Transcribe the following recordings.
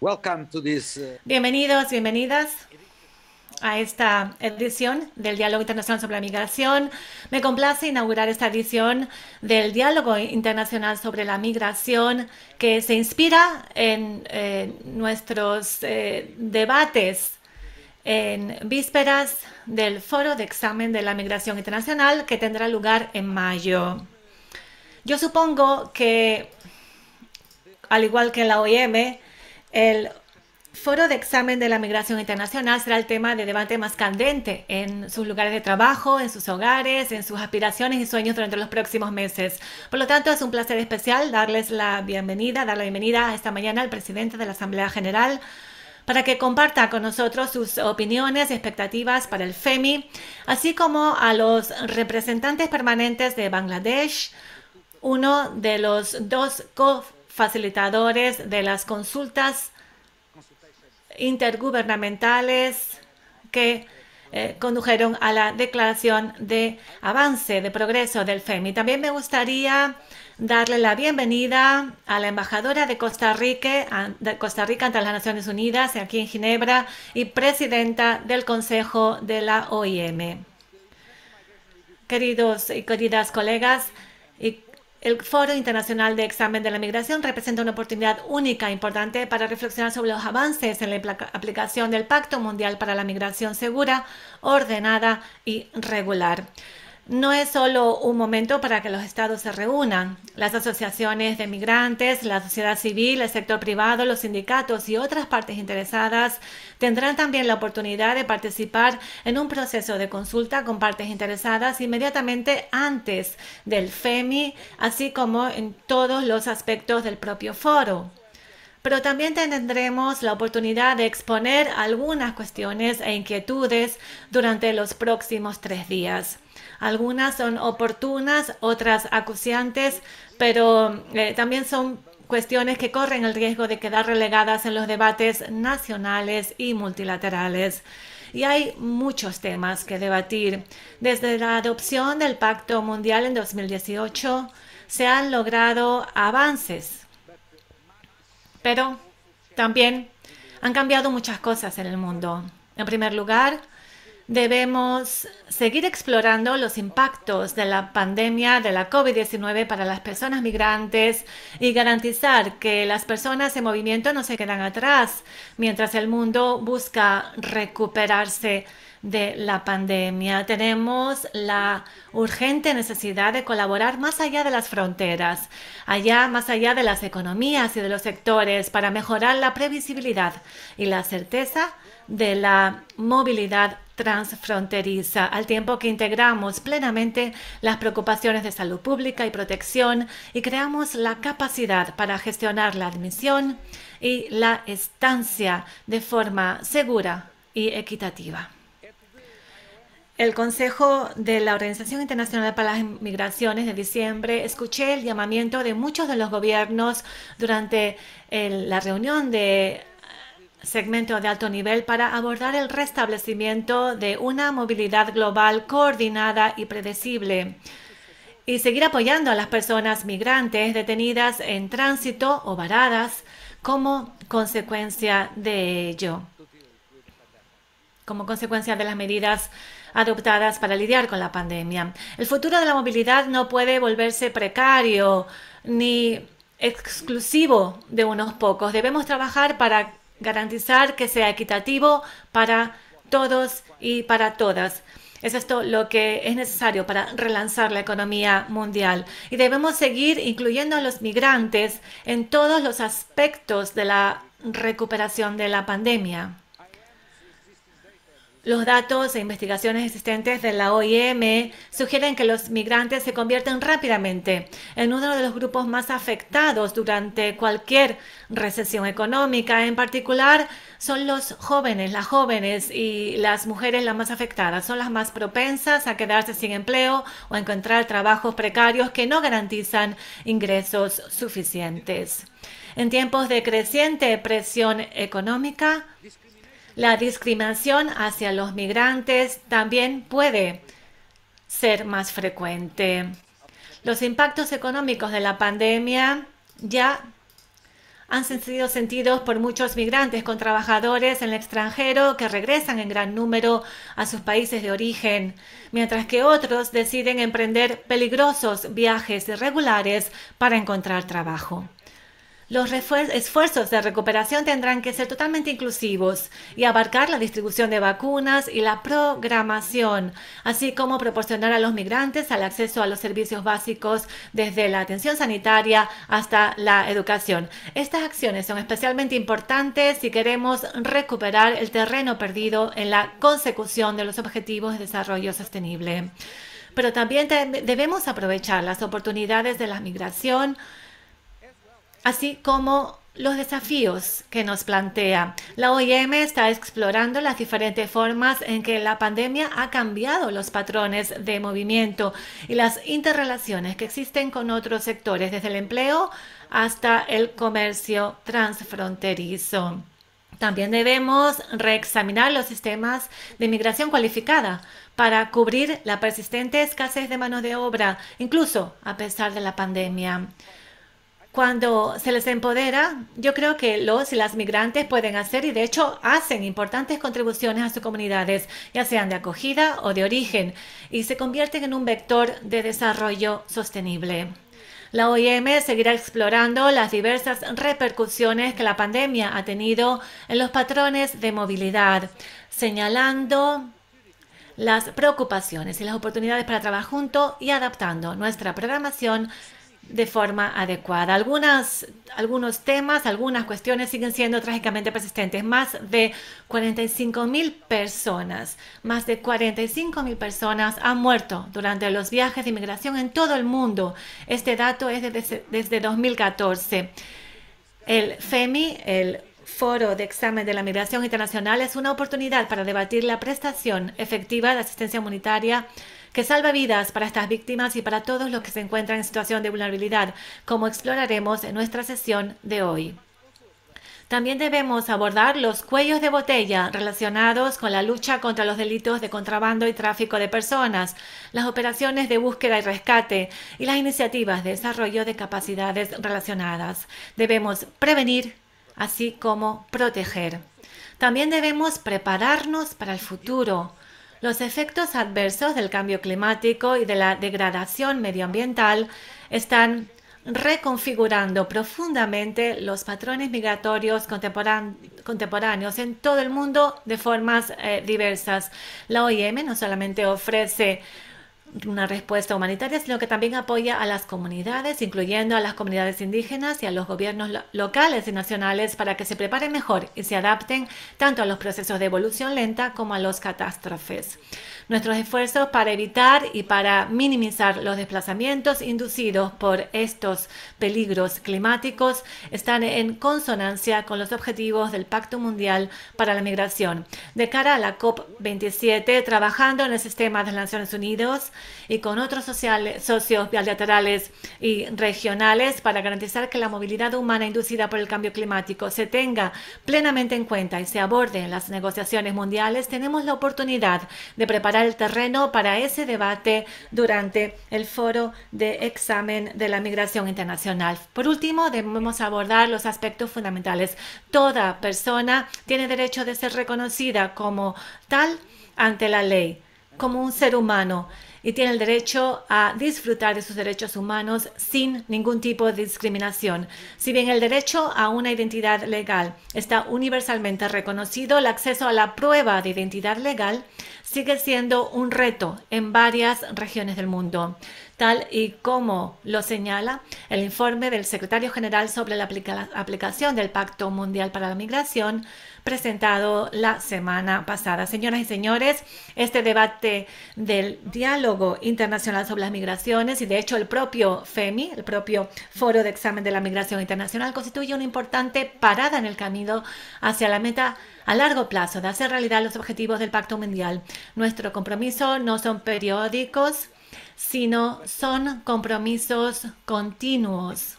Uh, Bienvenidos, bienvenidas a esta edición del Diálogo Internacional sobre la Migración. Me complace inaugurar esta edición del Diálogo Internacional sobre la Migración que se inspira en eh, nuestros eh, debates en vísperas del Foro de Examen de la Migración Internacional que tendrá lugar en mayo. Yo supongo que, al igual que en la OIM, el foro de examen de la migración internacional será el tema de debate más candente en sus lugares de trabajo, en sus hogares, en sus aspiraciones y sueños durante los próximos meses. Por lo tanto, es un placer especial darles la bienvenida, dar la bienvenida esta mañana al presidente de la Asamblea General para que comparta con nosotros sus opiniones y expectativas para el FEMI, así como a los representantes permanentes de Bangladesh, uno de los dos co facilitadores de las consultas intergubernamentales que eh, condujeron a la declaración de avance, de progreso del FEMI. También me gustaría darle la bienvenida a la embajadora de Costa Rica, de Costa Rica ante las Naciones Unidas, aquí en Ginebra, y presidenta del Consejo de la OIM. Queridos y queridas colegas y el Foro Internacional de Examen de la Migración representa una oportunidad única e importante para reflexionar sobre los avances en la aplicación del Pacto Mundial para la Migración Segura, Ordenada y Regular no es solo un momento para que los estados se reúnan. Las asociaciones de migrantes, la sociedad civil, el sector privado, los sindicatos y otras partes interesadas tendrán también la oportunidad de participar en un proceso de consulta con partes interesadas inmediatamente antes del FEMI, así como en todos los aspectos del propio foro pero también tendremos la oportunidad de exponer algunas cuestiones e inquietudes durante los próximos tres días. Algunas son oportunas, otras acuciantes, pero eh, también son cuestiones que corren el riesgo de quedar relegadas en los debates nacionales y multilaterales. Y hay muchos temas que debatir. Desde la adopción del Pacto Mundial en 2018 se han logrado avances, pero también han cambiado muchas cosas en el mundo. En primer lugar, Debemos seguir explorando los impactos de la pandemia de la COVID-19 para las personas migrantes y garantizar que las personas en movimiento no se quedan atrás mientras el mundo busca recuperarse de la pandemia. Tenemos la urgente necesidad de colaborar más allá de las fronteras, allá más allá de las economías y de los sectores para mejorar la previsibilidad y la certeza de la movilidad transfronteriza, al tiempo que integramos plenamente las preocupaciones de salud pública y protección y creamos la capacidad para gestionar la admisión y la estancia de forma segura y equitativa. El Consejo de la Organización Internacional para las Migraciones de diciembre escuché el llamamiento de muchos de los gobiernos durante la reunión de segmento de alto nivel para abordar el restablecimiento de una movilidad global coordinada y predecible y seguir apoyando a las personas migrantes detenidas en tránsito o varadas como consecuencia de ello, como consecuencia de las medidas adoptadas para lidiar con la pandemia. El futuro de la movilidad no puede volverse precario ni exclusivo de unos pocos. Debemos trabajar para garantizar que sea equitativo para todos y para todas. Es esto lo que es necesario para relanzar la economía mundial. Y debemos seguir incluyendo a los migrantes en todos los aspectos de la recuperación de la pandemia. Los datos e investigaciones existentes de la OIM sugieren que los migrantes se convierten rápidamente en uno de los grupos más afectados durante cualquier recesión económica. En particular, son los jóvenes, las jóvenes y las mujeres las más afectadas. Son las más propensas a quedarse sin empleo o a encontrar trabajos precarios que no garantizan ingresos suficientes. En tiempos de creciente presión económica, la discriminación hacia los migrantes también puede ser más frecuente. Los impactos económicos de la pandemia ya han sido sentidos por muchos migrantes con trabajadores en el extranjero que regresan en gran número a sus países de origen, mientras que otros deciden emprender peligrosos viajes irregulares para encontrar trabajo. Los esfuerzos de recuperación tendrán que ser totalmente inclusivos y abarcar la distribución de vacunas y la programación, así como proporcionar a los migrantes el acceso a los servicios básicos desde la atención sanitaria hasta la educación. Estas acciones son especialmente importantes si queremos recuperar el terreno perdido en la consecución de los objetivos de desarrollo sostenible. Pero también debemos aprovechar las oportunidades de la migración así como los desafíos que nos plantea. La OIM está explorando las diferentes formas en que la pandemia ha cambiado los patrones de movimiento y las interrelaciones que existen con otros sectores, desde el empleo hasta el comercio transfronterizo. También debemos reexaminar los sistemas de migración cualificada para cubrir la persistente escasez de mano de obra, incluso a pesar de la pandemia cuando se les empodera, yo creo que los y las migrantes pueden hacer y de hecho hacen importantes contribuciones a sus comunidades, ya sean de acogida o de origen, y se convierten en un vector de desarrollo sostenible. La OIM seguirá explorando las diversas repercusiones que la pandemia ha tenido en los patrones de movilidad, señalando las preocupaciones y las oportunidades para trabajar junto y adaptando nuestra programación de forma adecuada. Algunas, algunos temas, algunas cuestiones siguen siendo trágicamente persistentes. Más de 45 mil personas, más de 45 mil personas han muerto durante los viajes de inmigración en todo el mundo. Este dato es desde, desde 2014. El FEMI, el Foro de Examen de la Migración Internacional, es una oportunidad para debatir la prestación efectiva de asistencia humanitaria que salva vidas para estas víctimas y para todos los que se encuentran en situación de vulnerabilidad, como exploraremos en nuestra sesión de hoy. También debemos abordar los cuellos de botella relacionados con la lucha contra los delitos de contrabando y tráfico de personas, las operaciones de búsqueda y rescate y las iniciativas de desarrollo de capacidades relacionadas. Debemos prevenir, así como proteger. También debemos prepararnos para el futuro, los efectos adversos del cambio climático y de la degradación medioambiental están reconfigurando profundamente los patrones migratorios contemporáneos en todo el mundo de formas eh, diversas. La OIM no solamente ofrece una respuesta humanitaria, sino que también apoya a las comunidades, incluyendo a las comunidades indígenas y a los gobiernos locales y nacionales para que se preparen mejor y se adapten tanto a los procesos de evolución lenta como a los catástrofes nuestros esfuerzos para evitar y para minimizar los desplazamientos inducidos por estos peligros climáticos están en consonancia con los objetivos del Pacto Mundial para la Migración. De cara a la COP27, trabajando en el sistema de las Naciones Unidas y con otros socios bilaterales y regionales para garantizar que la movilidad humana inducida por el cambio climático se tenga plenamente en cuenta y se aborde en las negociaciones mundiales, tenemos la oportunidad de preparar el terreno para ese debate durante el foro de examen de la migración internacional. Por último, debemos abordar los aspectos fundamentales. Toda persona tiene derecho de ser reconocida como tal ante la ley, como un ser humano y tiene el derecho a disfrutar de sus derechos humanos sin ningún tipo de discriminación. Si bien el derecho a una identidad legal está universalmente reconocido, el acceso a la prueba de identidad legal sigue siendo un reto en varias regiones del mundo tal y como lo señala el informe del secretario general sobre la aplicación del Pacto Mundial para la Migración, presentado la semana pasada. Señoras y señores, este debate del diálogo internacional sobre las migraciones y de hecho el propio FEMI, el propio Foro de Examen de la Migración Internacional, constituye una importante parada en el camino hacia la meta a largo plazo de hacer realidad los objetivos del Pacto Mundial. Nuestro compromiso no son periódicos, sino son compromisos continuos.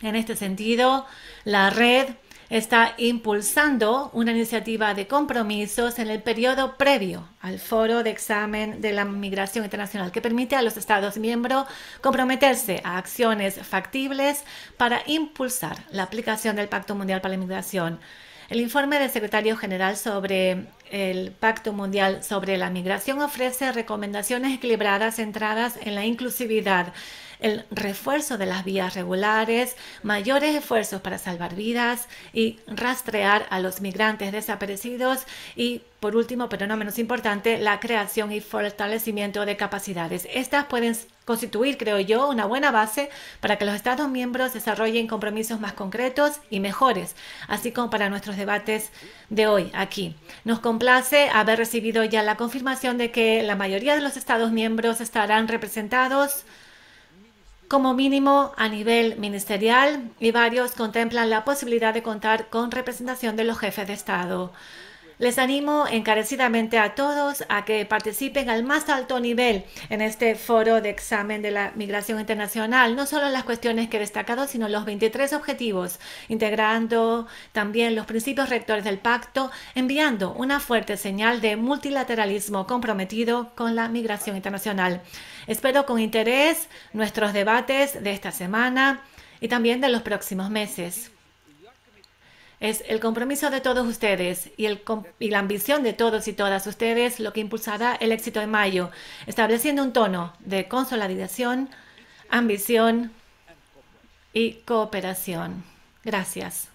En este sentido, la red está impulsando una iniciativa de compromisos en el periodo previo al foro de examen de la migración internacional que permite a los Estados miembros comprometerse a acciones factibles para impulsar la aplicación del Pacto Mundial para la Migración. El informe del secretario general sobre el Pacto Mundial sobre la Migración ofrece recomendaciones equilibradas centradas en la inclusividad, el refuerzo de las vías regulares, mayores esfuerzos para salvar vidas y rastrear a los migrantes desaparecidos y por último, pero no menos importante, la creación y fortalecimiento de capacidades. Estas pueden constituir, creo yo, una buena base para que los Estados miembros desarrollen compromisos más concretos y mejores, así como para nuestros debates de hoy aquí. Nos complace haber recibido ya la confirmación de que la mayoría de los Estados miembros estarán representados como mínimo a nivel ministerial y varios contemplan la posibilidad de contar con representación de los jefes de Estado. Les animo encarecidamente a todos a que participen al más alto nivel en este foro de examen de la migración internacional, no solo en las cuestiones que he destacado, sino los 23 objetivos, integrando también los principios rectores del pacto, enviando una fuerte señal de multilateralismo comprometido con la migración internacional. Espero con interés nuestros debates de esta semana y también de los próximos meses. Es el compromiso de todos ustedes y, el y la ambición de todos y todas ustedes lo que impulsará el éxito de mayo, estableciendo un tono de consolidación, ambición y cooperación. Gracias.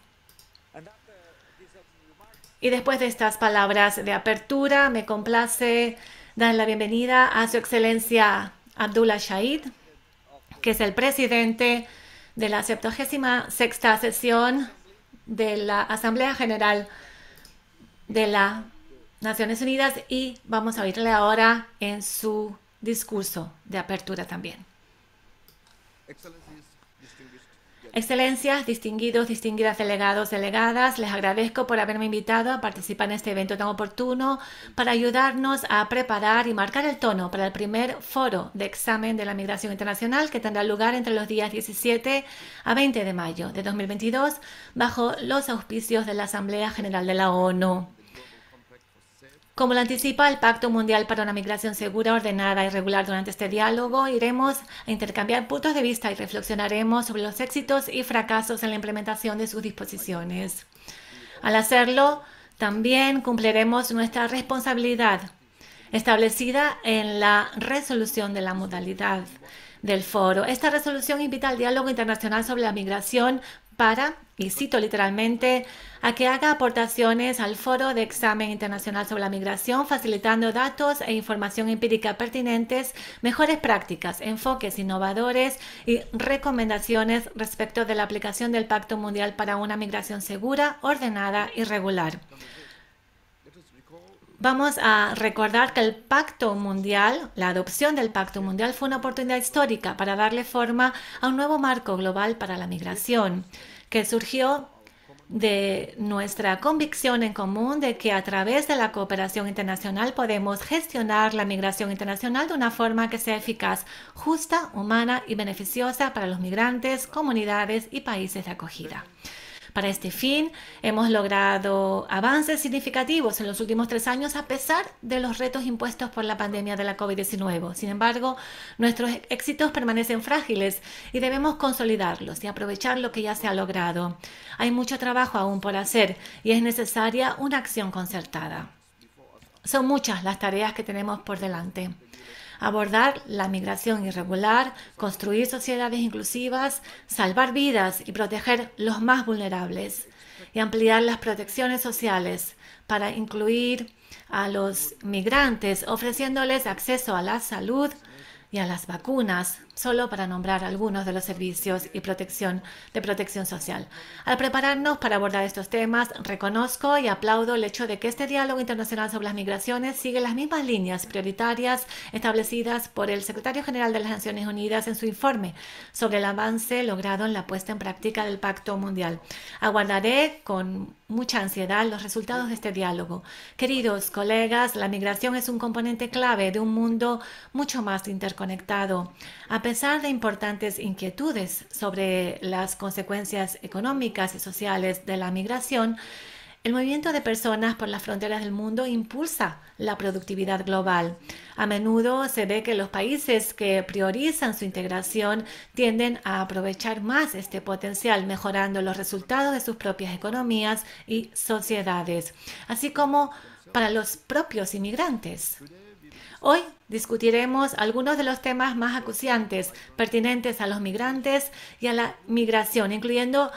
Y después de estas palabras de apertura, me complace dar la bienvenida a su excelencia Abdullah Shahid, que es el presidente de la 76 sesión de la Asamblea General de las Naciones Unidas y vamos a oírle ahora en su discurso de apertura también. Excelencias, distinguidos, distinguidas delegados, delegadas, les agradezco por haberme invitado a participar en este evento tan oportuno para ayudarnos a preparar y marcar el tono para el primer foro de examen de la migración internacional que tendrá lugar entre los días 17 a 20 de mayo de 2022 bajo los auspicios de la Asamblea General de la ONU. Como lo anticipa el Pacto Mundial para una Migración Segura, Ordenada y Regular durante este diálogo, iremos a intercambiar puntos de vista y reflexionaremos sobre los éxitos y fracasos en la implementación de sus disposiciones. Al hacerlo, también cumpliremos nuestra responsabilidad establecida en la resolución de la modalidad del foro. Esta resolución invita al diálogo internacional sobre la migración para, y cito literalmente, a que haga aportaciones al Foro de Examen Internacional sobre la Migración, facilitando datos e información empírica pertinentes, mejores prácticas, enfoques innovadores y recomendaciones respecto de la aplicación del Pacto Mundial para una migración segura, ordenada y regular. Vamos a recordar que el Pacto Mundial, la adopción del Pacto Mundial fue una oportunidad histórica para darle forma a un nuevo marco global para la migración, que surgió de nuestra convicción en común de que a través de la cooperación internacional podemos gestionar la migración internacional de una forma que sea eficaz, justa, humana y beneficiosa para los migrantes, comunidades y países de acogida. Para este fin, hemos logrado avances significativos en los últimos tres años a pesar de los retos impuestos por la pandemia de la COVID-19. Sin embargo, nuestros éxitos permanecen frágiles y debemos consolidarlos y aprovechar lo que ya se ha logrado. Hay mucho trabajo aún por hacer y es necesaria una acción concertada. Son muchas las tareas que tenemos por delante abordar la migración irregular, construir sociedades inclusivas, salvar vidas y proteger los más vulnerables y ampliar las protecciones sociales para incluir a los migrantes ofreciéndoles acceso a la salud y a las vacunas solo para nombrar algunos de los servicios y protección de protección social. Al prepararnos para abordar estos temas, reconozco y aplaudo el hecho de que este diálogo internacional sobre las migraciones sigue las mismas líneas prioritarias establecidas por el secretario general de las Naciones Unidas en su informe sobre el avance logrado en la puesta en práctica del Pacto Mundial. Aguardaré con mucha ansiedad los resultados de este diálogo. Queridos colegas, la migración es un componente clave de un mundo mucho más interconectado pesar de importantes inquietudes sobre las consecuencias económicas y sociales de la migración, el movimiento de personas por las fronteras del mundo impulsa la productividad global. A menudo se ve que los países que priorizan su integración tienden a aprovechar más este potencial, mejorando los resultados de sus propias economías y sociedades, así como para los propios inmigrantes. Hoy discutiremos algunos de los temas más acuciantes pertinentes a los migrantes y a la migración, incluyendo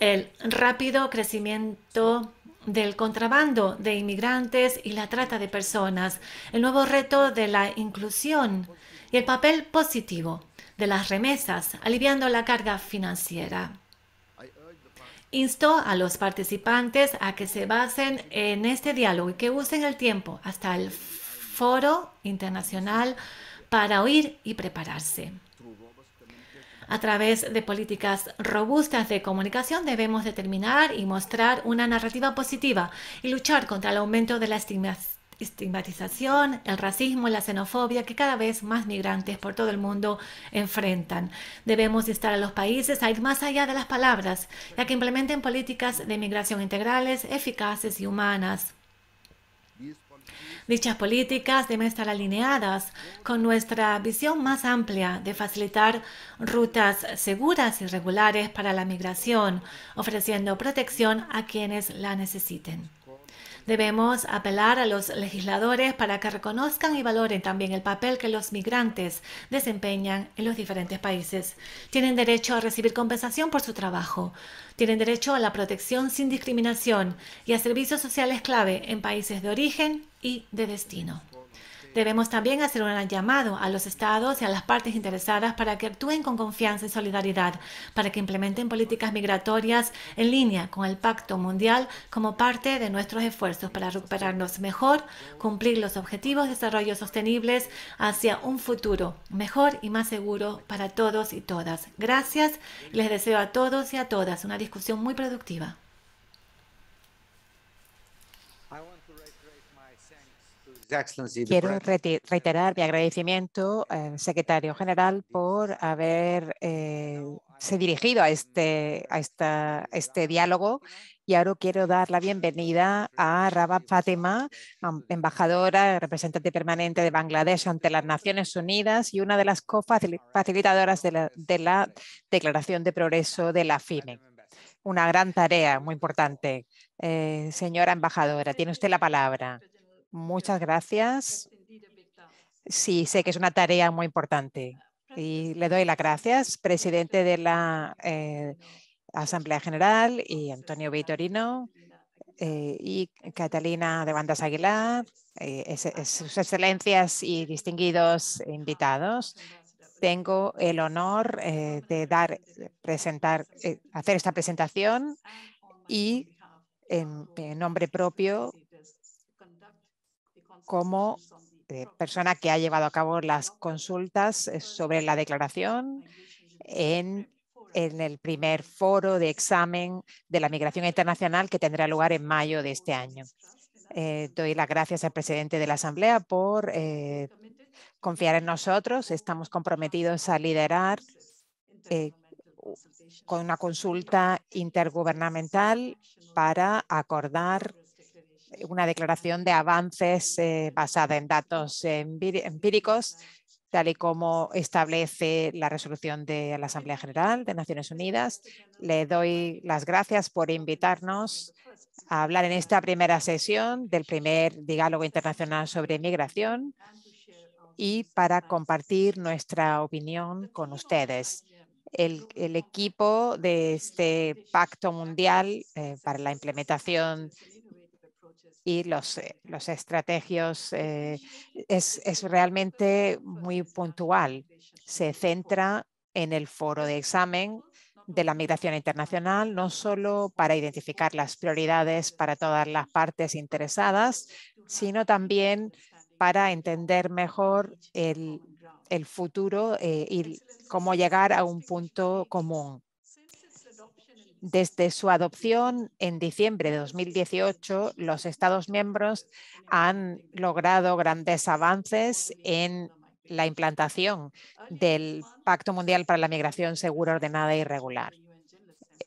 el rápido crecimiento del contrabando de inmigrantes y la trata de personas, el nuevo reto de la inclusión y el papel positivo de las remesas, aliviando la carga financiera. Insto a los participantes a que se basen en este diálogo y que usen el tiempo hasta el final foro internacional para oír y prepararse. A través de políticas robustas de comunicación debemos determinar y mostrar una narrativa positiva y luchar contra el aumento de la estigmatización, el racismo y la xenofobia que cada vez más migrantes por todo el mundo enfrentan. Debemos instar a los países a ir más allá de las palabras, ya que implementen políticas de migración integrales, eficaces y humanas. Dichas políticas deben estar alineadas con nuestra visión más amplia de facilitar rutas seguras y regulares para la migración, ofreciendo protección a quienes la necesiten. Debemos apelar a los legisladores para que reconozcan y valoren también el papel que los migrantes desempeñan en los diferentes países. Tienen derecho a recibir compensación por su trabajo. Tienen derecho a la protección sin discriminación y a servicios sociales clave en países de origen y de destino. Debemos también hacer un llamado a los estados y a las partes interesadas para que actúen con confianza y solidaridad, para que implementen políticas migratorias en línea con el Pacto Mundial como parte de nuestros esfuerzos para recuperarnos mejor, cumplir los objetivos de desarrollo sostenible hacia un futuro mejor y más seguro para todos y todas. Gracias y les deseo a todos y a todas una discusión muy productiva. Quiero reiterar mi agradecimiento, al eh, secretario general, por haberse eh, dirigido a eh, este, a esta, este diálogo y ahora quiero dar la bienvenida a Rabat Fatima, embajadora, representante permanente de Bangladesh ante las Naciones Unidas y una de las cofacilitadoras de de la Declaración de Progreso de la FIME. Una gran tarea, muy importante. señora embajadora, tiene usted la palabra. Muchas gracias. Sí, sé que es una tarea muy importante. Y le doy las gracias, presidente de la eh, Asamblea General y Antonio Vitorino eh, y Catalina de Bandas Aguilar, eh, sus excelencias y distinguidos invitados. Tengo el honor de dar, presentar, hacer esta presentación y en nombre propio como eh, persona que ha llevado a cabo las consultas eh, sobre la declaración en, el primer foro de examen de la migración internacional que tendrá lugar en mayo de este año. Eh, doy las gracias al presidente de la Asamblea por confiar en nosotros. Estamos comprometidos a liderar con una consulta intergubernamental para acordar una declaración de avances eh, basada en datos empíricos, tal y como establece la resolución de la Asamblea General de Naciones Unidas. Le doy las gracias por invitarnos a hablar en esta primera sesión del primer diálogo internacional sobre migración y para compartir nuestra opinión con ustedes. El, equipo de este Pacto Mundial eh, para la implementación y los, eh, los estrategios eh, es, realmente muy puntual. Se centra en el foro de examen de la migración internacional, no solo para identificar las prioridades para todas las partes interesadas, sino también para entender mejor el, futuro eh, y cómo llegar a un punto común. Desde su adopción en diciembre de 2018, los Estados miembros han logrado grandes avances en la implantación del Pacto Mundial para la Migración Segura, Ordenada y Regular.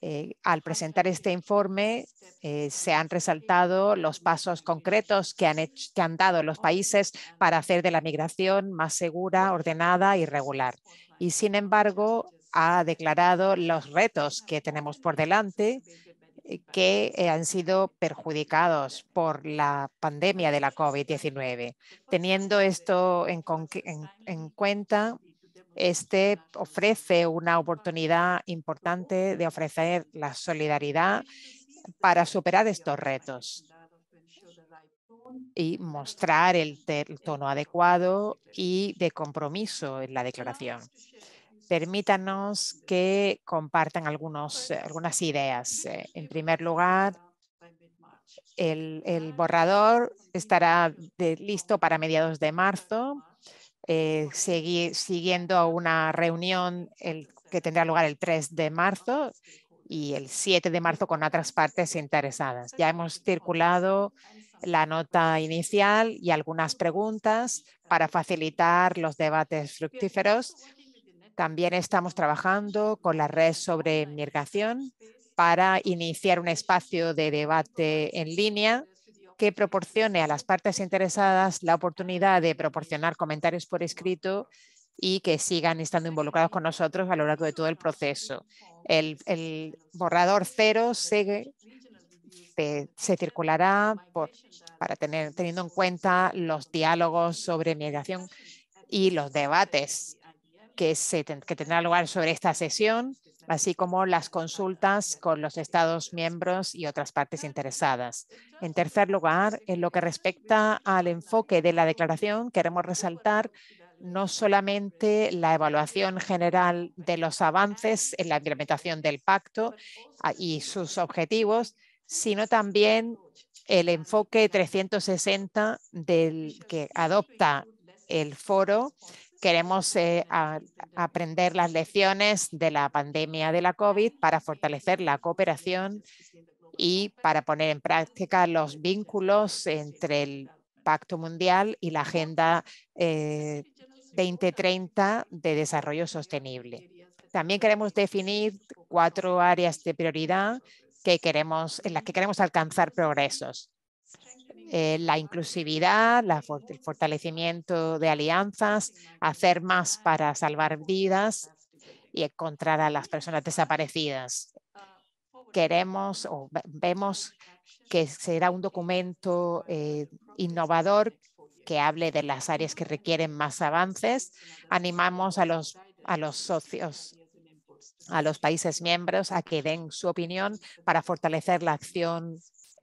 Eh, al presentar este informe, eh, se han resaltado los pasos concretos que han, que han dado los países para hacer de la migración más segura, ordenada y regular. Y sin embargo, ha declarado los retos que tenemos por delante eh, que eh, han sido perjudicados por la pandemia de la COVID-19. Teniendo esto en, cuenta, este ofrece una oportunidad importante de ofrecer la solidaridad para superar estos retos y mostrar el, tono adecuado y de compromiso en la declaración permítanos que compartan eh, algunas ideas. Eh. En primer lugar, el, borrador estará listo para mediados de marzo, eh, siguiendo una reunión que tendrá lugar el 3 de marzo y el 7 de marzo con otras partes interesadas. Ya hemos circulado la nota inicial y algunas preguntas para facilitar los debates fructíferos también estamos trabajando con la red sobre migración para iniciar un espacio de debate en línea que proporcione a las partes interesadas la oportunidad de proporcionar comentarios por escrito y que sigan estando involucrados con nosotros a lo largo de todo el proceso. El, borrador cero se, se, circulará para tener, teniendo en cuenta los diálogos sobre migración y los debates que, tendrá lugar sobre esta sesión, así como las consultas con los Estados miembros y otras partes interesadas. En tercer lugar, en lo que respecta al enfoque de la declaración, queremos resaltar no solamente la evaluación general de los avances en la implementación del pacto ah, y sus objetivos, sino también el enfoque 360 del que adopta el foro Queremos eh, aprender las lecciones de la pandemia de la COVID para fortalecer la cooperación y para poner en práctica los vínculos entre el Pacto Mundial y la Agenda 2030 eh, de Desarrollo Sostenible. También queremos definir cuatro áreas de prioridad que queremos, en las que queremos alcanzar progresos. Eh, la inclusividad, el fortalecimiento de alianzas, hacer más para salvar vidas y encontrar a las personas desaparecidas. Queremos o vemos que será un documento eh, innovador que hable de las áreas que requieren más avances. Animamos a los, a los socios a los países miembros a que den su opinión para fortalecer la acción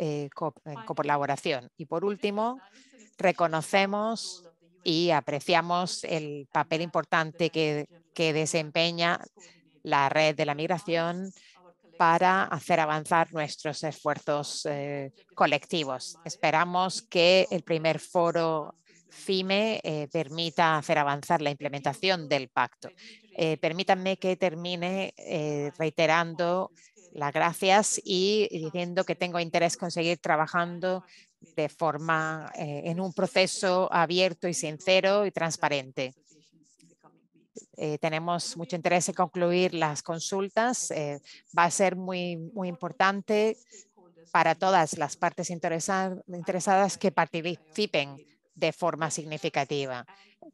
eh, eh, colaboración. Y por último, reconocemos y apreciamos el papel importante que, desempeña la red de la migración para hacer avanzar nuestros esfuerzos eh, colectivos. Esperamos que el primer foro FIME permita hacer avanzar la implementación del pacto. permítanme que termine reiterando las gracias y diciendo que tengo interés seguir trabajando de forma eh, en un proceso abierto y sincero y transparente. Eh, tenemos mucho interés en concluir las consultas. Eh, va a ser muy, muy importante para todas las partes interesadas que participen de forma significativa,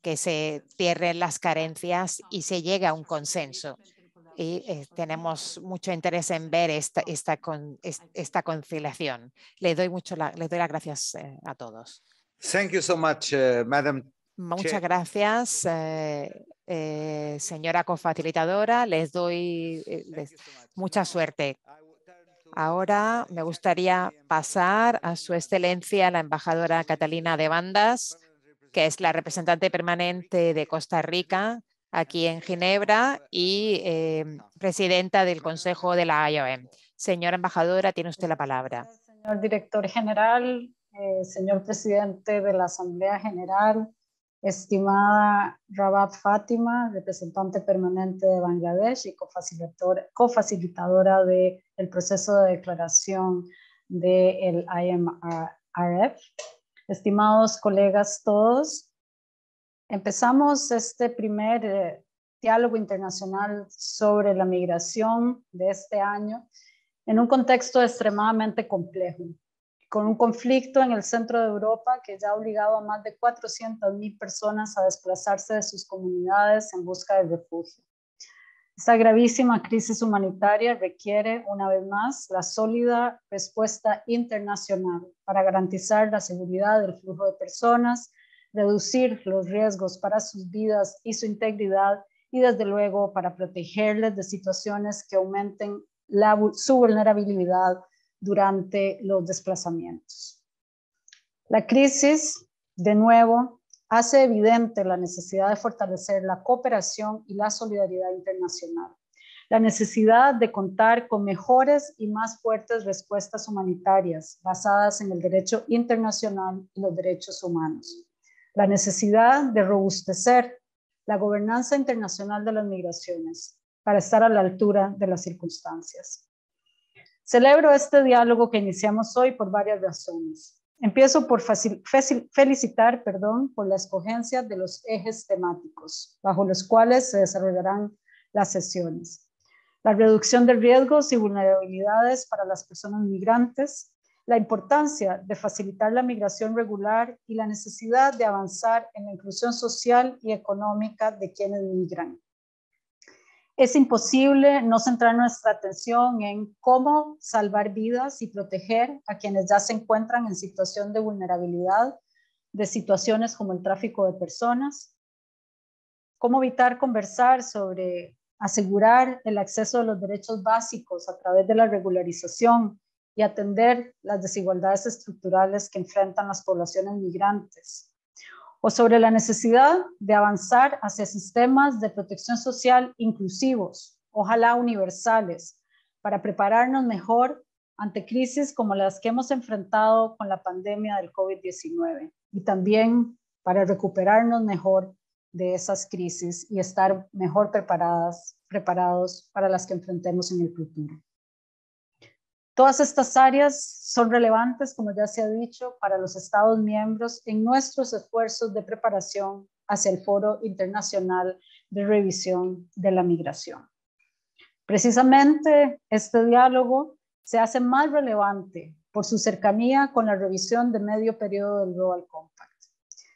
que se cierren las carencias y se llegue a un consenso y eh, tenemos mucho interés en ver esta, esta, con, esta conciliación. Le doy, mucho les doy las gracias eh, a todos. Thank you so much, eh, Muchas gracias, señora cofacilitadora. Les doy mucha suerte. Ahora me gustaría pasar a su excelencia, la embajadora Catalina de Bandas, que es la representante permanente de Costa Rica aquí en Ginebra y em, presidenta del Consejo de la IOM. Señora embajadora, tiene usted la palabra. Señor director general, eh, señor presidente de la Asamblea General, estimada Rabat Fátima, representante permanente de Bangladesh y cofacilitadora, del proceso de declaración del IMRF. Estimados colegas todos, Empezamos este primer eh, diálogo internacional sobre la migración de este año en un contexto extremadamente complejo, con un conflicto en el centro de Europa que ya ha obligado a más de 400.000 personas a desplazarse de sus comunidades en busca de refugio. Esta gravísima crisis humanitaria requiere, una vez más, la sólida respuesta internacional para garantizar la seguridad del flujo de personas, reducir los riesgos para sus vidas y su integridad y desde luego para protegerles de situaciones que aumenten su vulnerabilidad durante los desplazamientos. La crisis, de nuevo, hace evidente la necesidad de fortalecer la cooperación y la solidaridad internacional, la necesidad de contar con mejores y más fuertes respuestas humanitarias basadas en el derecho internacional y los derechos humanos la necesidad de robustecer la gobernanza internacional de las migraciones para estar a la altura de las circunstancias. Celebro este diálogo que iniciamos hoy por varias razones. Empiezo por felicitar perdón, por la escogencia de los ejes temáticos bajo los cuales se desarrollarán las sesiones. La reducción de riesgos y vulnerabilidades para las personas migrantes, la importancia de facilitar la migración regular y la necesidad de avanzar en la inclusión social y económica de quienes migran. Es imposible no centrar nuestra atención en cómo salvar vidas y proteger a quienes ya se encuentran en situación de vulnerabilidad de situaciones como el tráfico de personas, cómo evitar conversar sobre asegurar el acceso a los derechos básicos a través de la regularización y atender las desigualdades estructurales que enfrentan las poblaciones migrantes, o sobre la necesidad de avanzar hacia sistemas de protección social inclusivos, ojalá universales, para prepararnos mejor ante crisis como las que hemos enfrentado con la pandemia del COVID-19 y también para recuperarnos mejor de esas crisis y estar mejor preparadas, preparados para las que enfrentemos en el futuro. Todas estas áreas son relevantes, como ya se ha dicho, para los Estados miembros en nuestros esfuerzos de preparación hacia el Foro Internacional de Revisión de la Migración. Precisamente este diálogo se hace más relevante por su cercanía con la revisión de medio periodo del Global Compact.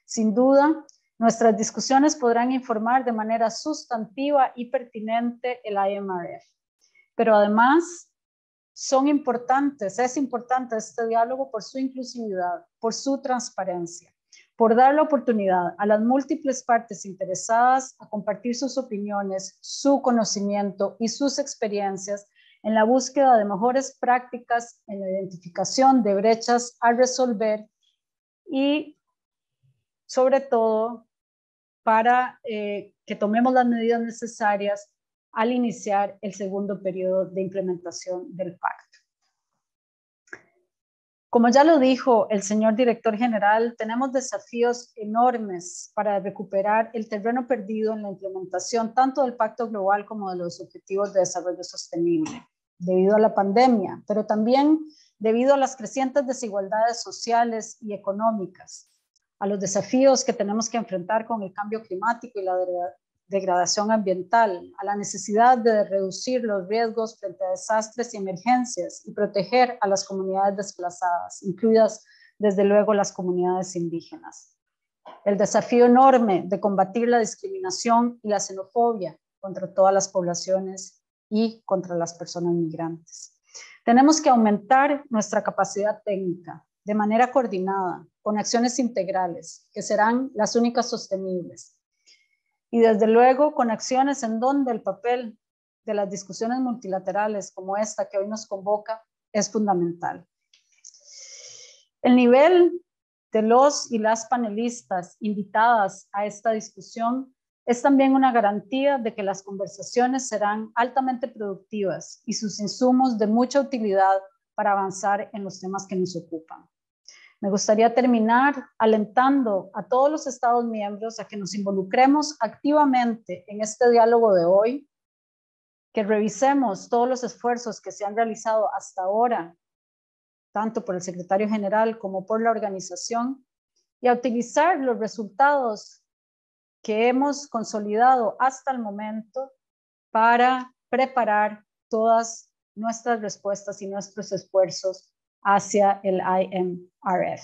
Sin duda, nuestras discusiones podrán informar de manera sustantiva y pertinente el IMRF, pero además son importantes, es importante este diálogo por su inclusividad, por su transparencia, por dar la oportunidad a las múltiples partes interesadas a compartir sus opiniones, su conocimiento y sus experiencias en la búsqueda de mejores prácticas, en la identificación de brechas a resolver y sobre todo para eh, que tomemos las medidas necesarias al iniciar el segundo periodo de implementación del pacto. Como ya lo dijo el señor director general, tenemos desafíos enormes para recuperar el terreno perdido en la implementación tanto del Pacto Global como de los Objetivos de Desarrollo Sostenible, debido a la pandemia, pero también debido a las crecientes desigualdades sociales y económicas, a los desafíos que tenemos que enfrentar con el cambio climático y la degradación ambiental, a la necesidad de reducir los riesgos frente a desastres y emergencias y proteger a las comunidades desplazadas, incluidas desde luego las comunidades indígenas. El desafío enorme de combatir la discriminación y la xenofobia contra todas las poblaciones y contra las personas migrantes. Tenemos que aumentar nuestra capacidad técnica de manera coordinada, con acciones integrales, que serán las únicas sostenibles y desde luego con acciones en donde el papel de las discusiones multilaterales como esta que hoy nos convoca es fundamental. El nivel de los y las panelistas invitadas a esta discusión es también una garantía de que las conversaciones serán altamente productivas y sus insumos de mucha utilidad para avanzar en los temas que nos ocupan. Me gustaría terminar alentando a todos los Estados miembros a que nos involucremos activamente en este diálogo de hoy, que revisemos todos los esfuerzos que se han realizado hasta ahora, tanto por el secretario general como por la organización, y a utilizar los resultados que hemos consolidado hasta el momento para preparar todas nuestras respuestas y nuestros esfuerzos hacia el IMRF.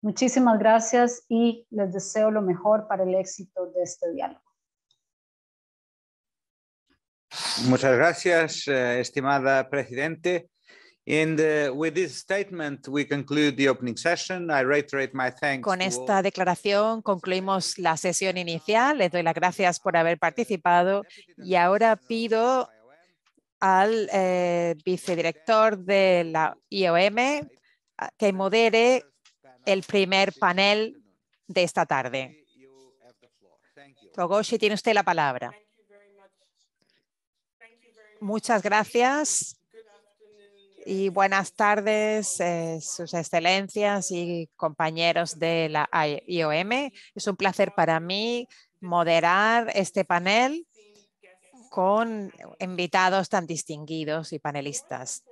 Muchísimas gracias y les deseo lo mejor para el éxito de este diálogo. Muchas gracias, eh, estimada Presidente. And, Con esta declaración concluimos la sesión inicial. Les doy las gracias por haber participado y ahora pido al eh, vicedirector de la IOM que modere el primer panel de esta tarde. Togoshi, tiene usted la palabra. Muchas gracias y buenas tardes, eh, sus excelencias y compañeros de la IOM. Es un placer para mí moderar este panel con invitados tan distinguidos y panelistas.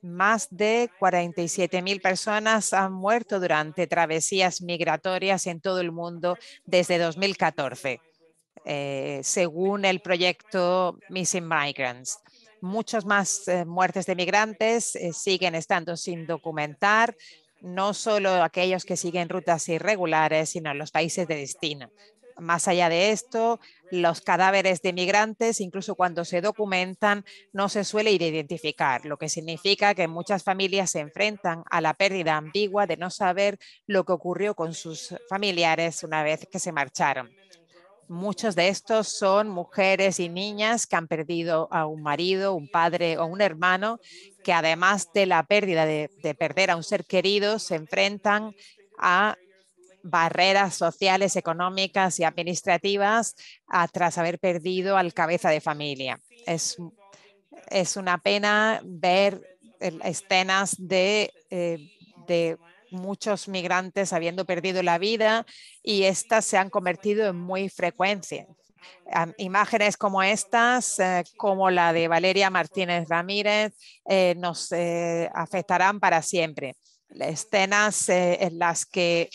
Más de 47.000 personas han muerto durante travesías migratorias en todo el mundo desde 2014, eh, según el proyecto Missing Migrants. Muchas más eh, muertes de migrantes eh, siguen estando sin documentar, no solo aquellos que siguen rutas irregulares, sino los países de destino. Más allá de esto, los cadáveres de migrantes, incluso cuando se documentan, no se suele ir identificar, lo que significa que muchas familias se enfrentan a la pérdida ambigua de no saber lo que ocurrió con sus familiares una vez que se marcharon. Muchos de estos son mujeres y niñas que han perdido a un marido, un padre o un hermano, que además de la pérdida de, de perder a un ser querido, se enfrentan a barreras sociales, económicas y administrativas ah, tras haber perdido al cabeza de familia. Es, es una pena ver escenas eh, de, muchos migrantes habiendo perdido la vida y estas se han convertido en muy frecuencia. Imágenes como estas, eh, como la de Valeria Martínez Ramírez, eh, nos afectarán para siempre. Escenas en las que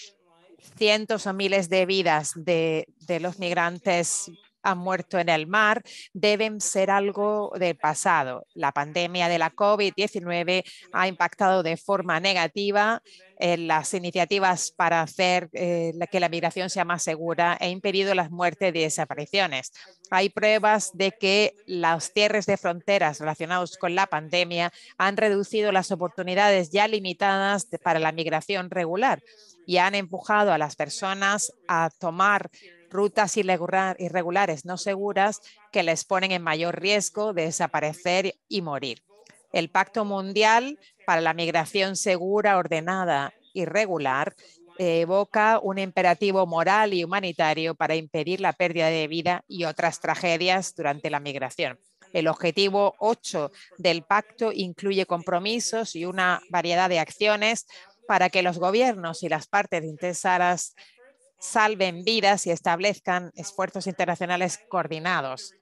cientos o miles de vidas de, los migrantes han muerto en el mar deben ser algo del pasado. La pandemia de la COVID-19 ha impactado de forma negativa en las iniciativas para hacer eh, que la migración sea más segura e impedido las muertes y desapariciones. Hay pruebas de que los cierres de fronteras relacionados con la pandemia han reducido las oportunidades ya limitadas para la migración regular y han empujado a las personas a tomar rutas irregulares no seguras que les ponen en mayor riesgo de desaparecer y morir. El Pacto Mundial para la Migración Segura, Ordenada y Regular evoca un imperativo moral y humanitario para impedir la pérdida de vida y otras tragedias durante la migración. El objetivo 8 del pacto incluye compromisos y una variedad de acciones para que los gobiernos y las partes interesadas salven vidas y establezcan esfuerzos internacionales coordinados.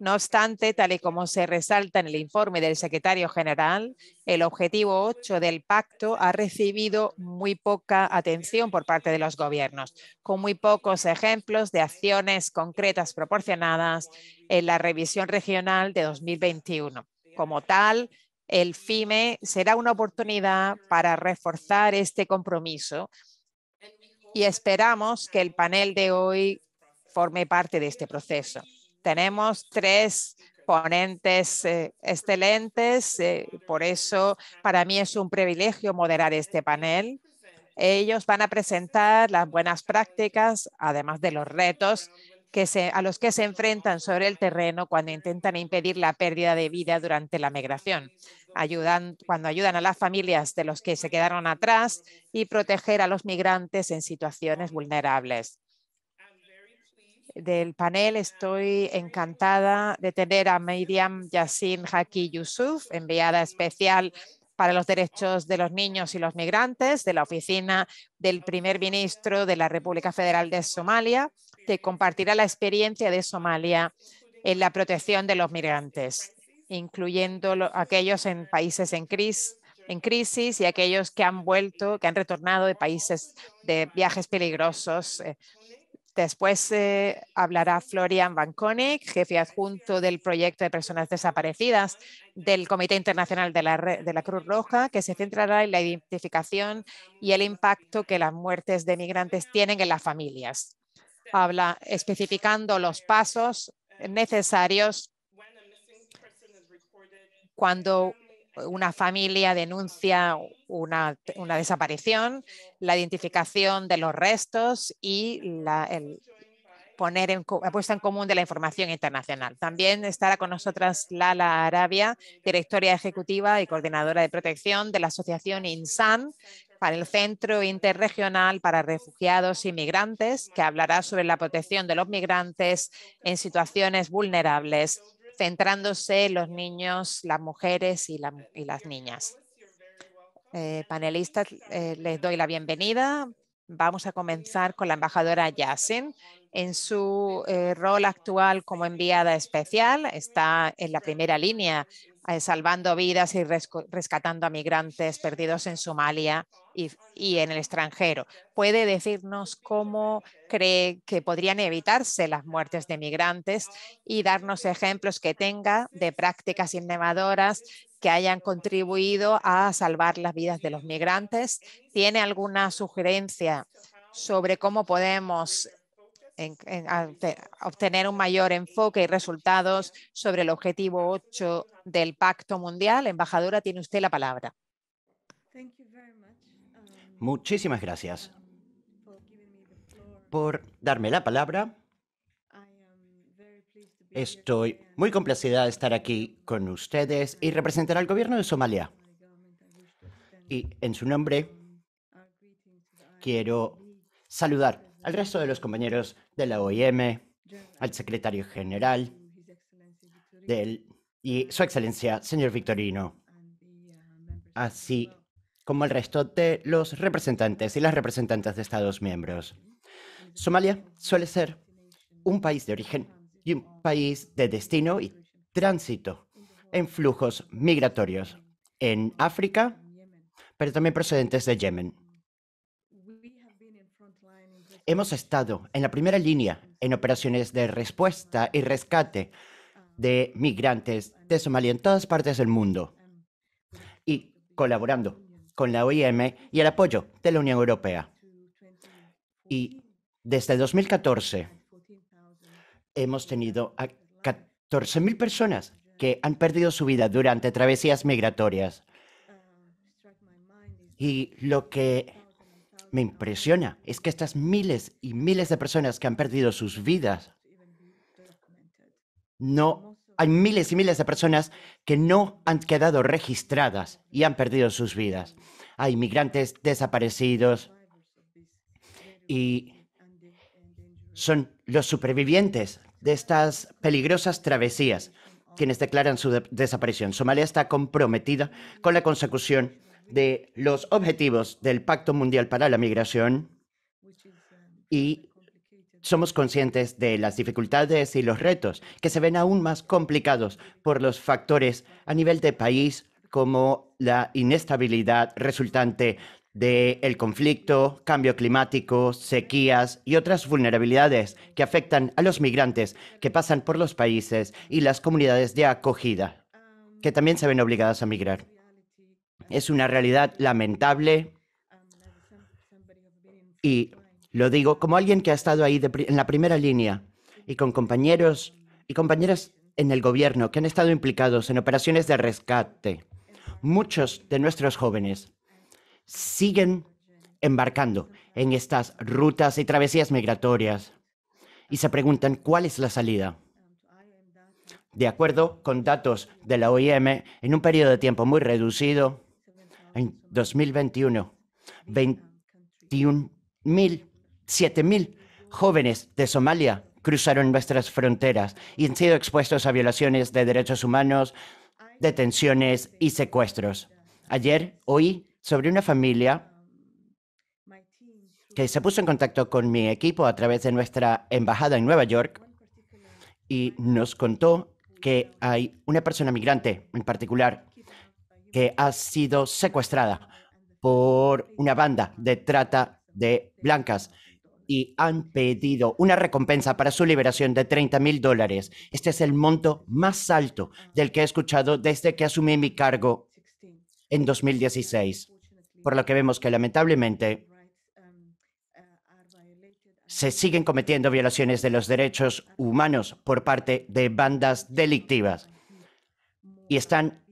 No obstante, tal y como se resalta en el informe del secretario general, el objetivo 8 del pacto ha recibido muy poca atención por parte de los gobiernos, con muy pocos ejemplos de acciones concretas proporcionadas en la revisión regional de 2021. Como tal, el FIME será una oportunidad para reforzar este compromiso y esperamos que el panel de hoy forme parte de este proceso. Tenemos tres ponentes eh, excelentes, eh, por eso para mí es un privilegio moderar este panel. Ellos van a presentar las buenas prácticas, además de los retos que se, a los que se enfrentan sobre el terreno cuando intentan impedir la pérdida de vida durante la migración, ayudan, cuando ayudan a las familias de los que se quedaron atrás y proteger a los migrantes en situaciones vulnerables del panel. Estoy encantada de tener a Miriam Yassin Haki Yusuf, enviada especial para los derechos de los niños y los migrantes de la oficina del primer ministro de la República Federal de Somalia te compartirá la experiencia de Somalia en la protección de los migrantes, incluyendo aquellos en países en crisis, en crisis y aquellos que han vuelto, que han retornado de países de viajes peligrosos. Eh. Después eh, hablará Florian Van jefe adjunto del proyecto de personas desaparecidas del Comité Internacional de la Cruz Roja, que se centrará en la identificación y el impacto que las muertes de migrantes tienen en las familias habla especificando los pasos necesarios cuando una familia denuncia una, una desaparición, la identificación de los restos y la, el, poner en puesta en común de la información internacional. También estará con nosotras Lala Arabia, directora ejecutiva y coordinadora de protección de la asociación INSAN para el Centro Interregional para Refugiados y Migrantes, que hablará sobre la protección de los migrantes en situaciones vulnerables, centrándose en los niños, las mujeres y, las niñas. Eh, panelistas, eh, les doy la bienvenida. Vamos a comenzar con la embajadora Yassin en su eh, rol actual como enviada especial, está en la primera línea eh, salvando vidas y rescatando a migrantes perdidos en Somalia y, y, en el extranjero. ¿Puede decirnos cómo cree que podrían evitarse las muertes de migrantes y darnos ejemplos que tenga de prácticas innovadoras que hayan contribuido a salvar las vidas de los migrantes? ¿Tiene alguna sugerencia sobre cómo podemos en, obtener un mayor enfoque y resultados sobre el objetivo 8 del Pacto Mundial. Embajadora, tiene usted la palabra. Um, Muchísimas gracias um, por darme la palabra. Estoy muy complacida de estar aquí con ustedes y representar al gobierno de Somalia. Y en su nombre quiero saludar al resto de los compañeros de la OIM, al secretario general y su excelencia, señor Victorino, así como al resto de los representantes y las representantes de Estados miembros. Somalia suele ser un país de origen y un país de destino y tránsito en flujos migratorios en África, pero también procedentes de Yemen hemos estado en la primera línea en operaciones de respuesta y rescate de migrantes de Somalia en todas partes del mundo y colaborando con la OIM y el apoyo de la Unión Europea. Y desde 2014 hemos tenido a 14.000 personas que han perdido su vida durante travesías migratorias. Y lo que me impresiona es que estas miles y miles de personas que han perdido sus vidas, no hay miles y miles de personas que no han quedado registradas y han perdido sus vidas. Hay migrantes desaparecidos y son los supervivientes de estas peligrosas travesías quienes declaran su desaparición. Somalia está comprometida con la consecución de los objetivos del Pacto Mundial para la Migración y somos conscientes de las dificultades y los retos que se ven aún más complicados por los factores a nivel de país como la inestabilidad resultante del conflicto, cambio climático, sequías y otras vulnerabilidades que afectan a los migrantes que pasan por los países y las comunidades de acogida, que también se ven obligadas a migrar es una realidad lamentable. Y lo digo como alguien que ha estado ahí en la primera línea y con compañeros y compañeras en el gobierno que han estado implicados en operaciones de rescate. Muchos de nuestros jóvenes siguen embarcando en estas rutas y travesías migratorias y se preguntan cuál es la salida. De acuerdo con datos de la OIM, en un periodo de tiempo muy reducido, en 2021, 21 mil, mil jóvenes de Somalia cruzaron nuestras fronteras y han sido expuestos a violaciones de derechos humanos, detenciones y secuestros. Ayer oí sobre una familia que se puso en contacto con mi equipo a través de nuestra embajada en Nueva York y nos contó que hay una persona migrante en particular que ha sido secuestrada por una banda de trata de blancas y han pedido una recompensa para su liberación de 30 mil dólares. Este es el monto más alto del que he escuchado desde que asumí mi cargo en 2016, por lo que vemos que lamentablemente se siguen cometiendo violaciones de los derechos humanos por parte de bandas delictivas y están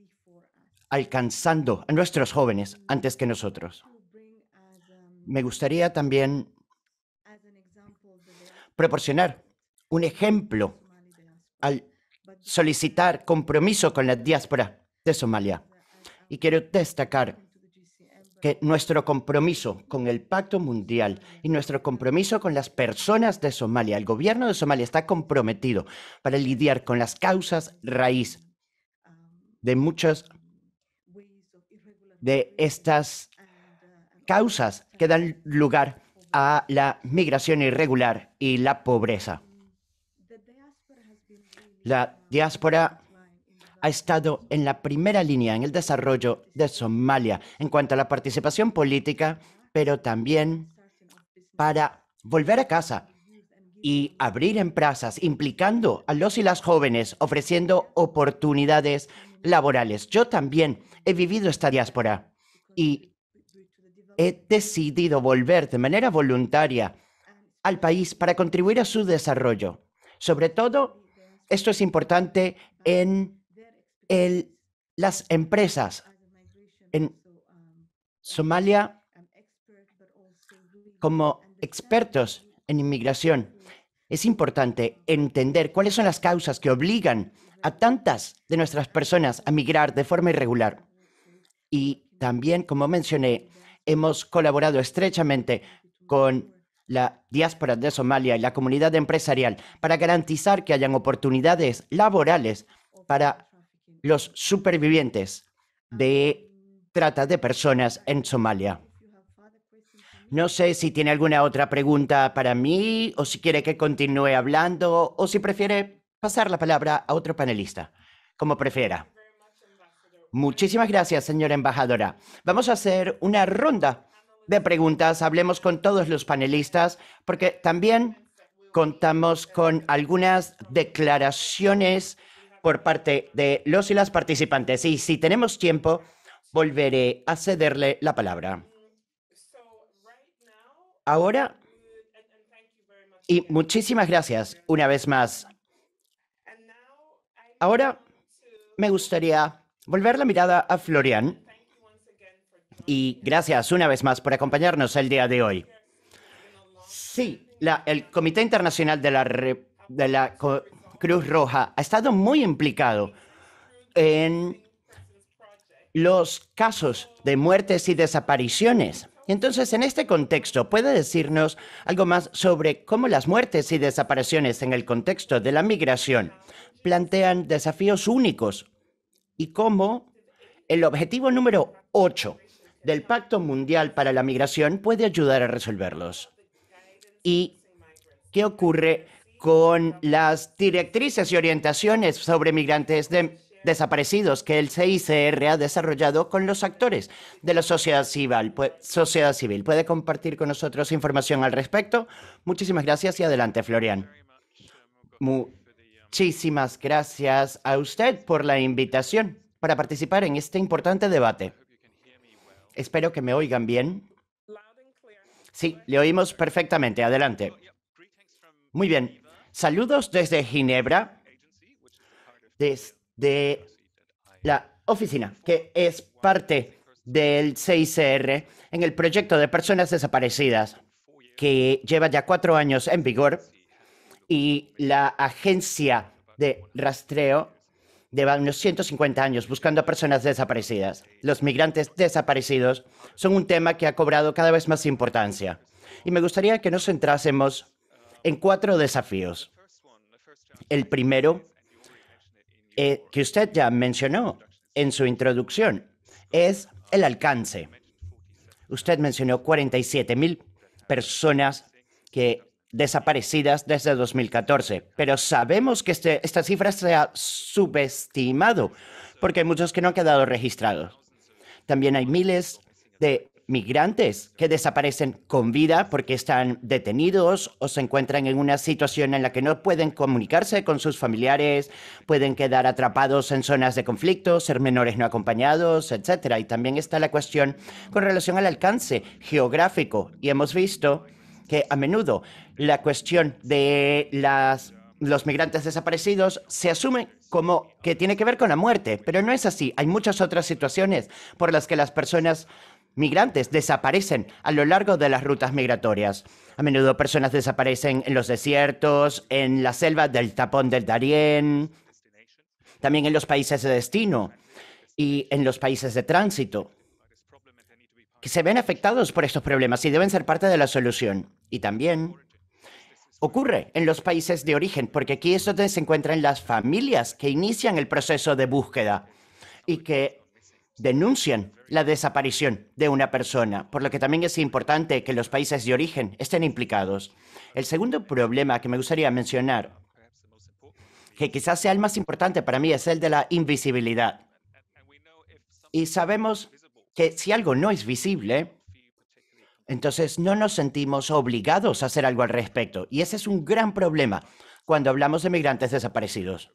alcanzando a nuestros jóvenes antes que nosotros. Me gustaría también proporcionar un ejemplo al solicitar compromiso con la diáspora de Somalia. Y quiero destacar que nuestro compromiso con el Pacto Mundial y nuestro compromiso con las personas de Somalia, el gobierno de Somalia está comprometido para lidiar con las causas raíz de muchas de estas causas que dan lugar a la migración irregular y la pobreza. La diáspora ha estado en la primera línea en el desarrollo de Somalia en cuanto a la participación política, pero también para volver a casa y abrir empresas implicando a los y las jóvenes, ofreciendo oportunidades laborales. Yo también he vivido esta diáspora y he decidido volver de manera voluntaria al país para contribuir a su desarrollo. Sobre todo, esto es importante en las empresas. En Somalia, como expertos en inmigración. Es importante entender cuáles son las causas que obligan a tantas de nuestras personas a migrar de forma irregular. Y también, como mencioné, hemos colaborado estrechamente con la diáspora de Somalia y la comunidad empresarial para garantizar que hayan oportunidades laborales para los supervivientes de trata de personas en Somalia. No sé si tiene alguna otra pregunta para mí o si quiere que continúe hablando o si prefiere pasar la palabra a otro panelista, como prefiera. Muchísimas gracias, señora embajadora. Vamos a hacer una ronda de preguntas. Hablemos con todos los panelistas porque también contamos con algunas declaraciones por parte de los y las participantes. Y si tenemos tiempo, volveré a cederle la palabra. Ahora, y muchísimas gracias una vez más. Ahora me gustaría volver la mirada a Florian y gracias una vez más por acompañarnos el día de hoy. Sí, el Comité Internacional de la, la Cruz Roja ha estado muy implicado en los casos de muertes y desapariciones entonces, en este contexto, ¿puede decirnos algo más sobre cómo las muertes y desapariciones en el contexto de la migración plantean desafíos únicos y cómo el objetivo número 8 del Pacto Mundial para la Migración puede ayudar a resolverlos? ¿Y qué ocurre con las directrices y orientaciones sobre migrantes de desaparecidos que el CICR ha desarrollado con los actores de la sociedad civil. sociedad civil. ¿Puede compartir con nosotros información al respecto? Muchísimas gracias y adelante, Florian. Muchísimas gracias a usted por la invitación para participar en este importante debate. Espero que me oigan bien. Sí, le oímos perfectamente. Adelante. Muy bien. Saludos desde Ginebra, desde de la oficina, que es parte del CICR en el proyecto de personas desaparecidas, que lleva ya cuatro años en vigor, y la agencia de rastreo lleva unos 150 años buscando a personas desaparecidas. Los migrantes desaparecidos son un tema que ha cobrado cada vez más importancia. Y me gustaría que nos centrásemos en cuatro desafíos. El primero eh, que usted ya mencionó en su introducción, es el alcance. Usted mencionó 47 mil personas que desaparecidas desde 2014, pero sabemos que este, esta cifra se ha subestimado porque hay muchos que no han quedado registrados. También hay miles de migrantes que desaparecen con vida porque están detenidos o se encuentran en una situación en la que no pueden comunicarse con sus familiares, pueden quedar atrapados en zonas de conflicto, ser menores no acompañados, etc. Y también está la cuestión con relación al alcance geográfico. Y hemos visto que a menudo la cuestión de las los migrantes desaparecidos se asume como que tiene que ver con la muerte, pero no es así. Hay muchas otras situaciones por las que las personas migrantes desaparecen a lo largo de las rutas migratorias. A menudo personas desaparecen en los desiertos, en la selva del tapón del Darién, también en los países de destino y en los países de tránsito, que se ven afectados por estos problemas y deben ser parte de la solución. Y también ocurre en los países de origen, porque aquí es donde se encuentran las familias que inician el proceso de búsqueda y que denuncian la desaparición de una persona, por lo que también es importante que los países de origen estén implicados. El segundo problema que me gustaría mencionar, que quizás sea el más importante para mí, es el de la invisibilidad. Y sabemos que si algo no es visible, entonces no nos sentimos obligados a hacer algo al respecto. Y ese es un gran problema cuando hablamos de migrantes desaparecidos,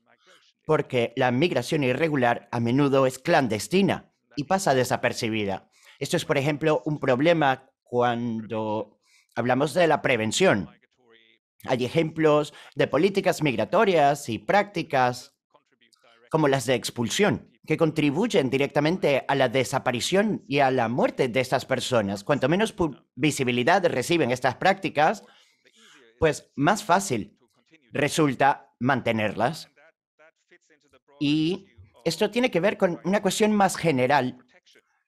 porque la migración irregular a menudo es clandestina y pasa desapercibida. Esto es, por ejemplo, un problema cuando hablamos de la prevención. Hay ejemplos de políticas migratorias y prácticas como las de expulsión, que contribuyen directamente a la desaparición y a la muerte de estas personas. Cuanto menos visibilidad reciben estas prácticas, pues más fácil resulta mantenerlas. Y esto tiene que ver con una cuestión más general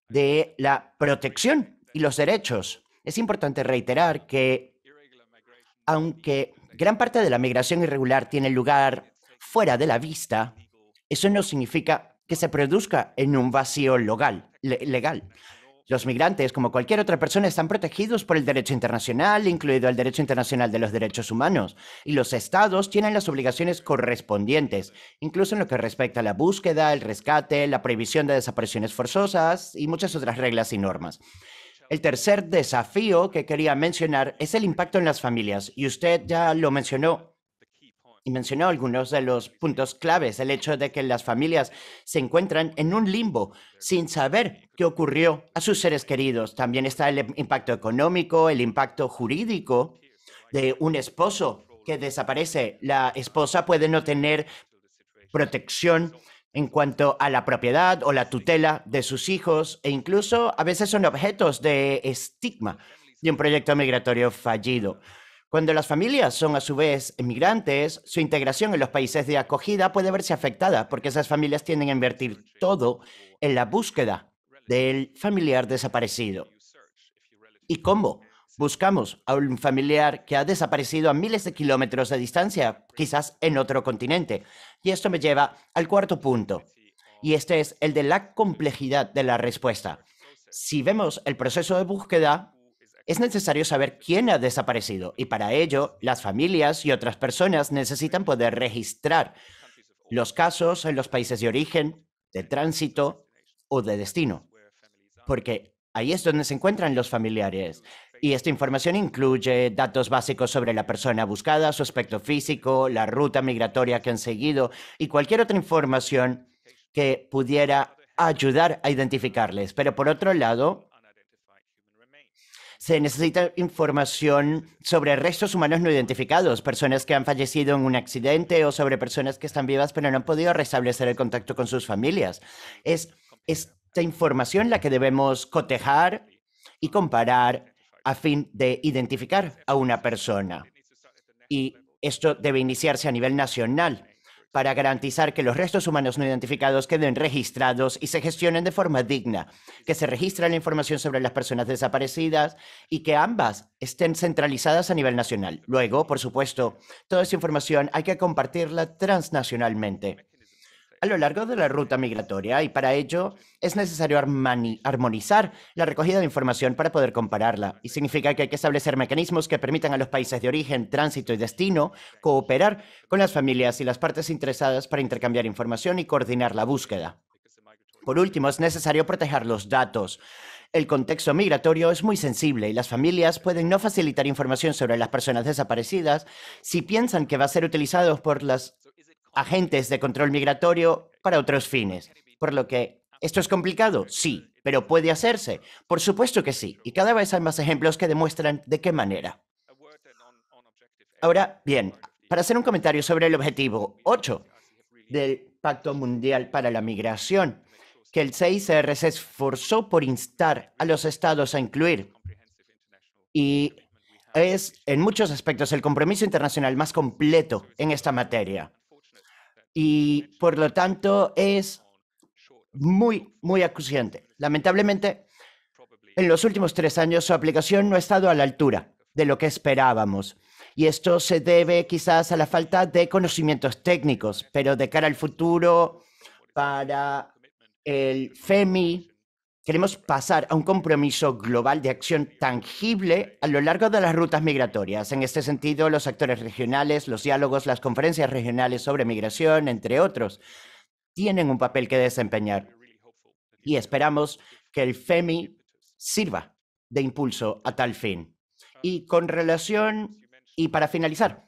de la protección y los derechos. Es importante reiterar que aunque gran parte de la migración irregular tiene lugar fuera de la vista, eso no significa que se produzca en un vacío legal. Los migrantes, como cualquier otra persona, están protegidos por el derecho internacional, incluido el derecho internacional de los derechos humanos, y los estados tienen las obligaciones correspondientes, incluso en lo que respecta a la búsqueda, el rescate, la prohibición de desapariciones forzosas y muchas otras reglas y normas. El tercer desafío que quería mencionar es el impacto en las familias, y usted ya lo mencionó y mencionó algunos de los puntos claves, el hecho de que las familias se encuentran en un limbo sin saber qué ocurrió a sus seres queridos. También está el impacto económico, el impacto jurídico de un esposo que desaparece. La esposa puede no tener protección en cuanto a la propiedad o la tutela de sus hijos e incluso a veces son objetos de estigma de un proyecto migratorio fallido. Cuando las familias son a su vez emigrantes, su integración en los países de acogida puede verse afectada porque esas familias tienden a invertir todo en la búsqueda del familiar desaparecido. ¿Y cómo? Buscamos a un familiar que ha desaparecido a miles de kilómetros de distancia, quizás en otro continente. Y esto me lleva al cuarto punto, y este es el de la complejidad de la respuesta. Si vemos el proceso de búsqueda, es necesario saber quién ha desaparecido y para ello las familias y otras personas necesitan poder registrar los casos en los países de origen, de tránsito o de destino, porque ahí es donde se encuentran los familiares. Y esta información incluye datos básicos sobre la persona buscada, su aspecto físico, la ruta migratoria que han seguido y cualquier otra información que pudiera ayudar a identificarles. Pero por otro lado, se necesita información sobre restos humanos no identificados, personas que han fallecido en un accidente o sobre personas que están vivas pero no han podido restablecer el contacto con sus familias. Es esta información la que debemos cotejar y comparar a fin de identificar a una persona. Y esto debe iniciarse a nivel nacional para garantizar que los restos humanos no identificados queden registrados y se gestionen de forma digna, que se registre la información sobre las personas desaparecidas y que ambas estén centralizadas a nivel nacional. Luego, por supuesto, toda esa información hay que compartirla transnacionalmente a lo largo de la ruta migratoria y para ello es necesario armonizar la recogida de información para poder compararla. Y significa que hay que establecer mecanismos que permitan a los países de origen, tránsito y destino cooperar con las familias y las partes interesadas para intercambiar información y coordinar la búsqueda. Por último, es necesario proteger los datos. El contexto migratorio es muy sensible y las familias pueden no facilitar información sobre las personas desaparecidas si piensan que va a ser utilizados por las agentes de control migratorio para otros fines. Por lo que, ¿esto es complicado? Sí, pero ¿puede hacerse? Por supuesto que sí, y cada vez hay más ejemplos que demuestran de qué manera. Ahora, bien, para hacer un comentario sobre el objetivo 8 del Pacto Mundial para la Migración, que el CICR se esforzó por instar a los estados a incluir. Y es, en muchos aspectos, el compromiso internacional más completo en esta materia y por lo tanto es muy, muy acuciante. Lamentablemente, en los últimos tres años su aplicación no ha estado a la altura de lo que esperábamos. Y esto se debe quizás a la falta de conocimientos técnicos, pero de cara al futuro, para el FEMI, Queremos pasar a un compromiso global de acción tangible a lo largo de las rutas migratorias. En este sentido, los actores regionales, los diálogos, las conferencias regionales sobre migración, entre otros, tienen un papel que desempeñar. Y esperamos que el FEMI sirva de impulso a tal fin. Y con relación, y para finalizar,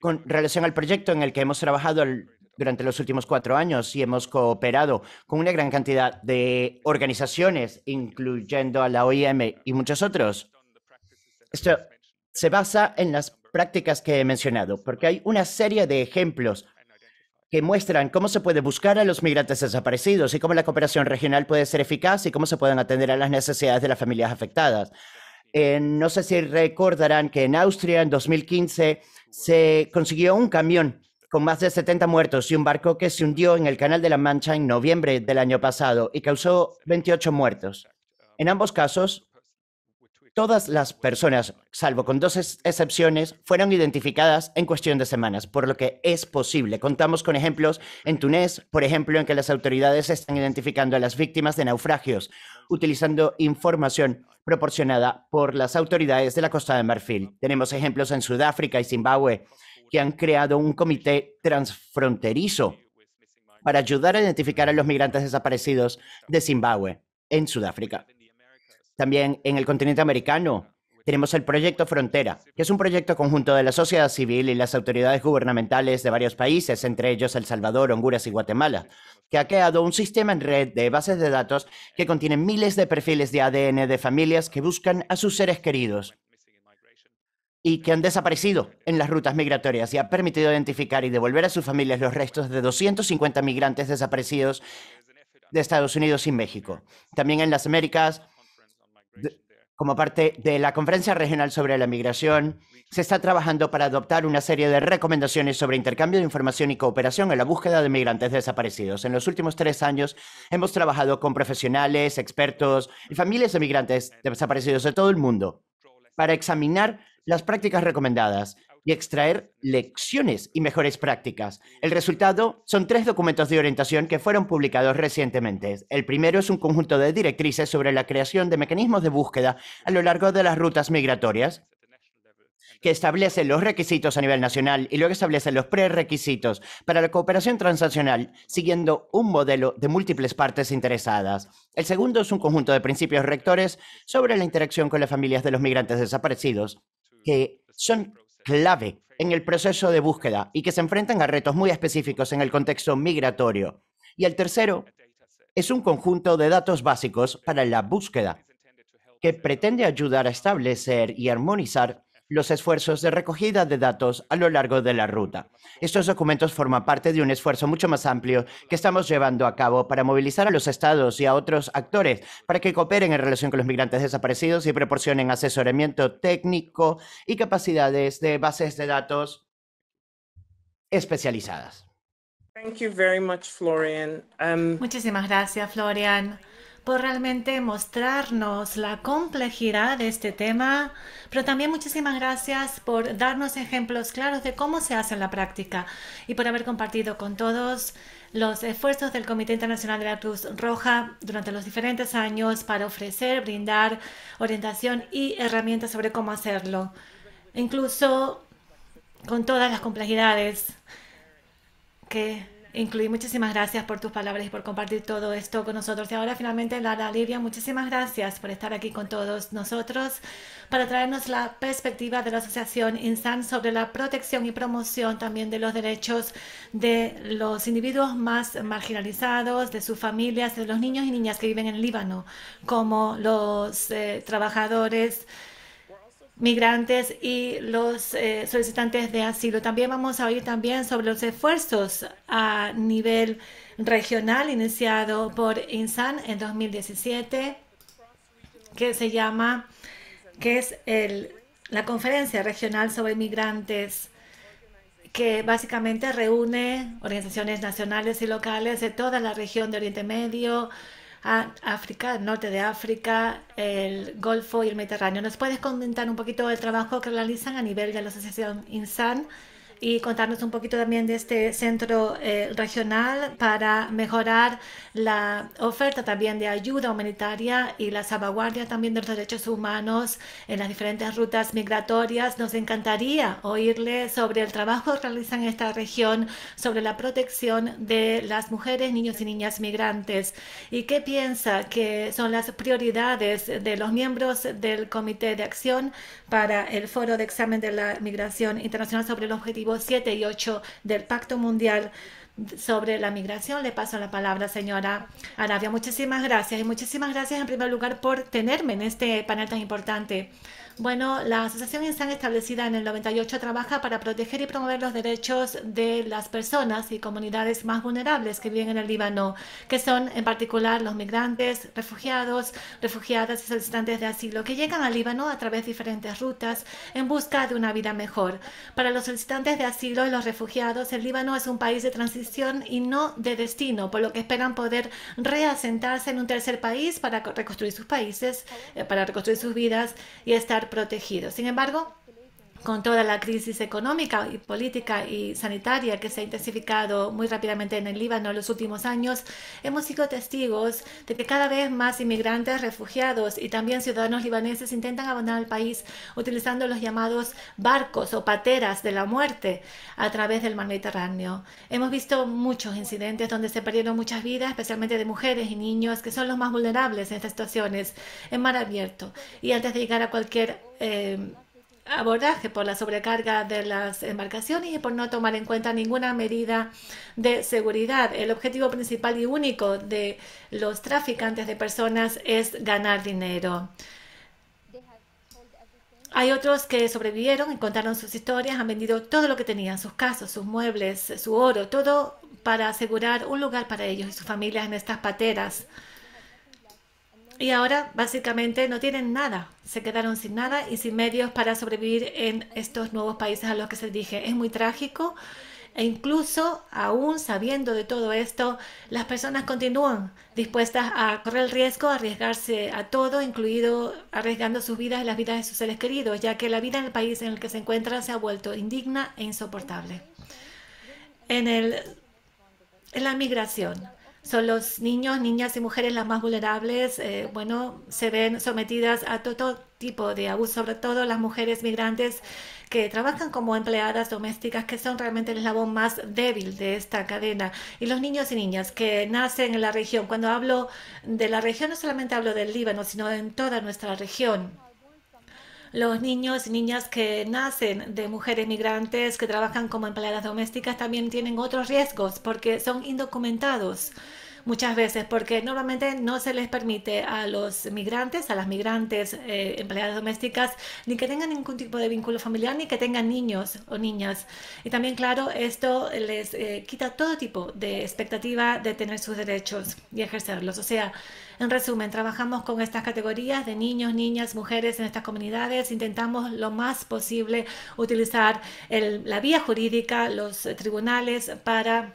con relación al proyecto en el que hemos trabajado durante los últimos cuatro años y hemos cooperado con una gran cantidad de organizaciones, incluyendo a la OIM y muchos otros. Esto se basa en las prácticas que he mencionado, porque hay una serie de ejemplos que muestran cómo se puede buscar a los migrantes desaparecidos y cómo la cooperación regional puede ser eficaz y cómo se pueden atender a las necesidades de las familias afectadas. Eh, no sé si recordarán que en Austria en 2015 se consiguió un camión con más de 70 muertos y un barco que se hundió en el Canal de la Mancha en noviembre del año pasado y causó 28 muertos. En ambos casos, todas las personas, salvo con dos excepciones, fueron identificadas en cuestión de semanas, por lo que es posible. Contamos con ejemplos en Túnez, por ejemplo, en que las autoridades están identificando a las víctimas de naufragios, utilizando información proporcionada por las autoridades de la Costa de Marfil. Tenemos ejemplos en Sudáfrica y Zimbabue, que han creado un comité transfronterizo para ayudar a identificar a los migrantes desaparecidos de Zimbabue en Sudáfrica. También en el continente americano tenemos el proyecto Frontera, que es un proyecto conjunto de la sociedad civil y las autoridades gubernamentales de varios países, entre ellos El Salvador, Honduras y Guatemala, que ha creado un sistema en red de bases de datos que contiene miles de perfiles de ADN de familias que buscan a sus seres queridos y que han desaparecido en las rutas migratorias y ha permitido identificar y devolver a sus familias los restos de 250 migrantes desaparecidos de Estados Unidos y México. También en las Américas, como parte de la Conferencia Regional sobre la Migración, se está trabajando para adoptar una serie de recomendaciones sobre intercambio de información y cooperación en la búsqueda de migrantes desaparecidos. En los últimos tres años hemos trabajado con profesionales, expertos y familias de migrantes desaparecidos de todo el mundo para examinar las prácticas recomendadas y extraer lecciones y mejores prácticas. El resultado son tres documentos de orientación que fueron publicados recientemente. El primero es un conjunto de directrices sobre la creación de mecanismos de búsqueda a lo largo de las rutas migratorias que establece los requisitos a nivel nacional y luego establece los prerequisitos para la cooperación transnacional siguiendo un modelo de múltiples partes interesadas. El segundo es un conjunto de principios rectores sobre la interacción con las familias de los migrantes desaparecidos que son clave en el proceso de búsqueda y que se enfrentan a retos muy específicos en el contexto migratorio. Y el tercero es un conjunto de datos básicos para la búsqueda que pretende ayudar a establecer y armonizar los esfuerzos de recogida de datos a lo largo de la ruta. Estos documentos forman parte de un esfuerzo mucho más amplio que estamos llevando a cabo para movilizar a los estados y a otros actores para que cooperen en relación con los migrantes desaparecidos y proporcionen asesoramiento técnico y capacidades de bases de datos especializadas. Thank um, gracias, Florian por realmente mostrarnos la complejidad de este tema, pero también muchísimas gracias por darnos ejemplos claros de cómo se hace en la práctica y por haber compartido con todos los esfuerzos del Comité Internacional de la Cruz Roja durante los diferentes años para ofrecer, brindar orientación y herramientas sobre cómo hacerlo, incluso con todas las complejidades que Incluí, muchísimas gracias por tus palabras y por compartir todo esto con nosotros. Y ahora finalmente, Lara Livia, muchísimas gracias por estar aquí con todos nosotros para traernos la perspectiva de la Asociación INSAN sobre la protección y promoción también de los derechos de los individuos más marginalizados, de sus familias, de los niños y niñas que viven en Líbano, como los eh, trabajadores migrantes y los eh, solicitantes de asilo. También vamos a oír también sobre los esfuerzos a nivel regional iniciado por INSAN en 2017, que se llama, que es la conferencia regional sobre migrantes que básicamente reúne organizaciones nacionales y locales de toda la región de Oriente Medio, África, norte de África, el Golfo y el Mediterráneo. ¿Nos puedes comentar un poquito el trabajo que realizan a nivel de la Asociación INSAN y contarnos un poquito también de este centro eh, regional para mejorar la oferta también de ayuda humanitaria y la salvaguardia también de los derechos humanos en las diferentes rutas migratorias. Nos encantaría oírle sobre el trabajo que realizan en esta región, sobre la protección de las mujeres, niños y niñas migrantes. ¿Y qué piensa que son las prioridades de los miembros del Comité de Acción para el Foro de Examen de la Migración Internacional sobre el Objetivo Siete 7 y 8 del Pacto Mundial sobre la migración. Le paso la palabra, señora Arabia. Muchísimas gracias y muchísimas gracias en primer lugar por tenerme en este panel tan importante. Bueno, la Asociación Insan establecida en el 98 trabaja para proteger y promover los derechos de las personas y comunidades más vulnerables que viven en el Líbano, que son en particular los migrantes, refugiados, refugiadas y solicitantes de asilo, que llegan al Líbano a través de diferentes rutas en busca de una vida mejor. Para los solicitantes de asilo y los refugiados, el Líbano es un país de transición y no de destino, por lo que esperan poder reasentarse en un tercer país para reconstruir sus países, eh, para reconstruir sus vidas y estar protegido. Sin embargo, con toda la crisis económica y política y sanitaria que se ha intensificado muy rápidamente en el Líbano en los últimos años, hemos sido testigos de que cada vez más inmigrantes, refugiados y también ciudadanos libaneses intentan abandonar el país utilizando los llamados barcos o pateras de la muerte a través del mar Mediterráneo. Hemos visto muchos incidentes donde se perdieron muchas vidas, especialmente de mujeres y niños, que son los más vulnerables en estas situaciones, en mar abierto. Y antes de llegar a cualquier... Eh, abordaje por la sobrecarga de las embarcaciones y por no tomar en cuenta ninguna medida de seguridad. El objetivo principal y único de los traficantes de personas es ganar dinero. Hay otros que sobrevivieron y contaron sus historias, han vendido todo lo que tenían, sus casas, sus muebles, su oro, todo para asegurar un lugar para ellos y sus familias en estas pateras y ahora básicamente no tienen nada, se quedaron sin nada y sin medios para sobrevivir en estos nuevos países a los que se dije. Es muy trágico e incluso aún sabiendo de todo esto, las personas continúan dispuestas a correr el riesgo, a arriesgarse a todo, incluido arriesgando sus vidas y las vidas de sus seres queridos, ya que la vida en el país en el que se encuentran se ha vuelto indigna e insoportable. En, el, en la migración son los niños, niñas y mujeres las más vulnerables, eh, bueno, se ven sometidas a todo, tipo de abuso, sobre todo las mujeres migrantes que trabajan como empleadas domésticas, que son realmente el eslabón más débil de esta cadena. Y los niños y niñas que nacen en la región, cuando hablo de la región no solamente hablo del Líbano, sino en toda nuestra región. Los niños y niñas que nacen de mujeres migrantes que trabajan como empleadas domésticas también tienen otros riesgos porque son indocumentados muchas veces, porque normalmente no se les permite a los migrantes, a las migrantes eh, empleadas domésticas, ni que tengan ningún tipo de vínculo familiar, ni que tengan niños o niñas. Y también, claro, esto les eh, quita todo tipo de expectativa de tener sus derechos y ejercerlos. O sea, en resumen, trabajamos con estas categorías de niños, niñas, mujeres en estas comunidades. Intentamos lo más posible utilizar la vía jurídica, los tribunales para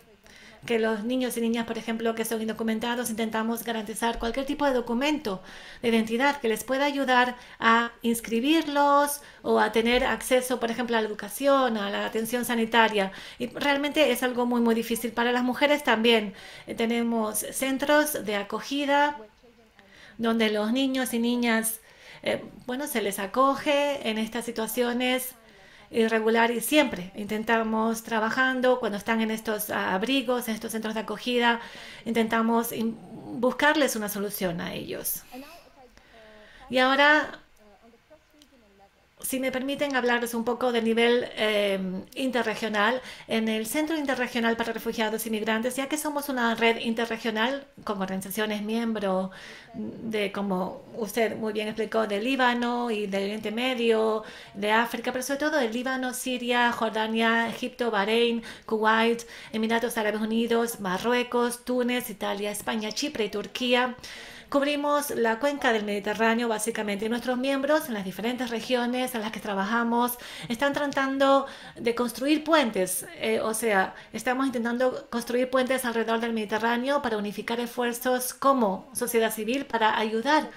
que los niños y niñas, por ejemplo, que son indocumentados, intentamos garantizar cualquier tipo de documento de identidad que les pueda ayudar a inscribirlos o a tener acceso, por ejemplo, a la educación, a la atención sanitaria. Y realmente es algo muy, muy difícil. Para las mujeres también eh, tenemos centros de acogida donde los niños y niñas, eh, bueno, se les acoge en estas situaciones irregular eh, y siempre intentamos trabajando cuando están en estos abrigos, en estos centros de acogida, intentamos buscarles una solución a ellos. Y ahora si me permiten hablarles un poco del nivel eh, interregional en el Centro Interregional para Refugiados y Migrantes, ya que somos una red interregional con organizaciones miembro de, como usted muy bien explicó, de Líbano y del Oriente Medio, de África, pero sobre todo de Líbano, Siria, Jordania, Egipto, Bahrein, Kuwait, Emiratos Árabes Unidos, Marruecos, Túnez, Italia, España, Chipre y Turquía. Cubrimos la cuenca del Mediterráneo, básicamente. Nuestros miembros en las diferentes regiones en las que trabajamos están tratando de construir puentes, eh, o sea, estamos intentando construir puentes alrededor del Mediterráneo para unificar esfuerzos como sociedad civil para ayudar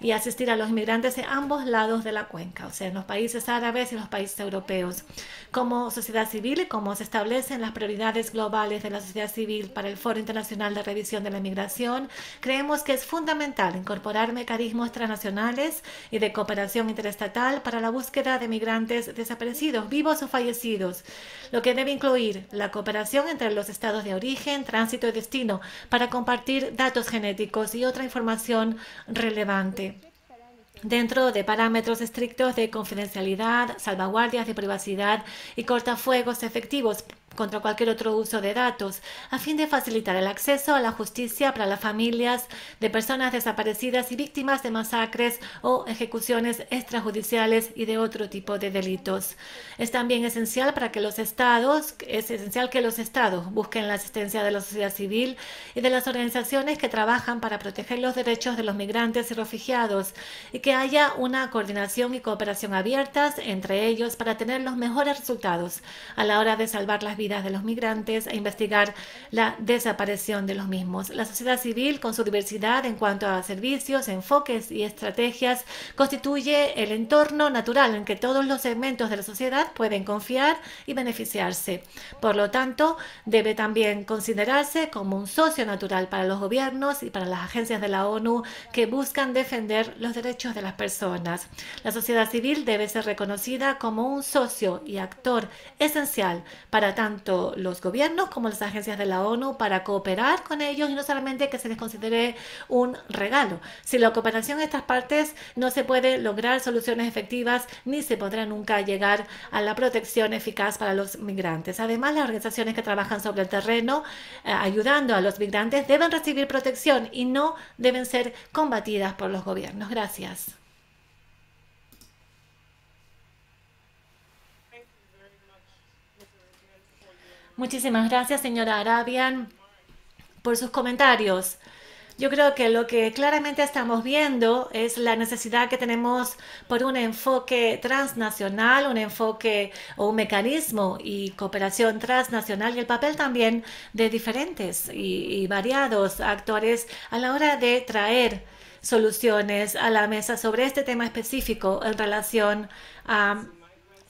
y asistir a los inmigrantes de ambos lados de la cuenca, o sea, en los países árabes y los países europeos. Como sociedad civil, como se establecen las prioridades globales de la sociedad civil para el Foro Internacional de Revisión de la Migración, creemos que es fundamental incorporar mecanismos transnacionales y de cooperación interestatal para la búsqueda de migrantes desaparecidos, vivos o fallecidos lo que debe incluir la cooperación entre los estados de origen, tránsito y destino para compartir datos genéticos y otra información relevante dentro de parámetros estrictos de confidencialidad, salvaguardias de privacidad y cortafuegos efectivos contra cualquier otro uso de datos, a fin de facilitar el acceso a la justicia para las familias de personas desaparecidas y víctimas de masacres o ejecuciones extrajudiciales y de otro tipo de delitos. Es también esencial para que los estados, es esencial que los estados busquen la asistencia de la sociedad civil y de las organizaciones que trabajan para proteger los derechos de los migrantes y refugiados y que haya una coordinación y cooperación abiertas entre ellos para tener los mejores resultados a la hora de salvar las vidas de los migrantes e investigar la desaparición de los mismos. La sociedad civil, con su diversidad en cuanto a servicios, enfoques y estrategias, constituye el entorno natural en que todos los segmentos de la sociedad pueden confiar y beneficiarse. Por lo tanto, debe también considerarse como un socio natural para los gobiernos y para las agencias de la ONU que buscan defender los derechos de las personas. La sociedad civil debe ser reconocida como un socio y actor esencial para tanto tanto los gobiernos como las agencias de la ONU para cooperar con ellos y no solamente que se les considere un regalo. Sin la cooperación de estas partes no se puede lograr soluciones efectivas ni se podrá nunca llegar a la protección eficaz para los migrantes. Además, las organizaciones que trabajan sobre el terreno eh, ayudando a los migrantes deben recibir protección y no deben ser combatidas por los gobiernos. Gracias. Muchísimas gracias, señora Arabian, por sus comentarios. Yo creo que lo que claramente estamos viendo es la necesidad que tenemos por un enfoque transnacional, un enfoque o un mecanismo y cooperación transnacional y el papel también de diferentes y, variados actores a la hora de traer soluciones a la mesa sobre este tema específico en relación a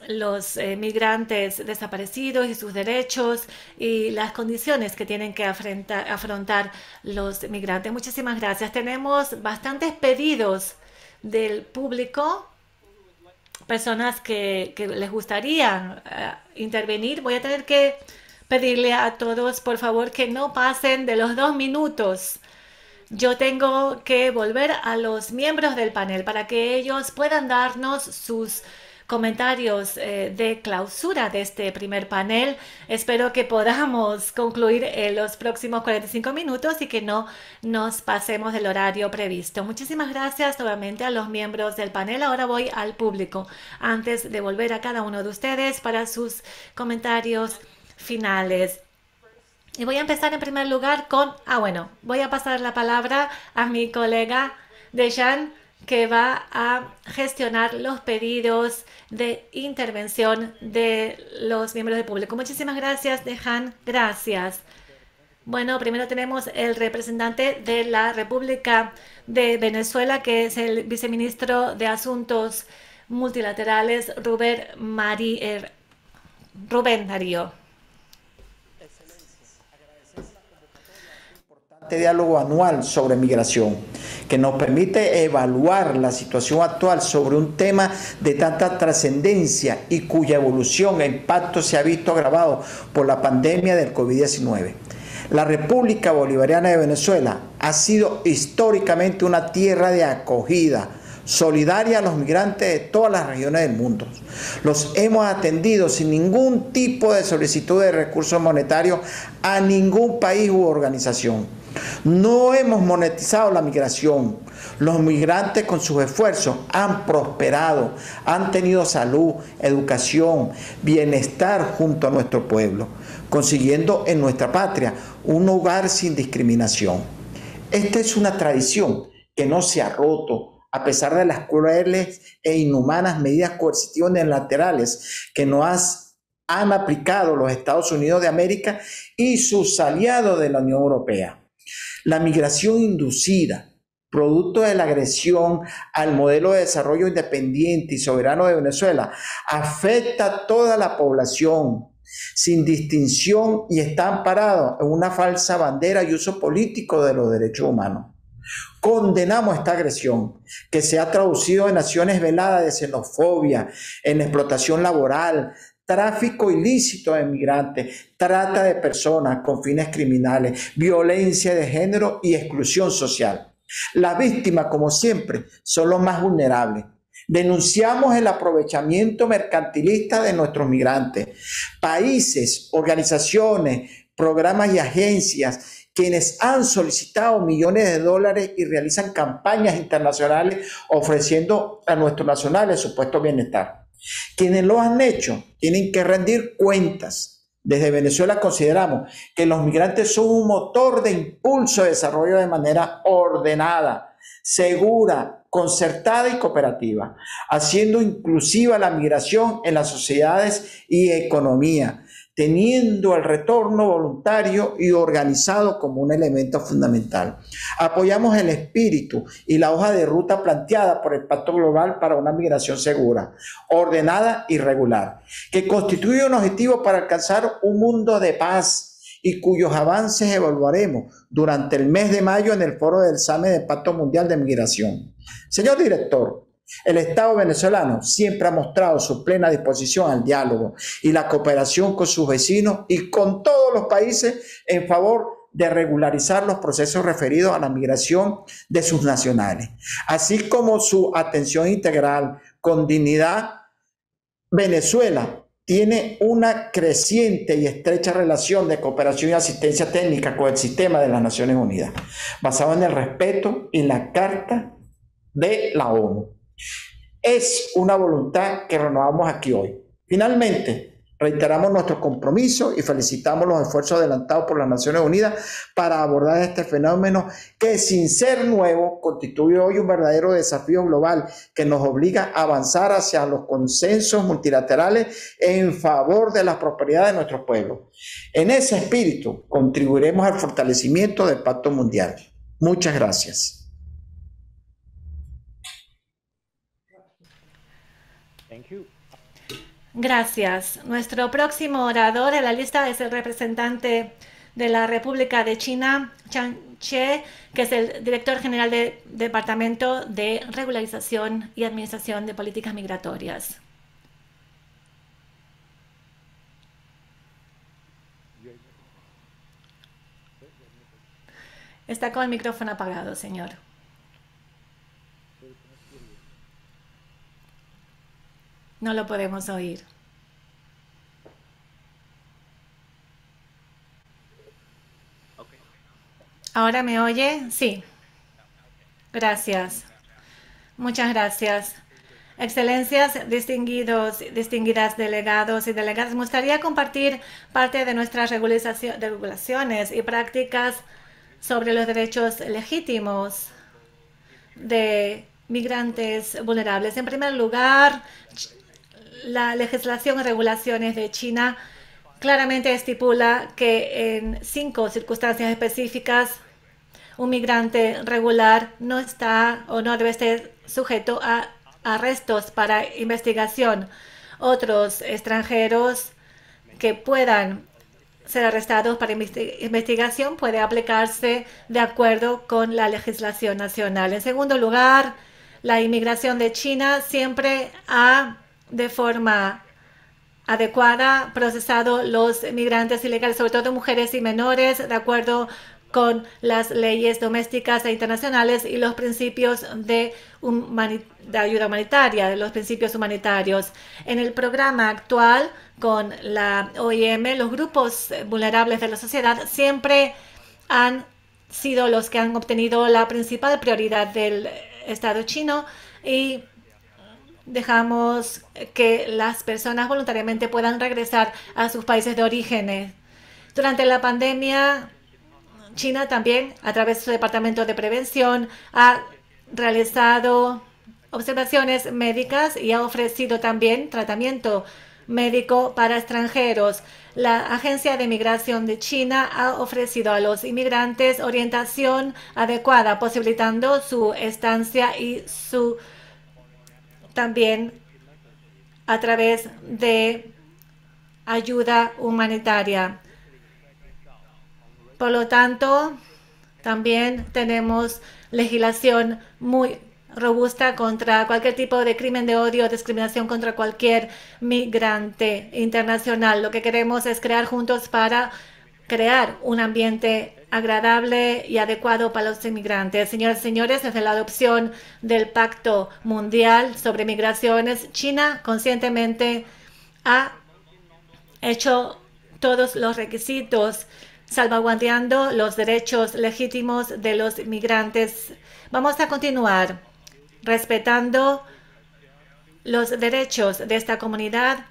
los eh, migrantes desaparecidos y sus derechos y las condiciones que tienen que afrontar, los migrantes. Muchísimas gracias. Tenemos bastantes pedidos del público, personas que, les gustaría eh, intervenir. Voy a tener que pedirle a todos, por favor, que no pasen de los dos minutos. Yo tengo que volver a los miembros del panel para que ellos puedan darnos sus comentarios eh, de clausura de este primer panel. Espero que podamos concluir en los próximos 45 minutos y que no nos pasemos del horario previsto. Muchísimas gracias nuevamente a los miembros del panel. Ahora voy al público antes de volver a cada uno de ustedes para sus comentarios finales. Y voy a empezar en primer lugar con, ah bueno, voy a pasar la palabra a mi colega Dejan que va a gestionar los pedidos de intervención de los miembros del público. Muchísimas gracias, Dejan. Gracias. Bueno, primero tenemos el representante de la República de Venezuela, que es el viceministro de Asuntos Multilaterales, Rubén, Marí, er- Rubén Darío. Este diálogo anual sobre migración, que nos permite evaluar la situación actual sobre un tema de tanta trascendencia y cuya evolución e impacto se ha visto agravado por la pandemia del COVID-19. La República Bolivariana de Venezuela ha sido históricamente una tierra de acogida, solidaria a los migrantes de todas las regiones del mundo. Los hemos atendido sin ningún tipo de solicitud de recursos monetarios a ningún país u organización. No hemos monetizado la migración. Los migrantes con sus esfuerzos han prosperado, han tenido salud, educación, bienestar junto a nuestro pueblo, consiguiendo en nuestra patria un hogar sin discriminación. Esta es una tradición que no se ha roto a pesar de las crueles e inhumanas medidas coercitivas laterales que nos han aplicado los Estados Unidos de América y sus aliados de la Unión Europea. La migración inducida, producto de la agresión al modelo de desarrollo independiente y soberano de Venezuela, afecta a toda la población sin distinción y está amparado en una falsa bandera y uso político de los derechos humanos. Condenamos esta agresión que se ha traducido en acciones veladas de xenofobia, en explotación laboral, tráfico ilícito de migrantes, trata de personas con fines criminales, violencia de género y exclusión social. Las víctimas, como siempre, son los más vulnerables. Denunciamos el aprovechamiento mercantilista de nuestros migrantes. Países, organizaciones, programas y agencias quienes han solicitado millones de dólares y realizan campañas internacionales ofreciendo a nuestros nacionales supuesto bienestar. Quienes lo han hecho tienen que rendir cuentas. Desde Venezuela consideramos que los migrantes son un motor de impulso de desarrollo de manera ordenada, segura, concertada y cooperativa, haciendo inclusiva la migración en las sociedades y economía, teniendo el retorno voluntario y organizado como un elemento fundamental. Apoyamos el espíritu y la hoja de ruta planteada por el Pacto Global para una migración segura, ordenada y regular, que constituye un objetivo para alcanzar un mundo de paz y cuyos avances evaluaremos durante el mes de mayo en el foro del examen del Pacto Mundial de Migración. Señor director, el Estado venezolano siempre ha mostrado su plena disposición al diálogo y la cooperación con sus vecinos y con todos los países en favor de regularizar los procesos referidos a la migración de sus nacionales, así como su atención integral con dignidad. Venezuela tiene una creciente y estrecha relación de cooperación y asistencia técnica con el sistema de las Naciones Unidas, basado en el respeto y la Carta de la ONU. Es una voluntad que renovamos aquí hoy. Finalmente, reiteramos nuestro compromiso y felicitamos los esfuerzos adelantados por las Naciones Unidas para abordar este fenómeno que sin ser nuevo constituye hoy un verdadero desafío global que nos obliga a avanzar hacia los consensos multilaterales en favor de la prosperidad de nuestros pueblos. En ese espíritu contribuiremos al fortalecimiento del Pacto Mundial. Muchas gracias. Gracias. Nuestro próximo orador en la lista es el representante de la República de China, Chang Che, que es el director general del Departamento de Regularización y Administración de Políticas Migratorias. Está con el micrófono apagado, señor. No lo podemos oír. ¿Ahora me oye? Sí. Gracias. Muchas gracias. Excelencias, distinguidos, distinguidas delegados y delegadas, me gustaría compartir parte de nuestras regulaciones y prácticas sobre los derechos legítimos de migrantes vulnerables. En primer lugar, la legislación y regulaciones de China claramente estipula que en cinco circunstancias específicas un migrante regular no está o no debe ser sujeto a arrestos para investigación. Otros extranjeros que puedan ser arrestados para investigación puede aplicarse de acuerdo con la legislación nacional. En segundo lugar, la inmigración de China siempre ha de forma adecuada procesado los migrantes ilegales, sobre todo mujeres y menores, de acuerdo con las leyes domésticas e internacionales y los principios de, de ayuda humanitaria, de los principios humanitarios. En el programa actual con la OIM, los grupos vulnerables de la sociedad siempre han sido los que han obtenido la principal prioridad del Estado chino y dejamos que las personas voluntariamente puedan regresar a sus países de origen. Durante la pandemia, China también, a través de su Departamento de Prevención, ha realizado observaciones médicas y ha ofrecido también tratamiento médico para extranjeros. La Agencia de Migración de China ha ofrecido a los inmigrantes orientación adecuada, posibilitando su estancia y su también a través de ayuda humanitaria. Por lo tanto, también tenemos legislación muy robusta contra cualquier tipo de crimen de odio, o discriminación contra cualquier migrante internacional. Lo que queremos es crear juntos para crear un ambiente agradable y adecuado para los inmigrantes. Señoras y señores, desde la adopción del Pacto Mundial sobre Migraciones, China conscientemente ha hecho todos los requisitos salvaguardando los derechos legítimos de los migrantes. Vamos a continuar respetando los derechos de esta comunidad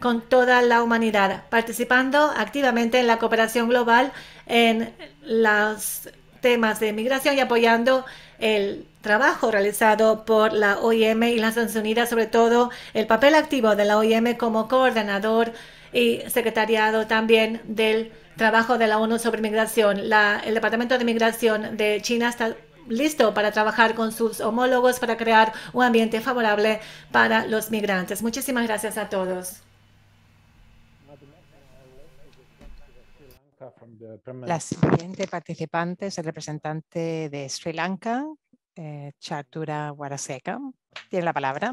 con toda la humanidad, participando activamente en la cooperación global en los temas de migración y apoyando el trabajo realizado por la OIM y las Naciones Unidas, sobre todo el papel activo de la OIM como coordinador y secretariado también del trabajo de la ONU sobre migración. el Departamento de Migración de China está listo para trabajar con sus homólogos para crear un ambiente favorable para los migrantes. Muchísimas gracias a todos. La siguiente participante es el representante de Sri Lanka, eh, Chatura Chartura Waraseka. Tiene la palabra.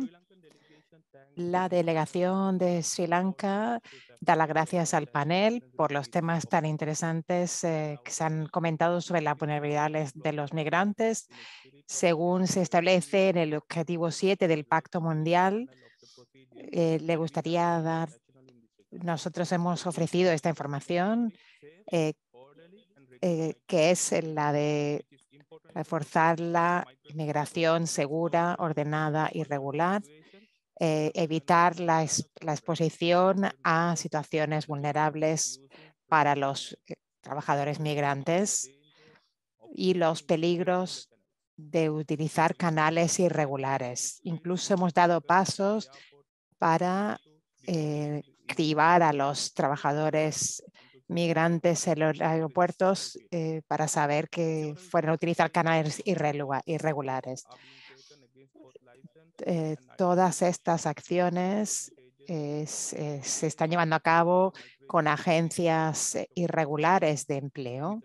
La delegación de Sri Lanka da las gracias al panel por los temas tan interesantes eh, que se han comentado sobre las vulnerabilidades de los migrantes, según se establece en el objetivo 7 del Pacto Mundial. Eh, le gustaría dar, nosotros hemos ofrecido esta información eh, que es la de reforzar la migración segura, ordenada y regular, eh, evitar la, exposición a situaciones vulnerables para los eh, trabajadores migrantes y los peligros de utilizar canales irregulares. Incluso hemos dado pasos para activar a los trabajadores migrantes en los aeropuertos eh, para saber que fueron a utilizar canales irregulares. Eh, todas estas acciones eh, se están llevando a cabo con agencias irregulares de empleo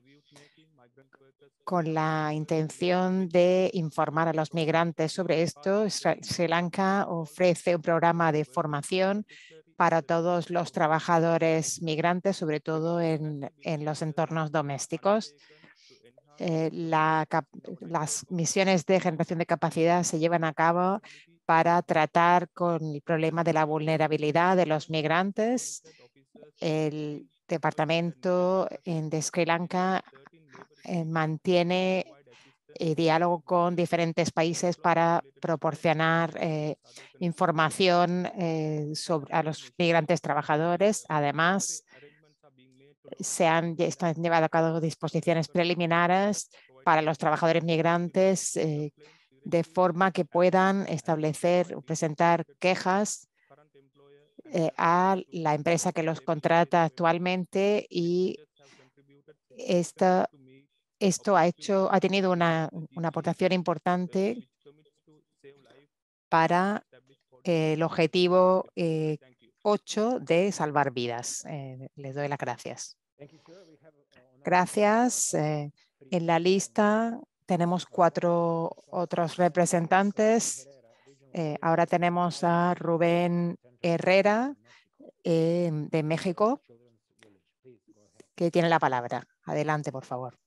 con la intención de informar a los migrantes sobre esto. Sri Lanka ofrece un programa de formación para todos los trabajadores migrantes, sobre todo en, los entornos domésticos. Eh, las misiones de generación de capacidad se llevan a cabo para tratar con el problema de la vulnerabilidad de los migrantes. El departamento de Sri Lanka eh, mantiene y diálogo con diferentes países para proporcionar información sobre a los migrantes trabajadores. Además, se han, llevado a cabo disposiciones preliminares para los trabajadores migrantes de forma que puedan establecer o presentar quejas a la empresa que los contrata actualmente y esta esto ha, hecho, ha tenido una, aportación importante para eh, el objetivo 8 eh, de salvar vidas. Eh, les doy las gracias. Gracias. en la lista tenemos cuatro otros representantes. ahora tenemos a Rubén Herrera de México, que tiene la palabra. Adelante, por favor.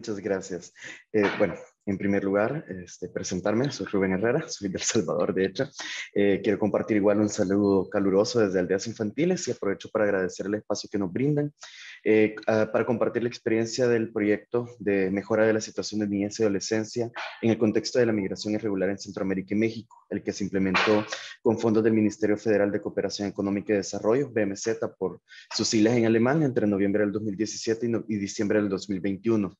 Muchas gracias. Eh, bueno, en primer lugar, este, presentarme, soy Rubén Herrera, soy del Salvador, de hecho. Eh, quiero compartir igual un saludo caluroso desde Aldeas Infantiles y aprovecho para agradecer el espacio que nos brindan eh, ah, para compartir la experiencia del proyecto de mejora de la situación de niñez y adolescencia en el contexto de la migración irregular en Centroamérica y México, el que se implementó con fondos del Ministerio Federal de Cooperación Económica y Desarrollo, BMZ, por sus siglas en alemán, entre noviembre del 2017 y diciembre del 2021.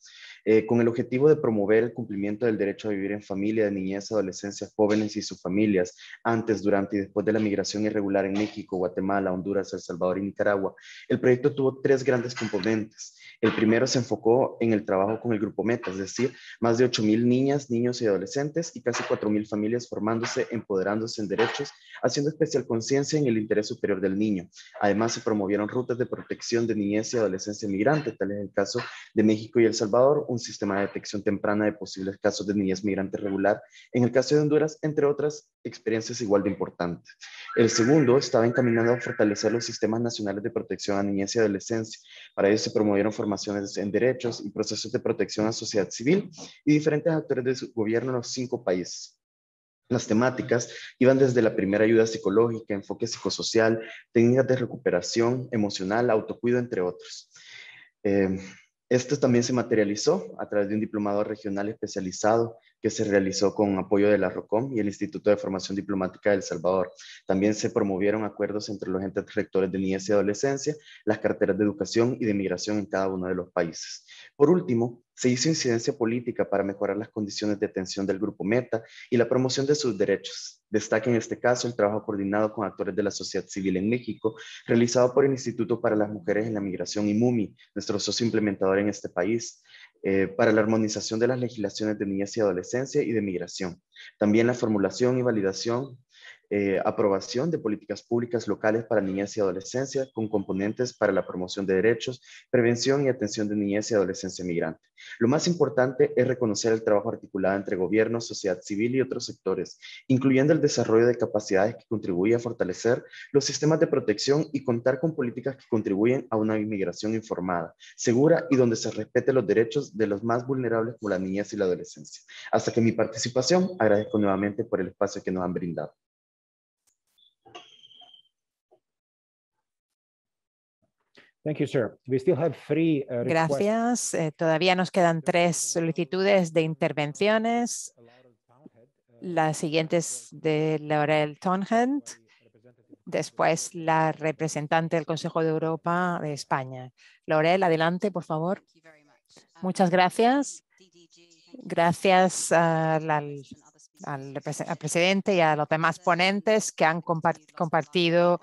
Eh, con el objetivo de promover el cumplimiento del derecho a vivir en familia de niñez, adolescencia, jóvenes y sus familias antes, durante y después de la migración irregular en México, Guatemala, Honduras, El Salvador y Nicaragua. El proyecto tuvo tres grandes componentes. El primero se enfocó en el trabajo con el grupo Meta, es decir, más de 8.000 niñas, niños y adolescentes y casi 4.000 familias formándose, empoderándose en derechos, haciendo especial conciencia en el interés superior del niño. Además, se promovieron rutas de protección de niñez y adolescencia migrante, tal es el caso de México y El Salvador, un sistema de detección temprana de posibles casos de niñez migrante regular, en el caso de Honduras, entre otras experiencias igual de importantes. El segundo estaba encaminado a fortalecer los sistemas nacionales de protección a niñez y adolescencia. Para ello se promovieron formaciones en derechos y procesos de protección a sociedad civil y diferentes actores de gobierno en los cinco países. Las temáticas iban desde la primera ayuda psicológica, enfoque psicosocial, técnicas de recuperación emocional, autocuido, entre otros. Eh, esto también se materializó a través de un diplomado regional especializado que se realizó con apoyo de la ROCOM y el Instituto de Formación Diplomática de El Salvador. También se promovieron acuerdos entre los entes rectores de niñez y adolescencia, las carteras de educación y de migración en cada uno de los países. Por último, se hizo incidencia política para mejorar las condiciones de atención del grupo Meta y la promoción de sus derechos. Destaca en este caso el trabajo coordinado con actores de la sociedad civil en México, realizado por el Instituto para las Mujeres en la Migración y MUMI, nuestro socio implementador en este país. Eh, para la armonización de las legislaciones de niñez y adolescencia y de migración. También la formulación y validación eh, aprobación de políticas públicas locales para niñez y adolescencia con componentes para la promoción de derechos, prevención y atención de niñez y adolescencia migrante. Lo más importante es reconocer el trabajo articulado entre gobierno, sociedad civil y otros sectores, incluyendo el desarrollo de capacidades que contribuyen a fortalecer los sistemas de protección y contar con políticas que contribuyen a una inmigración informada, segura y donde se respete los derechos de los más vulnerables como la niñez y la adolescencia. Hasta que mi participación, agradezco nuevamente por el espacio que nos han brindado. Uh, gracias. Eh, todavía nos quedan tres solicitudes de intervenciones. Uh, Las siguientes de Laurel Tonhent, después la representante del Consejo de Europa de España. Laurel, adelante, por favor. Um, Muchas gracias. Gracias al, presidente y a los demás ponentes que han compartido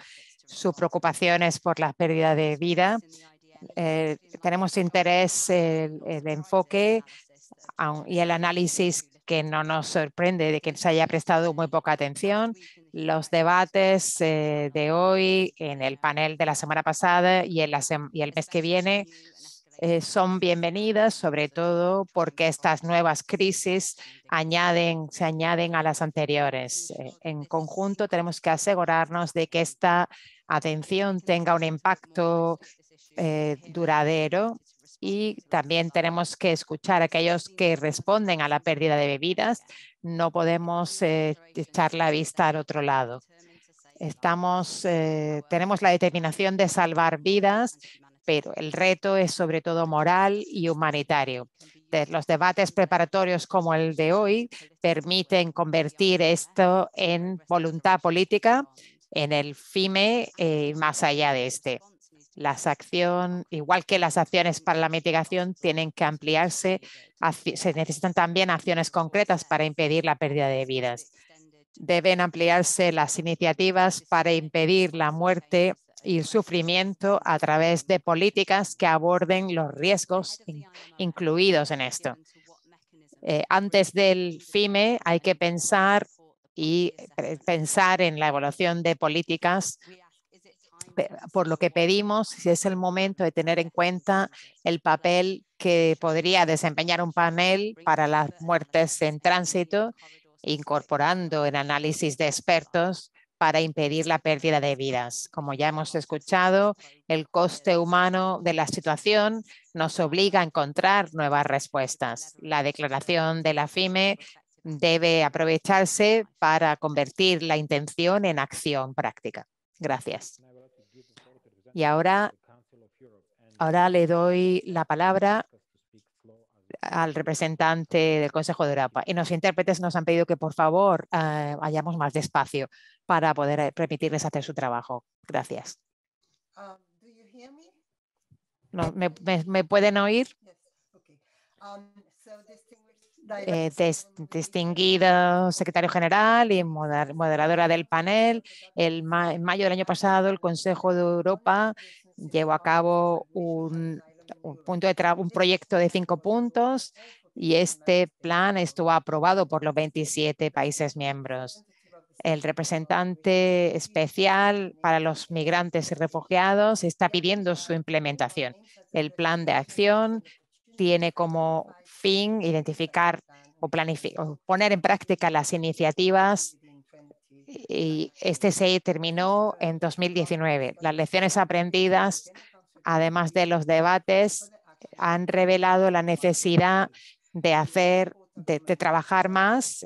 sus preocupaciones por la pérdida de vida. Eh, tenemos interés en el enfoque y el análisis que no nos sorprende de que se haya prestado muy poca atención. Los debates eh, de hoy en el panel de la semana pasada y, en el mes que viene eh, son bienvenidas, sobre todo porque estas nuevas crisis se añaden a las anteriores. en conjunto tenemos que asegurarnos de que esta atención tenga un impacto eh, duradero y también tenemos que escuchar a aquellos que responden a la pérdida de bebidas. No podemos eh, echar la vista al otro lado. Estamos, eh, tenemos la determinación de salvar vidas, pero el reto es sobre todo moral y humanitario. los debates preparatorios como el de hoy permiten convertir esto en voluntad política en el FIME y eh, más allá de este. Las acciones, igual que las acciones para la mitigación, tienen que ampliarse. Se necesitan también acciones concretas para impedir la pérdida de vidas. Deben ampliarse las iniciativas para impedir la muerte y el sufrimiento a través de políticas que aborden los riesgos incluidos en esto. Eh, antes del FIME hay que pensar y pensar en la evaluación de políticas por lo que pedimos, si es el momento de tener en cuenta el papel que podría desempeñar un panel para las muertes en tránsito, incorporando el análisis de expertos para impedir la pérdida de vidas. Como ya hemos escuchado, el coste humano de la situación nos obliga a encontrar nuevas respuestas. La declaración de la FIME debe aprovecharse para convertir la intención en acción práctica. Gracias. Y ahora, ahora le doy la palabra al representante del Consejo de Europa. Y los intérpretes nos han pedido que, por favor, eh, vayamos más despacio para poder eh, permitirles hacer su trabajo. Gracias. Um, no, me, pueden oír? Um, eh, distinguido secretario general y moderadora del panel. El en mayo del año pasado, el Consejo de Europa llevó a cabo un, punto de un proyecto de cinco puntos y este plan estuvo aprobado por los 27 países miembros. El representante especial para los migrantes y refugiados está pidiendo su implementación. El plan de acción tiene como fin identificar o, o poner en práctica las iniciativas y este se terminó en 2019. Las lecciones aprendidas, además de los debates, han revelado la necesidad de hacer, de, trabajar más.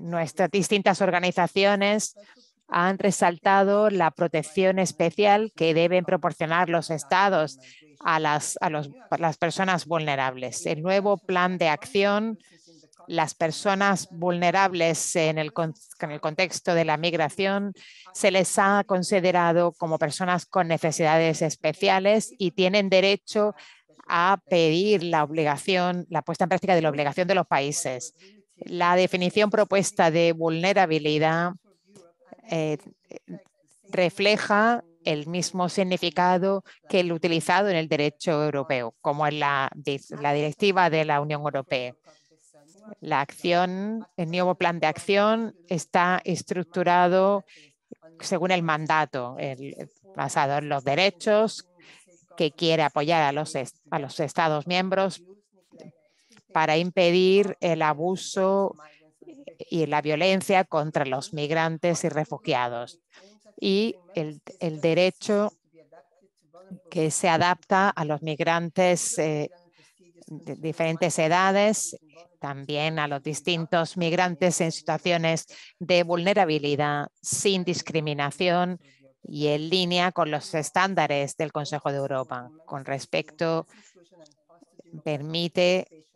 nuestras distintas organizaciones han resaltado la protección especial que deben proporcionar los estados a las, a los, personas vulnerables. El nuevo plan de acción las personas vulnerables en el, el, contexto de la migración se les ha considerado como personas con necesidades especiales y tienen derecho a pedir la obligación, la puesta en práctica de la obligación de los países. La definición propuesta de vulnerabilidad eh, refleja el mismo significado que el utilizado en el derecho europeo, como en la, directiva de la Unión Europea. La acción, el nuevo plan de acción está estructurado según el mandato, basado en los derechos que quiere apoyar a los, a los Estados miembros para impedir el abuso y la violencia contra los migrantes y refugiados y el, derecho que se adapta a los migrantes eh, de diferentes edades, también a los distintos migrantes en situaciones de vulnerabilidad sin discriminación y en línea con los estándares del Consejo de Europa. Con respecto, permite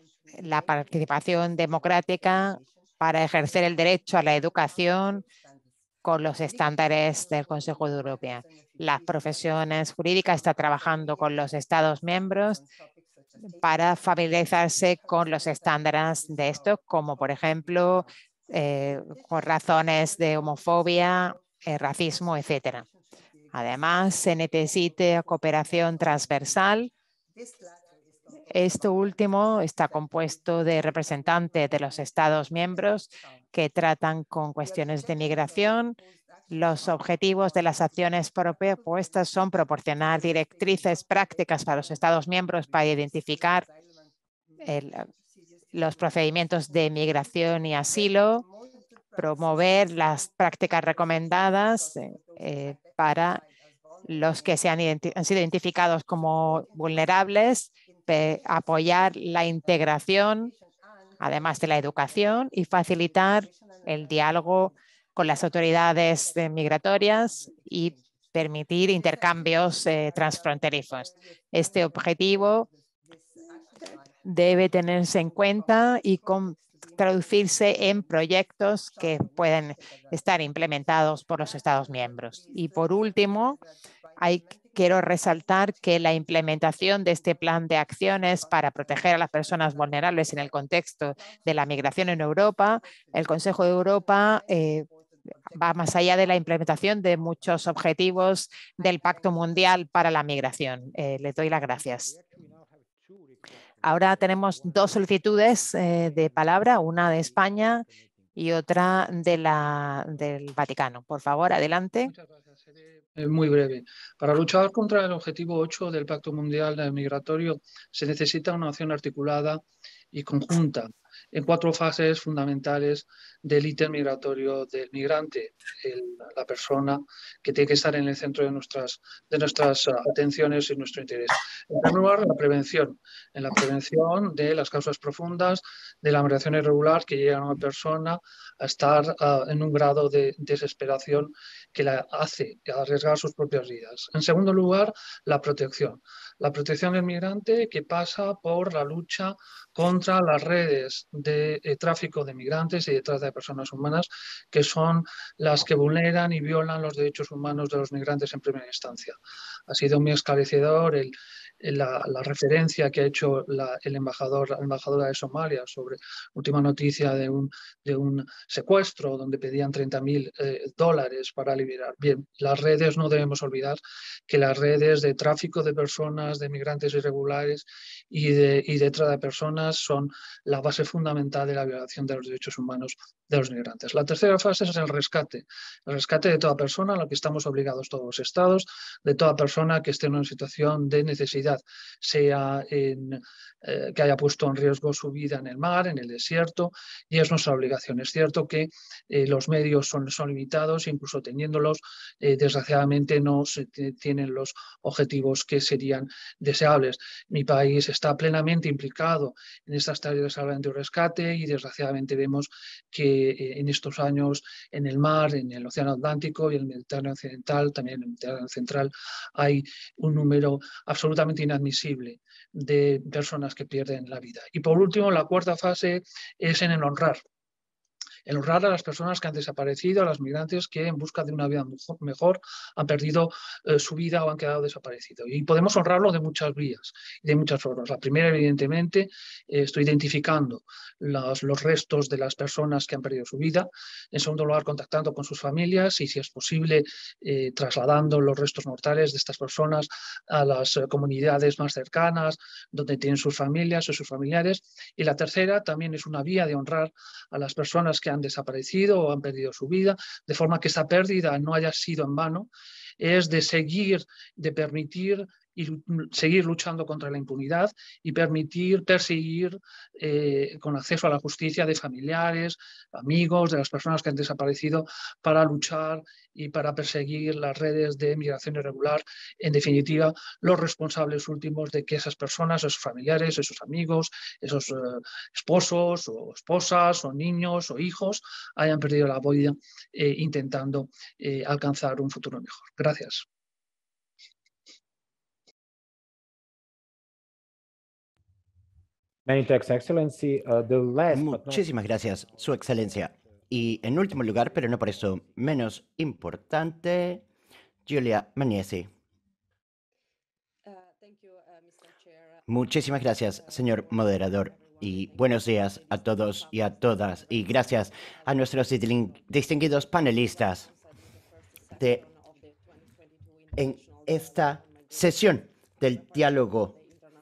la participación democrática para ejercer el derecho a la educación, con los estándares del Consejo de Europa. Las profesiones jurídicas están trabajando con los Estados miembros para familiarizarse con los estándares de esto, como por ejemplo por eh, con razones de homofobia, eh, racismo, etc. Además, se necesita cooperación transversal esto último está compuesto de representantes de los Estados miembros que tratan con cuestiones de migración. Los objetivos de las acciones propuestas son proporcionar directrices prácticas para los Estados miembros para identificar los procedimientos de migración y asilo, promover las prácticas recomendadas eh, para los que se han sido identificados como vulnerables apoyar la integración, además de la educación, y facilitar el diálogo con las autoridades eh, migratorias y permitir intercambios eh, transfronterizos. Este objetivo debe tenerse en cuenta y traducirse en proyectos que pueden estar implementados por los Estados miembros. Y por último, hay quiero resaltar que la implementación de este plan de acciones para proteger a las personas vulnerables en el contexto de la migración en Europa, el Consejo de Europa eh, va más allá de la implementación de muchos objetivos del Pacto Mundial para la Migración. Le eh, les doy las gracias. Ahora tenemos dos solicitudes eh, de palabra, una de España y otra de la, del Vaticano. Por favor, adelante muy breve. Para luchar contra el objetivo 8 del Pacto Mundial Migratorio se necesita una acción articulada y conjunta en cuatro fases fundamentales del ítem migratorio del migrante, la persona que tiene que estar en el centro de nuestras, de nuestras ah, atenciones y nuestro interés. En primer lugar, la prevención, en la prevención de las causas profundas de la migración irregular que llega a una persona a estar ah, en un grado de desesperación que la hace arriesgar sus propias vidas. En segundo lugar, la protección. La protección del migrante que pasa por la lucha contra las redes de eh, tráfico de migrantes y de trata de personas humanas, que son las que vulneran y violan los derechos humanos de los migrantes en primera instancia. Ha sido muy esclarecedor el, eh, la, referencia que ha hecho la, el embajador, la embajadora de Somalia sobre última noticia de un, de un secuestro donde pedían 30.000 eh, dólares para liberar. Bien, las redes, no debemos olvidar que las redes de tráfico de personas, de migrantes irregulares y de, y de trata de personas son la base fundamental de la violación de los derechos humanos de los migrantes. La tercera fase es el rescate, el rescate de toda persona a la que estamos obligados todos los estados, de toda persona que esté en una situación de necesidad sea eh, que haya puesto en riesgo su vida en el mar, en el desierto, y es nuestra obligación. Es cierto que eh, los medios son, son limitados, incluso teniéndolos, eh, desgraciadamente no se tienen los objetivos que serían deseables. Mi país está plenamente implicado en estas tareas de salvamento y rescate y desgraciadamente vemos que en estos años en el mar, en el Océano Atlántico y en el Mediterráneo Occidental, también en el Mediterráneo Central, hay un número absolutamente inadmisible de personas que pierden la vida. Y por último, la cuarta fase es en el honrar, el honrar a las personas que han desaparecido, a las migrantes que en busca de una vida mejor han perdido eh, su vida o han quedado desaparecidos. Y podemos honrarlo de muchas vías de muchas formas. La primera, evidentemente, eh, estoy identificando los, restos de las personas que han perdido su vida. En segundo lugar, contactando con sus familias y, si es posible, eh, trasladando los restos mortales de estas personas a las comunidades más cercanas, donde tienen sus familias o sus familiares. Y la tercera también es una vía de honrar a las personas que han desaparecido o han perdido su vida, de forma que esa pérdida no haya sido en vano, es de seguir, de permitir seguir luchando contra la impunidad y permitir perseguir eh, con acceso a la justicia de familiares, amigos, de las personas que han desaparecido para luchar y para perseguir las redes de migración irregular, en definitiva, los responsables últimos de que esas personas, esos familiares, esos amigos, esos eh, esposos o esposas o niños o hijos hayan perdido la vida eh, intentando alcanzar un futuro mejor. Gracias. Uh, Muchísimas gracias, Su Excelencia. Y en último lugar, pero no por eso menos importante, Julia Magnesi. Uh, uh, Muchísimas gracias, señor moderador. Y buenos días a todos y a todas. Y gracias a nuestros distinguidos panelistas de, en esta sesión del diálogo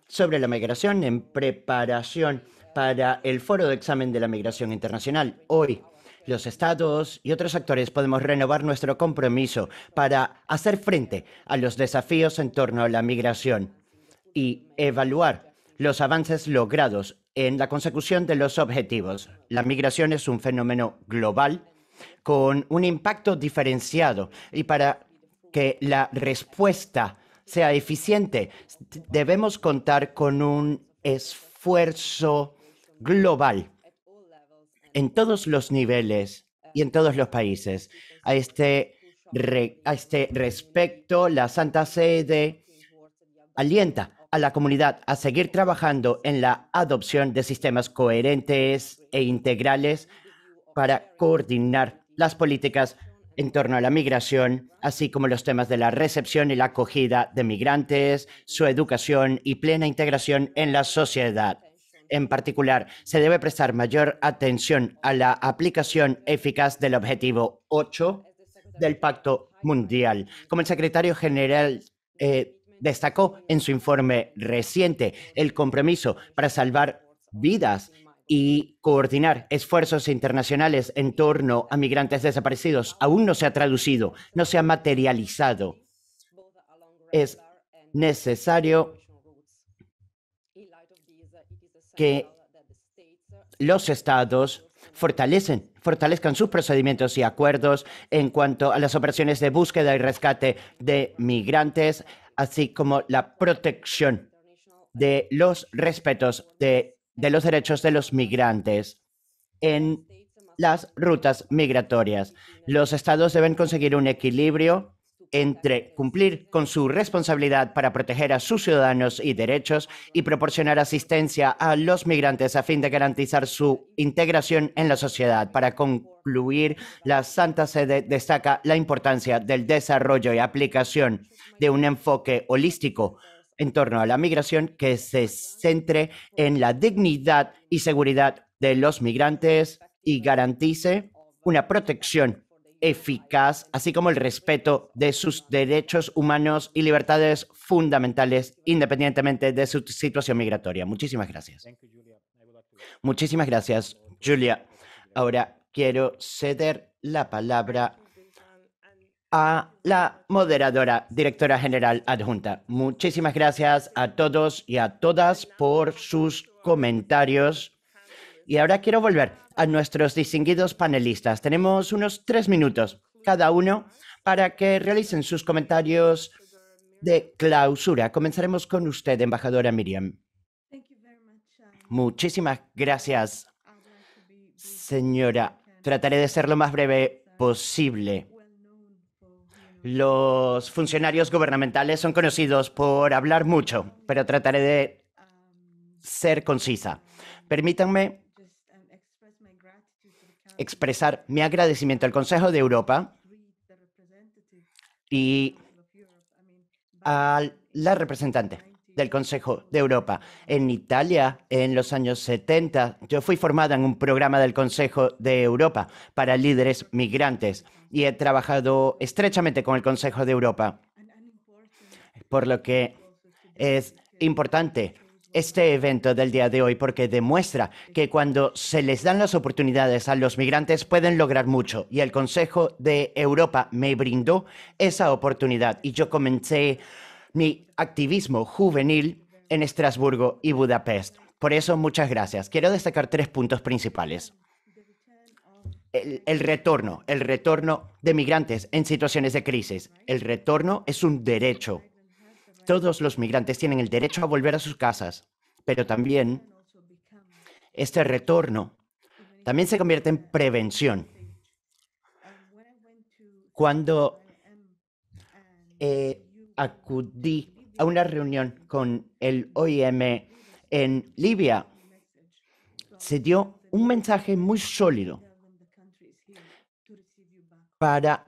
sobre la migración en preparación para el foro de examen de la migración internacional. Hoy, los estados y otros actores podemos renovar nuestro compromiso para hacer frente a los desafíos en torno a la migración y evaluar los avances logrados en la consecución de los objetivos. La migración es un fenómeno global con un impacto diferenciado y para que la respuesta sea eficiente. Debemos contar con un esfuerzo global en todos los niveles y en todos los países. A este, a este respecto, la Santa Sede alienta a la comunidad a seguir trabajando en la adopción de sistemas coherentes e integrales para coordinar las políticas en torno a la migración, así como los temas de la recepción y la acogida de migrantes, su educación y plena integración en la sociedad. En particular, se debe prestar mayor atención a la aplicación eficaz del objetivo 8 del Pacto Mundial. Como el secretario general eh, destacó en su informe reciente, el compromiso para salvar vidas y coordinar esfuerzos internacionales en torno a migrantes desaparecidos aún no se ha traducido, no se ha materializado. Es necesario que los estados fortalecen, fortalezcan sus procedimientos y acuerdos en cuanto a las operaciones de búsqueda y rescate de migrantes, así como la protección de los respetos de de los derechos de los migrantes en las rutas migratorias. Los estados deben conseguir un equilibrio entre cumplir con su responsabilidad para proteger a sus ciudadanos y derechos y proporcionar asistencia a los migrantes a fin de garantizar su integración en la sociedad. Para concluir, la Santa Sede destaca la importancia del desarrollo y aplicación de un enfoque holístico en torno a la migración que se centre en la dignidad y seguridad de los migrantes y garantice una protección eficaz, así como el respeto de sus derechos humanos y libertades fundamentales, independientemente de su situación migratoria. Muchísimas gracias. Muchísimas gracias, Julia. Ahora quiero ceder la palabra a la moderadora, directora general adjunta. Muchísimas gracias a todos y a todas por sus comentarios. Y ahora quiero volver a nuestros distinguidos panelistas. Tenemos unos tres minutos cada uno para que realicen sus comentarios de clausura. Comenzaremos con usted, embajadora Miriam. Uh, Muchísimas gracias, señora. Trataré de ser lo más breve posible. Los funcionarios gubernamentales son conocidos por hablar mucho, pero trataré de ser concisa. Permítanme expresar mi agradecimiento al Consejo de Europa y a la representante del Consejo de Europa. En Italia, en los años 70, yo fui formada en un programa del Consejo de Europa para líderes migrantes y he trabajado estrechamente con el Consejo de Europa, por lo que es importante este evento del día de hoy porque demuestra que cuando se les dan las oportunidades a los migrantes pueden lograr mucho y el Consejo de Europa me brindó esa oportunidad y yo comencé mi activismo juvenil en Estrasburgo y Budapest. Por eso muchas gracias. Quiero destacar tres puntos principales el, retorno, el retorno de migrantes en situaciones de crisis. El retorno es un derecho. Todos los migrantes tienen el derecho a volver a sus casas, pero también este retorno también se convierte en prevención. Cuando eh, acudí a una reunión con el OIM en Libia, se dio un mensaje muy sólido para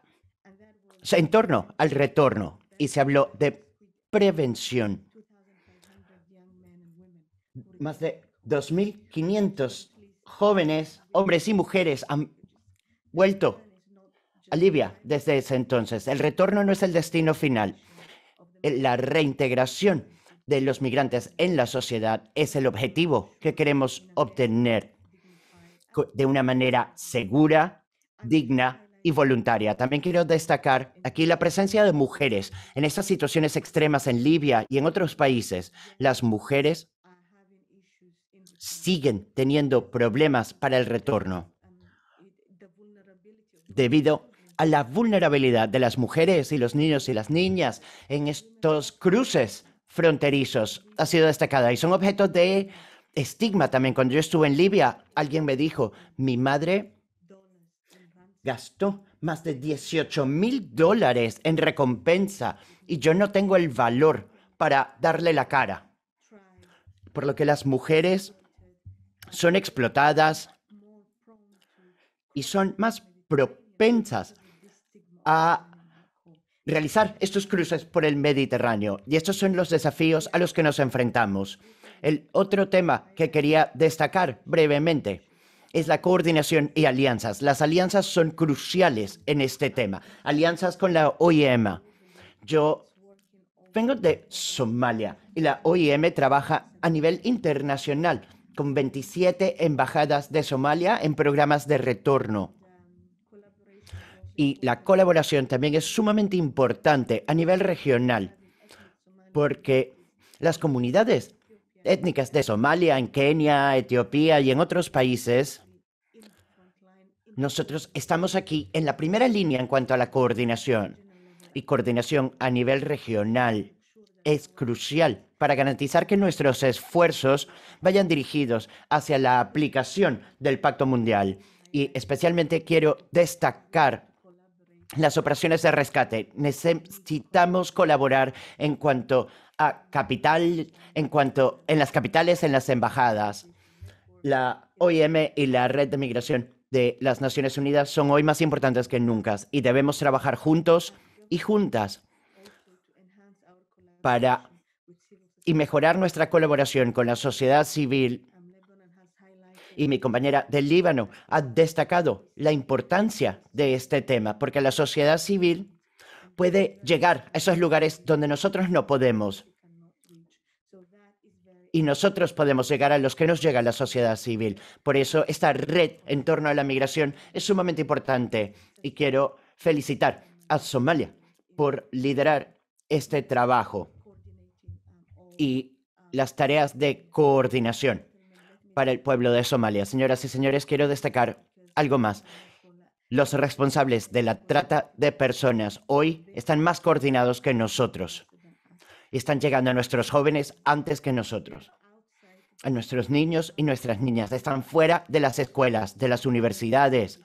en torno al retorno y se habló de prevención. Más de 2.500 jóvenes, hombres y mujeres han vuelto a Libia desde ese entonces. El retorno no es el destino final. La reintegración de los migrantes en la sociedad es el objetivo que queremos obtener de una manera segura, digna y voluntaria. También quiero destacar aquí la presencia de mujeres en estas situaciones extremas en Libia y en otros países. Las mujeres siguen teniendo problemas para el retorno debido a la vulnerabilidad de las mujeres y los niños y las niñas en estos cruces fronterizos. Ha sido destacada y son objeto de estigma también. Cuando yo estuve en Libia, alguien me dijo, mi madre gastó más de 18 mil dólares en recompensa y yo no tengo el valor para darle la cara. Por lo que las mujeres son explotadas y son más propensas a realizar estos cruces por el Mediterráneo. Y estos son los desafíos a los que nos enfrentamos. El otro tema que quería destacar brevemente es la coordinación y alianzas. Las alianzas son cruciales en este tema. Alianzas con la OIM. E Yo vengo de Somalia y la OIM e trabaja a nivel internacional con 27 embajadas de Somalia en programas de retorno. Y la colaboración también es sumamente importante a nivel regional, porque las comunidades étnicas de Somalia, en Kenia, Etiopía y en otros países nosotros estamos aquí en la primera línea en cuanto a la coordinación y coordinación a nivel regional es crucial para garantizar que nuestros esfuerzos vayan dirigidos hacia la aplicación del Pacto Mundial. Y especialmente quiero destacar las operaciones de rescate. Necesitamos colaborar en cuanto a capital, en cuanto en las capitales, en las embajadas. La OIM y la red de migración de las Naciones Unidas son hoy más importantes que nunca y debemos trabajar juntos y juntas para y mejorar nuestra colaboración con la sociedad civil. Y mi compañera del Líbano ha destacado la importancia de este tema, porque la sociedad civil puede llegar a esos lugares donde nosotros no podemos y nosotros podemos llegar a los que nos llega la sociedad civil. Por eso esta red en torno a la migración es sumamente importante y quiero felicitar a Somalia por liderar este trabajo y las tareas de coordinación para el pueblo de Somalia. Señoras y señores, quiero destacar algo más. Los responsables de la trata de personas hoy están más coordinados que nosotros están llegando a nuestros jóvenes antes que nosotros. A nuestros niños y nuestras niñas están fuera de las escuelas, de las universidades.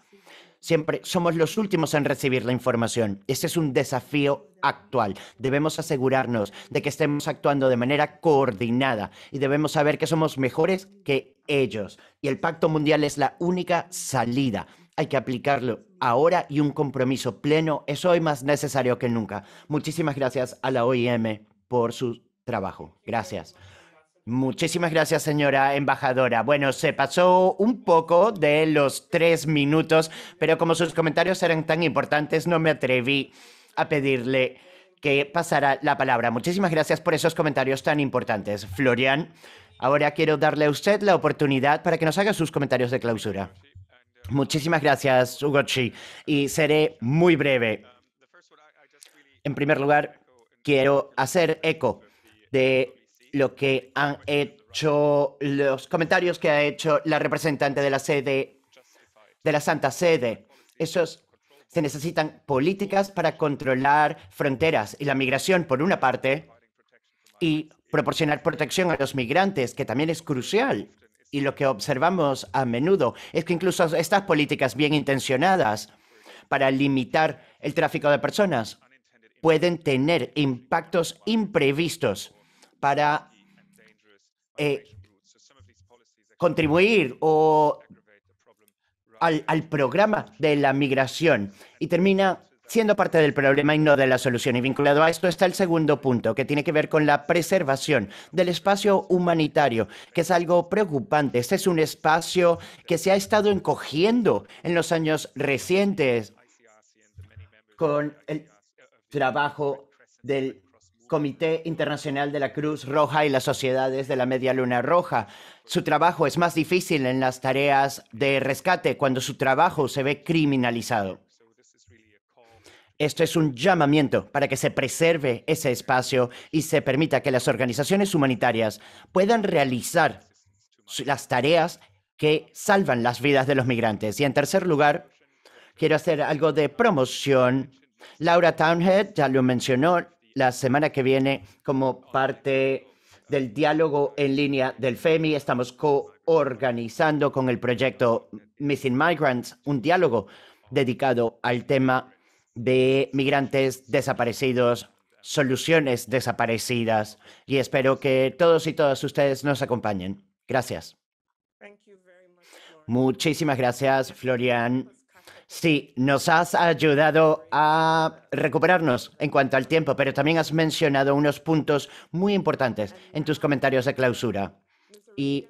Siempre somos los últimos en recibir la información. Ese es un desafío actual. Debemos asegurarnos de que estemos actuando de manera coordinada y debemos saber que somos mejores que ellos. Y el Pacto Mundial es la única salida hay que aplicarlo ahora y un compromiso pleno es hoy más necesario que nunca. Muchísimas gracias a la OIM por su trabajo. Gracias. Muchísimas gracias, señora embajadora. Bueno, se pasó un poco de los tres minutos, pero como sus comentarios eran tan importantes, no me atreví a pedirle que pasara la palabra. Muchísimas gracias por esos comentarios tan importantes. Florian, ahora quiero darle a usted la oportunidad para que nos haga sus comentarios de clausura. Muchísimas gracias, Ugochi, y seré muy breve. Um, en primer lugar, quiero hacer eco de lo que han hecho los comentarios que ha hecho la representante de la sede de la Santa Sede. Esos se necesitan políticas para controlar fronteras y la migración por una parte y proporcionar protección a los migrantes, que también es crucial. Y lo que observamos a menudo es que incluso estas políticas bien intencionadas para limitar el tráfico de personas pueden tener impactos imprevistos para eh, contribuir o al, al, programa de la migración y termina siendo parte del problema y no de la solución. Y vinculado a esto está el segundo punto, que tiene que ver con la preservación del espacio humanitario, que es algo preocupante. Este es un espacio que se ha estado encogiendo en los años recientes con el trabajo del Comité Internacional de la Cruz Roja y las sociedades de la Media Luna Roja. Su trabajo es más difícil en las tareas de rescate cuando su trabajo se ve criminalizado. Esto es un llamamiento para que se preserve ese espacio y se permita que las organizaciones humanitarias puedan realizar las tareas que salvan las vidas de los migrantes. Y en tercer lugar, quiero hacer algo de promoción Laura Townhead ya lo mencionó la semana que viene como parte del diálogo en línea del FEMI. Estamos coorganizando con el proyecto Missing Migrants un diálogo dedicado al tema de migrantes desaparecidos, soluciones desaparecidas. Y espero que todos y todas ustedes nos acompañen. Gracias. Muchísimas gracias, Florian. Sí, nos has ayudado a recuperarnos en cuanto al tiempo, pero también has mencionado unos puntos muy importantes en tus comentarios de clausura. Y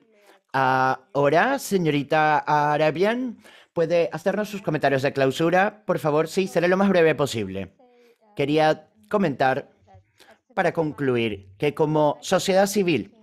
ahora, señorita Arabian, puede hacernos sus comentarios de clausura. Por favor, sí, seré lo más breve posible. Quería comentar para concluir que como sociedad civil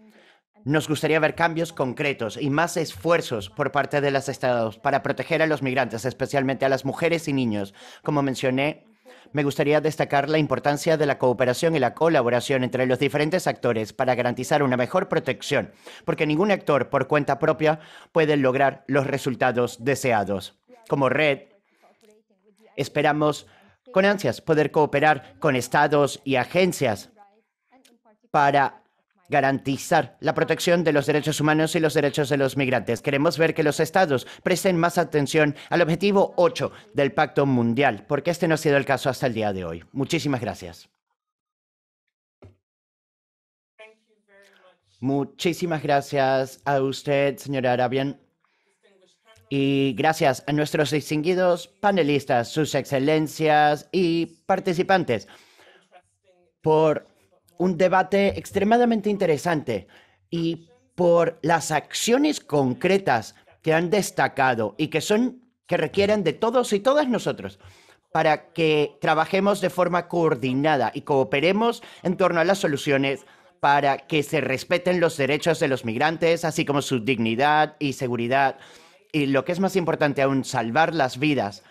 nos gustaría ver cambios concretos y más esfuerzos por parte de los estados para proteger a los migrantes, especialmente a las mujeres y niños. Como mencioné, me gustaría destacar la importancia de la cooperación y la colaboración entre los diferentes actores para garantizar una mejor protección, porque ningún actor por cuenta propia puede lograr los resultados deseados. Como red, esperamos con ansias poder cooperar con estados y agencias para garantizar la protección de los derechos humanos y los derechos de los migrantes. Queremos ver que los estados presten más atención al objetivo 8 del Pacto Mundial, porque este no ha sido el caso hasta el día de hoy. Muchísimas gracias. Muchísimas gracias a usted, señora Arabian. Y gracias a nuestros distinguidos panelistas, sus excelencias y participantes por un debate extremadamente interesante y por las acciones concretas que han destacado y que son que requieren de todos y todas nosotros para que trabajemos de forma coordinada y cooperemos en torno a las soluciones para que se respeten los derechos de los migrantes, así como su dignidad y seguridad, y lo que es más importante aún, salvar las vidas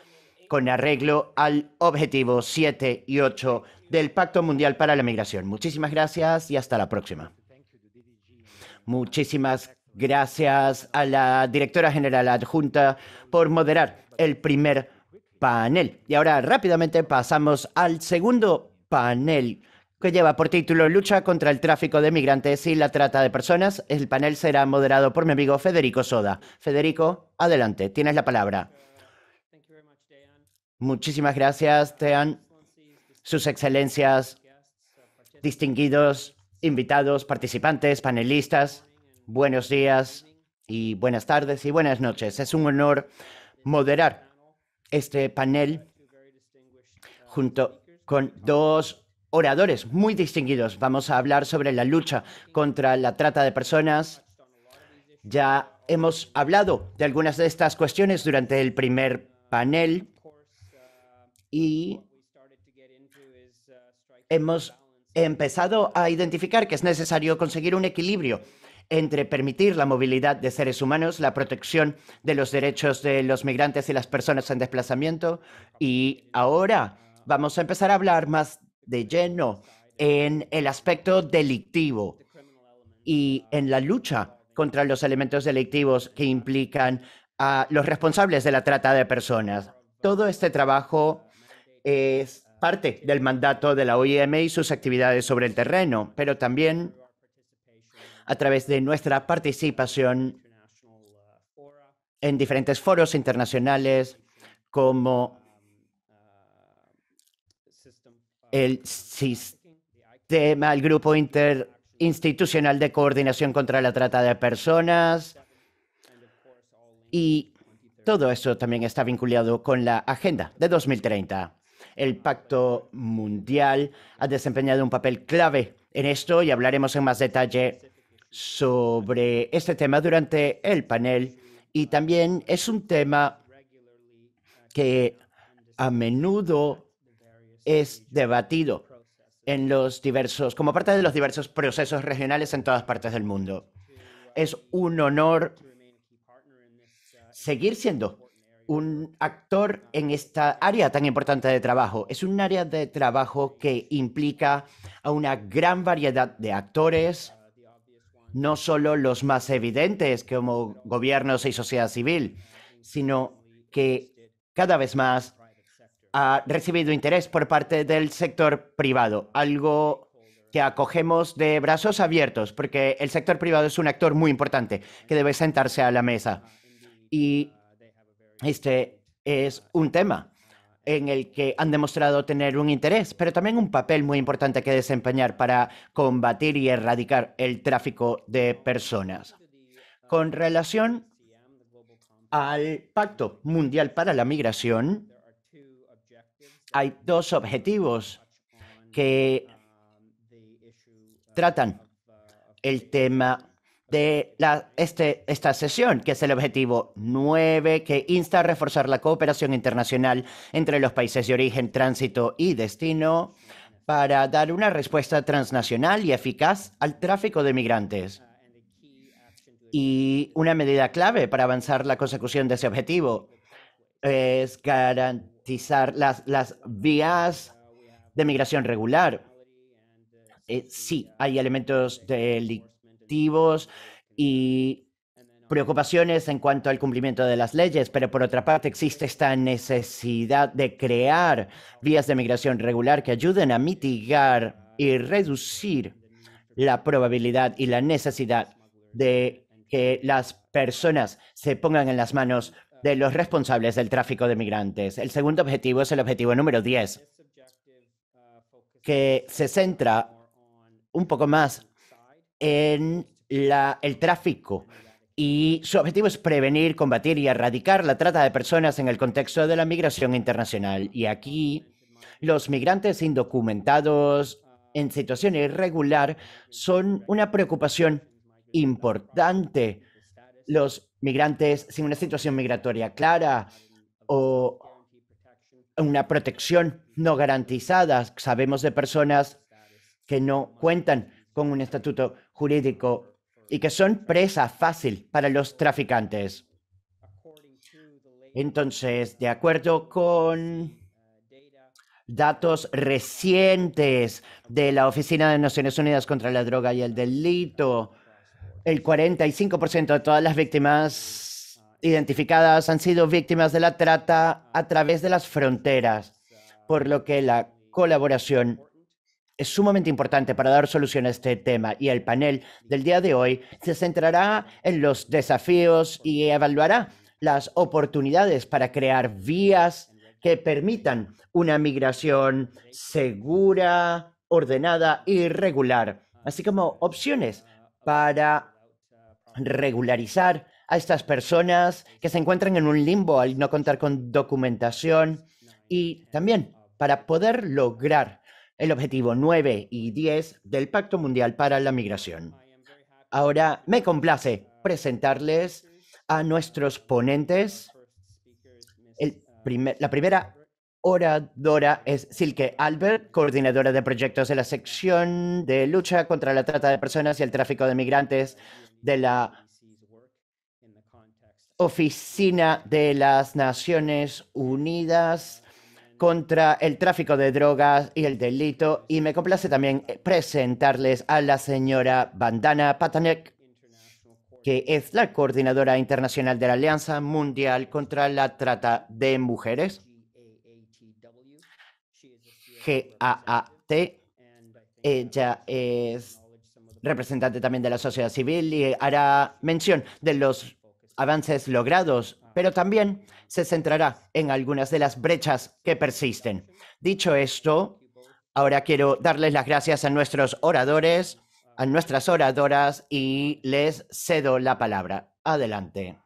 con arreglo al objetivo 7 y 8 del Pacto Mundial para la Migración. Muchísimas gracias y hasta la próxima. Muchísimas gracias a la directora general adjunta por moderar el primer panel. Y ahora rápidamente pasamos al segundo panel que lleva por título Lucha contra el tráfico de migrantes y la trata de personas. El panel será moderado por mi amigo Federico Soda. Federico, adelante, tienes la palabra. Muchísimas gracias, Tean. Sus excelencias, distinguidos invitados, participantes, panelistas, buenos días y buenas tardes y buenas noches. Es un honor moderar este panel junto con dos oradores muy distinguidos. Vamos a hablar sobre la lucha contra la trata de personas. Ya hemos hablado de algunas de estas cuestiones durante el primer panel y uh, hemos empezado a identificar que es necesario conseguir un equilibrio entre permitir la movilidad de seres humanos, la protección de los derechos de los migrantes y las personas en desplazamiento. Y ahora vamos a empezar a hablar más de lleno en el aspecto delictivo y uh, en la lucha contra los elementos delictivos que implican a los responsables de la trata de personas. Todo este trabajo es parte del mandato de la OIM y sus actividades sobre el terreno, pero también a través de nuestra participación en diferentes foros internacionales como el sistema, el grupo interinstitucional de coordinación contra la trata de personas y todo eso también está vinculado con la agenda de 2030 el Pacto Mundial ha desempeñado un papel clave en esto y hablaremos en más detalle sobre este tema durante el panel. Y también es un tema que a menudo es debatido en los diversos, como parte de los diversos procesos regionales en todas partes del mundo. Es un honor seguir siendo un actor en esta área tan importante de trabajo. Es un área de trabajo que implica a una gran variedad de actores, no solo los más evidentes como gobiernos y sociedad civil, sino que cada vez más ha recibido interés por parte del sector privado, algo que acogemos de brazos abiertos, porque el sector privado es un actor muy importante que debe sentarse a la mesa. Y este es un tema en el que han demostrado tener un interés, pero también un papel muy importante que desempeñar para combatir y erradicar el tráfico de personas. Con relación al Pacto Mundial para la Migración, hay dos objetivos que tratan el tema de la, este, esta sesión, que es el objetivo 9, que insta a reforzar la cooperación internacional entre los países de origen, tránsito y destino para dar una respuesta transnacional y eficaz al tráfico de migrantes. Y una medida clave para avanzar la consecución de ese objetivo es garantizar las, las vías de migración regular. Eh, sí, hay elementos de y preocupaciones en cuanto al cumplimiento de las leyes, pero por otra parte existe esta necesidad de crear vías de migración regular que ayuden a mitigar y reducir la probabilidad y la necesidad de que las personas se pongan en las manos de los responsables del tráfico de migrantes. El segundo objetivo es el objetivo número 10, que se centra un poco más en la, el tráfico y su objetivo es prevenir, combatir y erradicar la trata de personas en el contexto de la migración internacional. Y aquí los migrantes indocumentados en situación irregular son una preocupación importante. Los migrantes sin una situación migratoria clara o una protección no garantizada. Sabemos de personas que no cuentan con un estatuto jurídico y que son presa fácil para los traficantes. Entonces, de acuerdo con datos recientes de la Oficina de Naciones Unidas contra la Droga y el Delito, el 45% de todas las víctimas identificadas han sido víctimas de la trata a través de las fronteras, por lo que la colaboración es sumamente importante para dar solución a este tema y el panel del día de hoy se centrará en los desafíos y evaluará las oportunidades para crear vías que permitan una migración segura, ordenada y regular, así como opciones para regularizar a estas personas que se encuentran en un limbo al no contar con documentación y también para poder lograr el objetivo 9 y 10 del Pacto Mundial para la Migración. Ahora me complace presentarles a nuestros ponentes. la primera oradora es Silke Albert, coordinadora de proyectos de la sección de lucha contra la trata de personas y el tráfico de migrantes de la Oficina de las Naciones Unidas contra el tráfico de drogas y el delito y me complace también presentarles a la señora Bandana Patanek, que es la coordinadora internacional de la Alianza Mundial contra la Trata de Mujeres, GAAT. Ella es representante también de la sociedad civil y hará mención de los avances logrados, pero también se centrará en algunas de las brechas que persisten. Dicho esto, ahora quiero darles las gracias a nuestros oradores, a nuestras oradoras y les cedo la palabra. Adelante.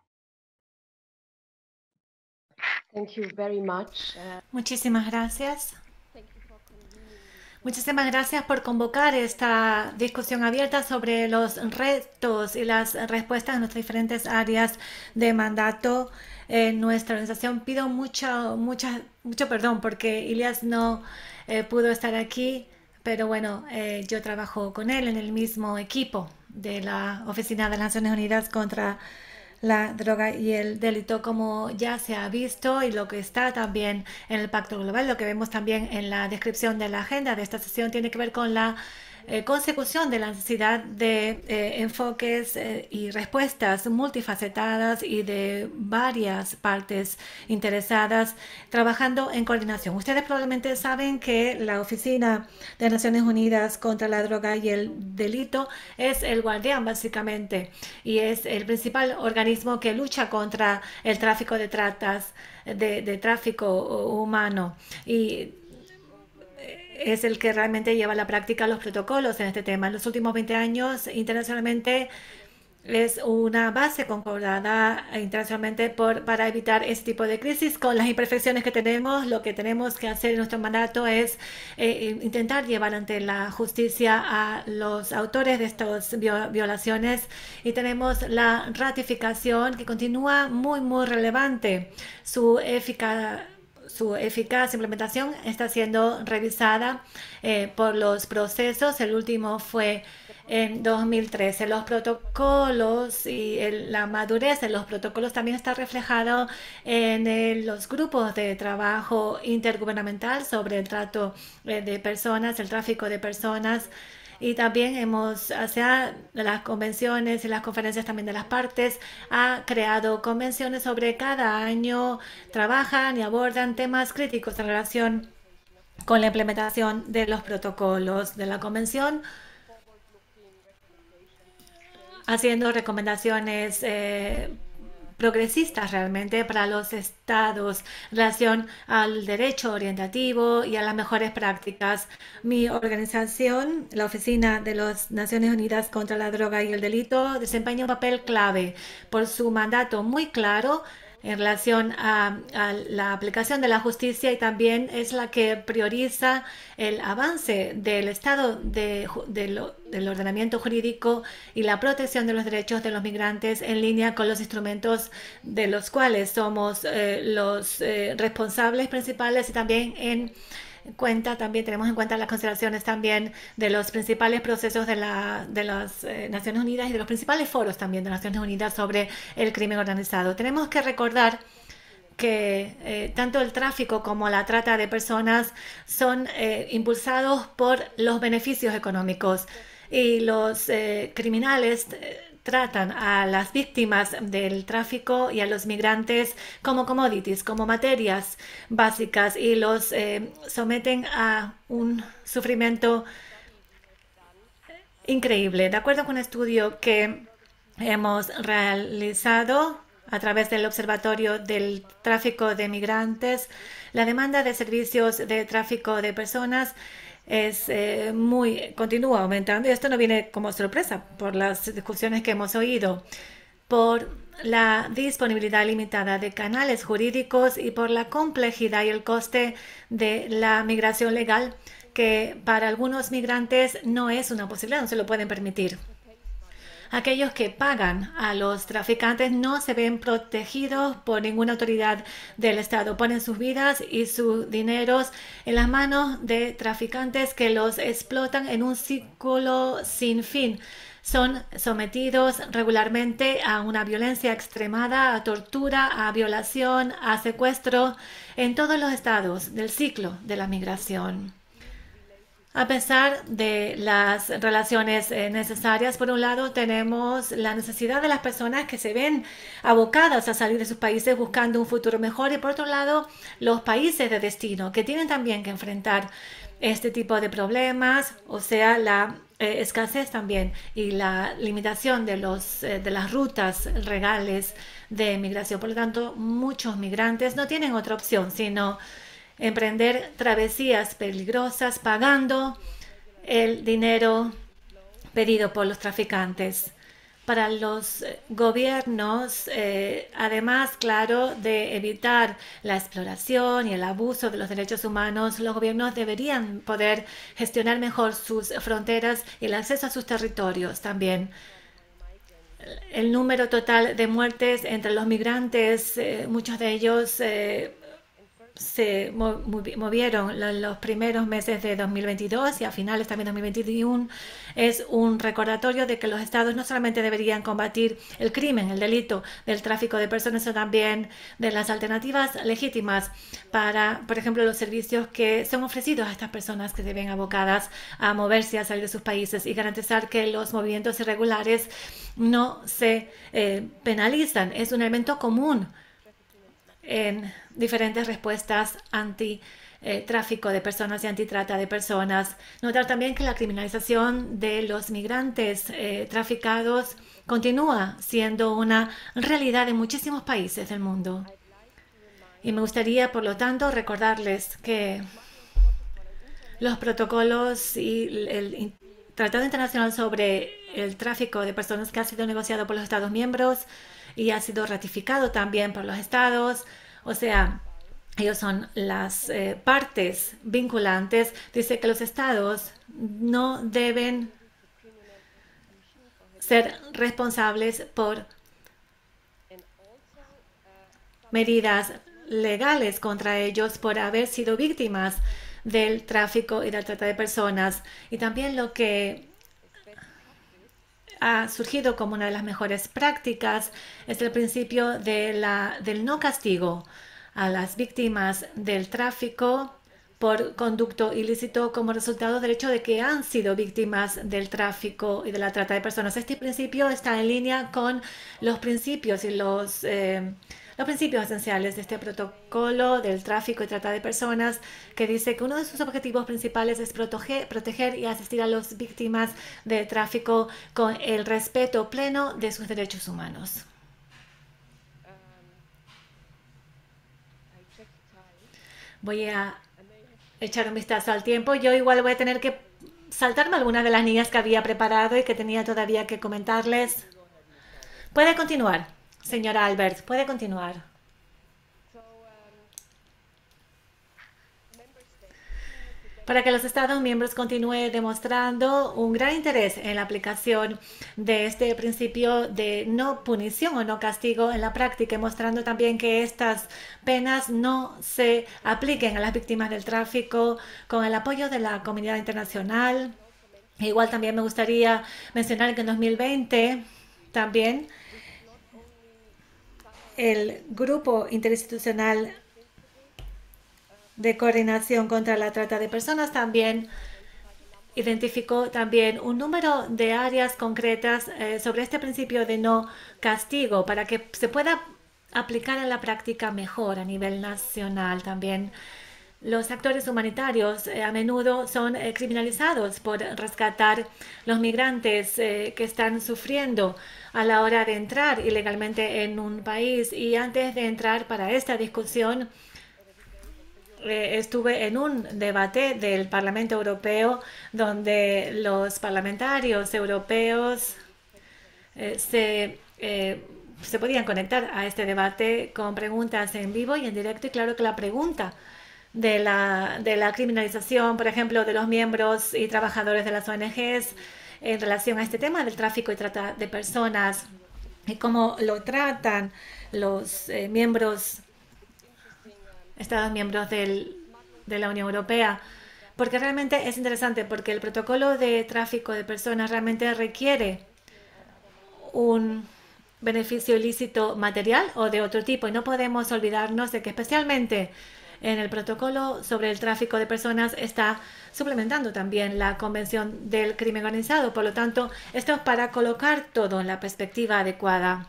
Muchísimas gracias. Muchísimas gracias por convocar esta discusión abierta sobre los retos y las respuestas en nuestras diferentes áreas de mandato. En nuestra organización pido mucho, mucho, mucho perdón porque Ilias no eh, pudo estar aquí, pero bueno, eh, yo trabajo con él en el mismo equipo de la Oficina de Naciones Unidas contra la droga y el delito, como ya se ha visto y lo que está también en el Pacto Global, lo que vemos también en la descripción de la agenda de esta sesión tiene que ver con la eh, consecución de la necesidad de eh, enfoques eh, y respuestas multifacetadas y de varias partes interesadas trabajando en coordinación. Ustedes probablemente saben que la Oficina de Naciones Unidas contra la Droga y el Delito es el guardián básicamente y es el principal organismo que lucha contra el tráfico de tratas, de, de tráfico humano. Y es el que realmente lleva a la práctica los protocolos en este tema. En los últimos 20 años, internacionalmente, es una base concordada internacionalmente por, para evitar este tipo de crisis. Con las imperfecciones que tenemos, lo que tenemos que hacer en nuestro mandato es eh, intentar llevar ante la justicia a los autores de estas violaciones y tenemos la ratificación que continúa muy, muy relevante. Su eficacia su eficaz implementación está siendo revisada eh, por los procesos. El último fue en 2013. Los protocolos y la madurez de los protocolos también está reflejado en eh, los grupos de trabajo intergubernamental sobre el trato eh, de personas, el tráfico de personas y también hemos, sea las convenciones y las conferencias también de las partes, ha creado convenciones sobre cada año, trabajan y abordan temas críticos en relación con la implementación de los protocolos de la convención, haciendo recomendaciones eh, progresistas realmente para los estados en relación al derecho orientativo y a las mejores prácticas. Mi organización, la Oficina de las Naciones Unidas contra la Droga y el Delito, desempeña un papel clave por su mandato muy claro en relación a, la aplicación de la justicia y también es la que prioriza el avance del Estado de, del ordenamiento jurídico y la protección de los derechos de los migrantes en línea con los instrumentos de los cuales somos eh, los eh, responsables principales y también en cuenta también, tenemos en cuenta las consideraciones también de los principales procesos de, de las eh, Naciones Unidas y de los principales foros también de Naciones Unidas sobre el crimen organizado. Tenemos que recordar que eh, tanto el tráfico como la trata de personas son eh, impulsados por los beneficios económicos y los criminales tratan a las víctimas del tráfico y a los migrantes como commodities, como materias básicas y los eh, someten a un sufrimiento increíble. De acuerdo con un estudio que hemos realizado a través del Observatorio del Tráfico de Migrantes, la demanda de servicios de tráfico de personas es eh, muy continúa aumentando y esto no viene como sorpresa por las discusiones que hemos oído, por la disponibilidad limitada de canales jurídicos y por la complejidad y el coste de la migración legal que para algunos migrantes no es una posibilidad, no se lo pueden permitir. Aquellos que pagan a los traficantes no se ven protegidos por ninguna autoridad del Estado. Ponen sus vidas y sus dineros en las manos de traficantes que los explotan en un círculo sin fin son sometidos regularmente a una violencia extremada, a tortura, a violación, a secuestro en todos los estados del ciclo de la migración. A pesar de las relaciones eh, necesarias, por un lado tenemos la necesidad de las personas que se ven abocadas a salir de sus países buscando un futuro mejor y por otro lado los países de destino que tienen también que enfrentar este tipo de problemas, o sea, la eh, escasez también y la limitación de, los, eh, de las rutas regales de migración. Por lo tanto, muchos migrantes no tienen otra opción sino emprender travesías peligrosas pagando el dinero pedido por los traficantes. Para los eh, gobiernos, eh, además, claro, de evitar la exploración y el abuso de los derechos humanos, los gobiernos deberían poder gestionar mejor sus fronteras y el acceso a sus territorios también el número total de muertes entre los migrantes, eh, muchos de ellos se movieron los primeros meses de 2022 y a finales también 2021 es un recordatorio de que los estados no solamente deberían combatir el crimen, el delito del tráfico de personas, sino también de las alternativas legítimas para, por ejemplo, los servicios que son ofrecidos a estas personas que se ven abocadas a moverse, a salir de sus países y garantizar que los movimientos irregulares no se eh, penalizan. Es un elemento común en diferentes respuestas anti tráfico de personas y antitrata de personas. Notar también que la criminalización de los migrantes eh, traficados continúa siendo una realidad en muchísimos países del mundo. Y me gustaría, por lo tanto, recordarles que los protocolos y el Tratado Internacional sobre el Tráfico de Personas que ha sido negociado por los Estados miembros y ha sido ratificado también por los estados. O sea, ellos son las eh, partes vinculantes. Dice que los estados no deben ser responsables por medidas legales contra ellos por haber sido víctimas del tráfico y del trata de personas. Y también lo que ha surgido como una de las mejores prácticas es el principio de la, del no castigo a las víctimas del tráfico por conducto ilícito como resultado del hecho de que han sido víctimas del tráfico y de la trata de personas. Este principio está en línea con los principios y los... Eh, los principios esenciales de este protocolo del tráfico y trata de personas, que dice que uno de sus objetivos principales es proteger, y asistir a las víctimas de tráfico con el respeto pleno de sus derechos humanos. Um, voy a echar un vistazo al tiempo. Yo igual voy a tener que saltarme algunas de las niñas que había preparado y que tenía todavía que comentarles. Puede continuar. Señora Albert, puede continuar. Um, para que los Estados miembros continúen demostrando un gran interés en la aplicación de este principio de no punición o no castigo en la práctica, mostrando también que estas penas no se apliquen a las víctimas del tráfico con el apoyo de la comunidad internacional. Igual también me gustaría mencionar que en 2020 también el Grupo Interinstitucional de Coordinación contra la Trata de Personas también identificó también un número de áreas concretas eh, sobre este principio de no castigo para que se pueda aplicar en la práctica mejor a nivel nacional también. Los actores humanitarios eh, a menudo son eh, criminalizados por rescatar los migrantes eh, que están sufriendo a la hora de entrar ilegalmente en un país. Y antes de entrar para esta discusión, estuve en un debate del Parlamento Europeo donde los parlamentarios europeos se se podían conectar a este debate con preguntas en vivo y en directo. Y claro que la pregunta de la, de la criminalización, por ejemplo, de los miembros y trabajadores de las ONGs en relación a este tema del tráfico y trata de personas y cómo lo tratan los eh, miembros, Estados miembros de la Unión Europea. Porque realmente es interesante, porque el protocolo de tráfico de personas realmente requiere un beneficio ilícito material o de otro tipo. Y no podemos olvidarnos de que especialmente en el protocolo sobre el tráfico de personas está suplementando también la Convención del Crimen Organizado. Por lo tanto, esto es para colocar todo en la perspectiva adecuada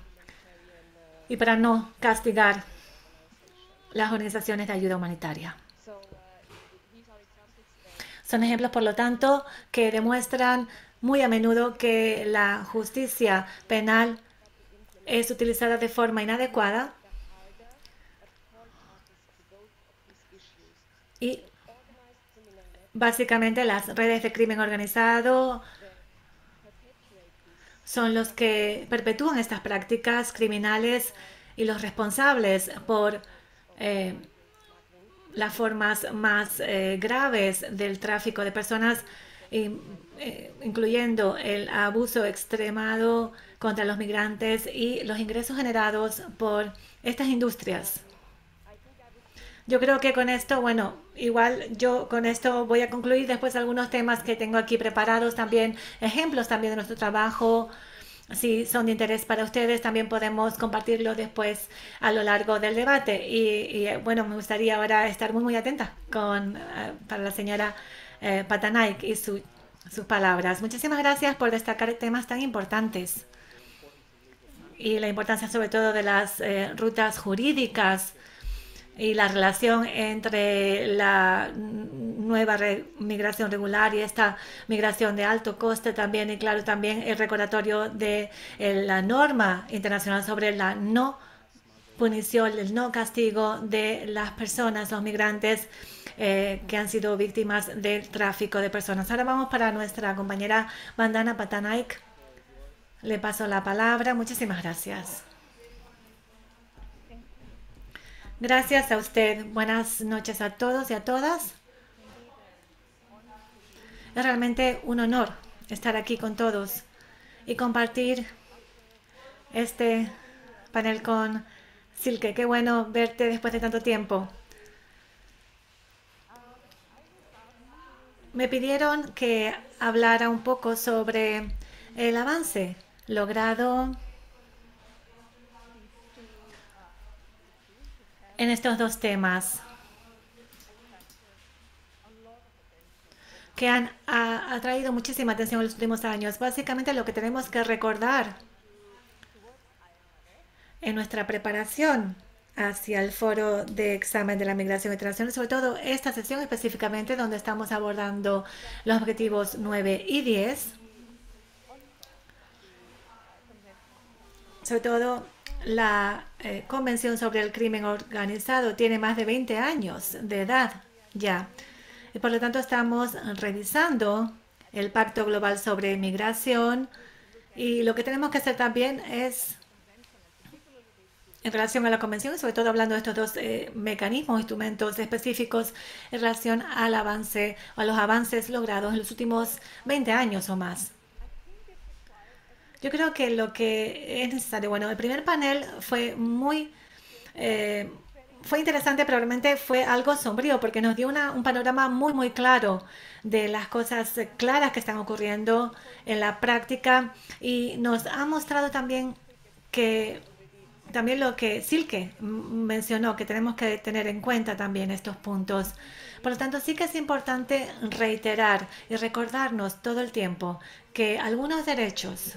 y para no castigar las organizaciones de ayuda humanitaria. Son ejemplos, por lo tanto, que demuestran muy a menudo que la justicia penal es utilizada de forma inadecuada Y básicamente las redes de crimen organizado son los que perpetúan estas prácticas criminales y los responsables por eh, las formas más eh, graves del tráfico de personas, eh, incluyendo el abuso extremado contra los migrantes y los ingresos generados por estas industrias. Yo creo que con esto, bueno, igual yo con esto voy a concluir después algunos temas que tengo aquí preparados, también ejemplos también de nuestro trabajo. Si son de interés para ustedes, también podemos compartirlo después a lo largo del debate. Y, bueno, me gustaría ahora estar muy, muy atenta con, eh, para la señora eh, Patanaik y su, sus palabras. Muchísimas gracias por destacar temas tan importantes y la importancia sobre todo de las eh, rutas jurídicas y la relación entre la nueva migración regular y esta migración de alto coste también y claro también el recordatorio de eh, la norma internacional sobre la no punición, el no castigo de las personas, los migrantes eh, que han sido víctimas del tráfico de personas. Ahora vamos para nuestra compañera Vandana Patanaik. Le paso la palabra. Muchísimas gracias. Gracias a usted. Buenas noches a todos y a todas. Es realmente un honor estar aquí con todos y compartir este panel con Silke. Qué bueno verte después de tanto tiempo. Me pidieron que hablara un poco sobre el avance logrado en estos dos temas que han atraído muchísima atención en los últimos años. Básicamente lo que tenemos que recordar en nuestra preparación hacia el foro de examen de la migración y internacional, sobre todo esta sesión específicamente donde estamos abordando los objetivos 9 y 10, sobre todo la eh, Convención sobre el Crimen Organizado tiene más de 20 años de edad ya. Y por lo tanto, estamos revisando el Pacto Global sobre Migración y lo que tenemos que hacer también es en relación a la convención, sobre todo hablando de estos dos eh, mecanismos, instrumentos específicos en relación al avance, o a los avances logrados en los últimos 20 años o más. Yo creo que lo que es necesario, bueno, el primer panel fue muy... Eh, fue interesante, pero realmente fue algo sombrío porque nos dio una, un panorama muy, muy claro de las cosas claras que están ocurriendo en la práctica y nos ha mostrado también que también lo que Silke mencionó, que tenemos que tener en cuenta también estos puntos. Por lo tanto, sí que es importante reiterar y recordarnos todo el tiempo que algunos derechos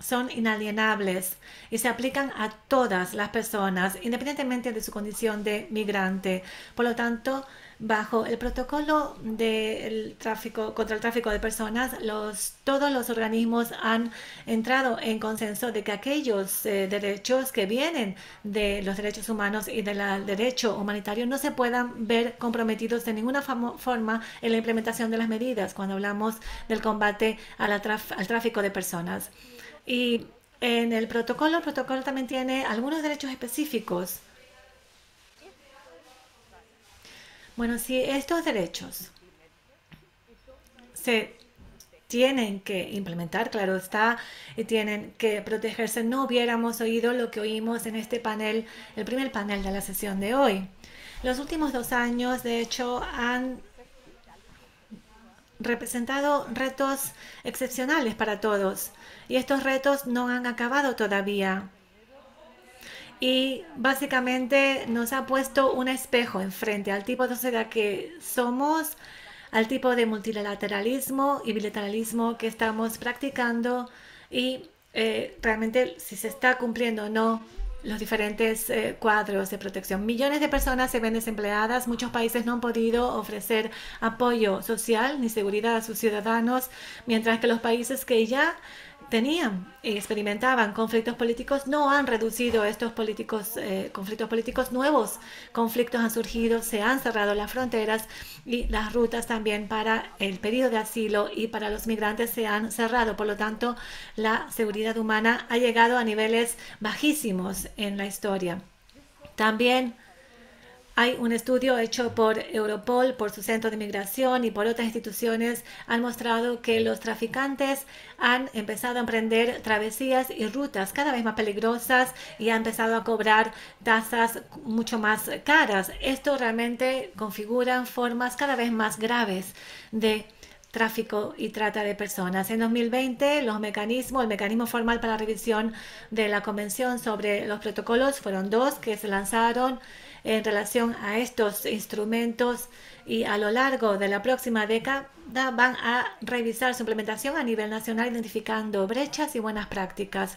son inalienables y se aplican a todas las personas, independientemente de su condición de migrante. Por lo tanto, bajo el protocolo del tráfico contra el tráfico de personas, los, todos los organismos han entrado en consenso de que aquellos eh, derechos que vienen de los derechos humanos y del derecho humanitario no se puedan ver comprometidos de ninguna forma en la implementación de las medidas cuando hablamos del combate al tráfico de personas. Y en el protocolo, el protocolo también tiene algunos derechos específicos. Bueno, si estos derechos se tienen que implementar, claro está, y tienen que protegerse, no hubiéramos oído lo que oímos en este panel, el primer panel de la sesión de hoy. Los últimos dos años, de hecho, han representado retos excepcionales para todos y estos retos no han acabado todavía. Y básicamente nos ha puesto un espejo enfrente al tipo de sociedad que somos, al tipo de multilateralismo y bilateralismo que estamos practicando y eh, realmente si se está cumpliendo o no los diferentes eh, cuadros de protección. Millones de personas se ven desempleadas, muchos países no han podido ofrecer apoyo social ni seguridad a sus ciudadanos, mientras que los países que ya tenían y eh, experimentaban conflictos políticos no han reducido estos políticos, eh, conflictos políticos nuevos. Conflictos han surgido, se han cerrado las fronteras y las rutas también para el periodo de asilo y para los migrantes se han cerrado. Por lo tanto, la seguridad humana ha llegado a niveles bajísimos en la historia. También hay un estudio hecho por Europol, por su centro de migración y por otras instituciones han mostrado que los traficantes han empezado a emprender travesías y rutas cada vez más peligrosas y han empezado a cobrar tasas mucho más caras. Esto realmente configura formas cada vez más graves de tráfico y trata de personas. En 2020, los mecanismos, el mecanismo formal para la revisión de la Convención sobre los protocolos fueron dos que se lanzaron en relación a estos instrumentos y a lo largo de la próxima década van a revisar su implementación a nivel nacional identificando brechas y buenas prácticas.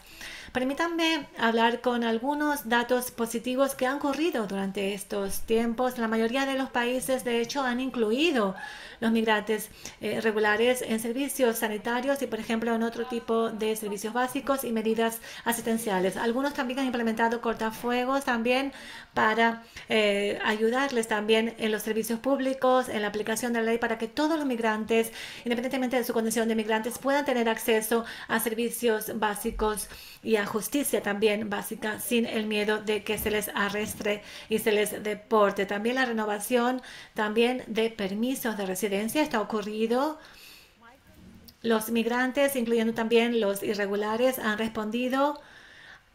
Permítanme hablar con algunos datos positivos que han ocurrido durante estos tiempos. La mayoría de los países, de hecho, han incluido los migrantes eh, regulares en servicios sanitarios y, por ejemplo, en otro tipo de servicios básicos y medidas asistenciales. Algunos también han implementado cortafuegos también para eh, ayudarles también en los servicios públicos, en la aplicación de la ley para que todos los migrantes, independientemente de su condición de migrantes, puedan tener acceso a servicios básicos y a justicia también básica sin el miedo de que se les arrestre y se les deporte. También la renovación también de permisos de residencia está ocurrido. Los migrantes, incluyendo también los irregulares, han respondido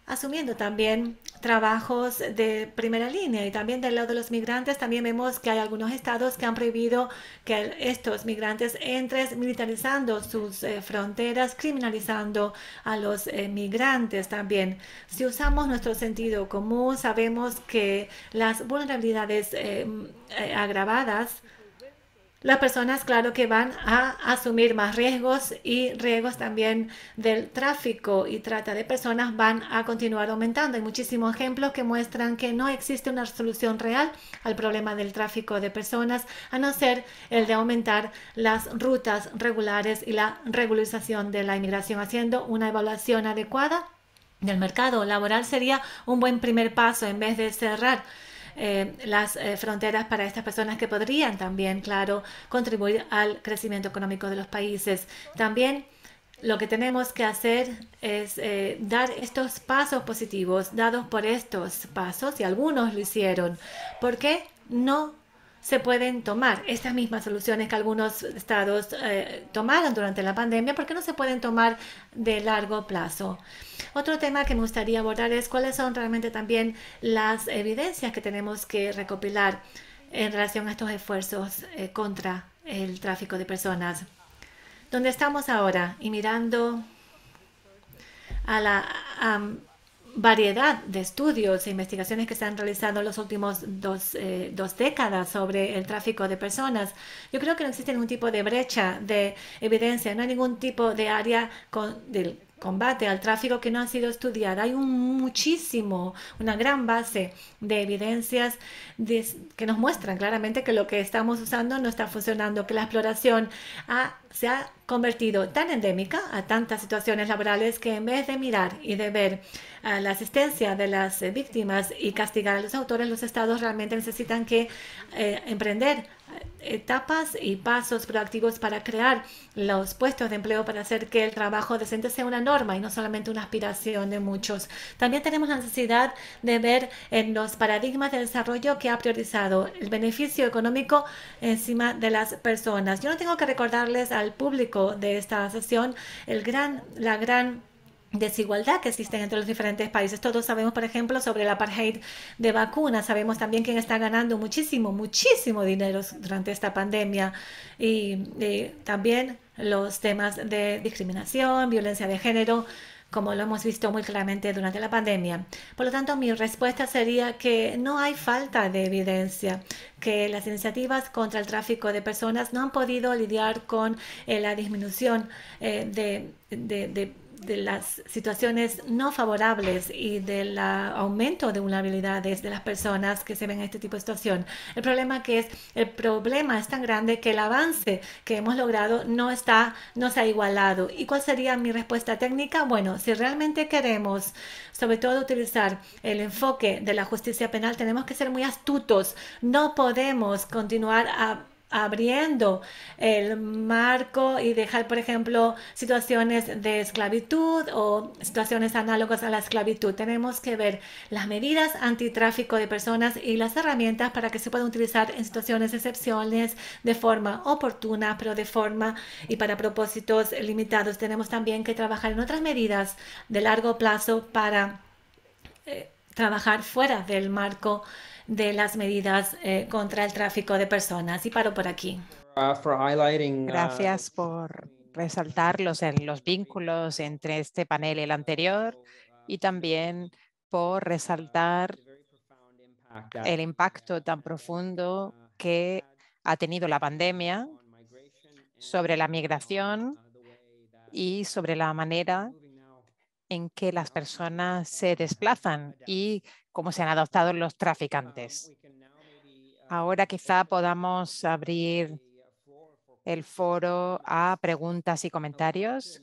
asumiendo también trabajos de primera línea y también del lado de los migrantes también vemos que hay algunos estados que han prohibido que estos migrantes entren militarizando sus eh, fronteras, criminalizando a los eh, migrantes también. Si usamos nuestro sentido común, sabemos que las vulnerabilidades eh, agravadas las personas, claro, que van a asumir más riesgos y riesgos también del tráfico y trata de personas van a continuar aumentando. Hay muchísimos ejemplos que muestran que no existe una solución real al problema del tráfico de personas, a no ser el de aumentar las rutas regulares y la regularización de la inmigración, haciendo una evaluación adecuada del mercado laboral sería un buen primer paso en vez de cerrar eh, las eh, fronteras para estas personas que podrían también, claro, contribuir al crecimiento económico de los países. También lo que tenemos que hacer es eh, dar estos pasos positivos dados por estos pasos, y algunos lo hicieron. ¿Por qué no se pueden tomar estas mismas soluciones que algunos estados eh, tomaron durante la pandemia, porque no se pueden tomar de largo plazo. Otro tema que me gustaría abordar es cuáles son realmente también las evidencias que tenemos que recopilar en relación a estos esfuerzos eh, contra el tráfico de personas. ¿Dónde estamos ahora y mirando a la variedad de estudios e investigaciones que se han realizado en los últimos dos, eh, dos, décadas sobre el tráfico de personas. Yo creo que no existe ningún tipo de brecha de evidencia, no hay ningún tipo de área con, del combate al tráfico que no ha sido estudiada. Hay un muchísimo, una gran base de evidencias que nos muestran claramente que lo que estamos usando no está funcionando, que la exploración ha, se ha convertido tan endémica a tantas situaciones laborales que en vez de mirar y de ver eh, la asistencia de las eh, víctimas y castigar a los autores, los estados realmente necesitan que eh, emprender etapas y pasos proactivos para crear los puestos de empleo para hacer que el trabajo decente sea una norma y no solamente una aspiración de muchos. También tenemos la necesidad de ver en los paradigmas de desarrollo que ha priorizado el beneficio económico encima de las personas. Yo no tengo que recordarles al público de esta sesión, el gran, la gran desigualdad que existe entre los diferentes países. Todos sabemos, por ejemplo, sobre el apartheid de vacunas. Sabemos también quién está ganando muchísimo, muchísimo dinero durante esta pandemia. y eh, también los temas de discriminación, violencia de género, como lo hemos visto muy claramente durante la pandemia. Por lo tanto, mi respuesta sería que no hay falta de evidencia, que las iniciativas contra el tráfico de personas no han podido lidiar con eh, la disminución eh, de de las situaciones no favorables y del ah, aumento de vulnerabilidades de las personas que se ven en este tipo de situación. El problema que es, el problema es tan grande que el avance que hemos logrado no está, no se ha igualado. ¿Y cuál sería mi respuesta técnica? Bueno, si realmente queremos, sobre todo, utilizar el enfoque de la justicia penal, tenemos que ser muy astutos. No podemos continuar a abriendo el marco y dejar, por ejemplo, situaciones de esclavitud o situaciones análogas a la esclavitud. Tenemos que ver las medidas antitráfico de personas y las herramientas para que se puedan utilizar en situaciones excepciones de forma oportuna, pero de forma y para propósitos limitados. Tenemos también que trabajar en otras medidas de largo plazo para eh, trabajar fuera del marco de las medidas eh, contra el tráfico de personas. Y paro por aquí. Uh, uh, Gracias por resaltar los, los vínculos entre este panel y el anterior y también por resaltar el impacto tan profundo que ha tenido la pandemia sobre la migración y sobre la manera en que las personas se desplazan y cómo se han adoptado los traficantes. Ahora quizá podamos abrir el foro a preguntas y comentarios.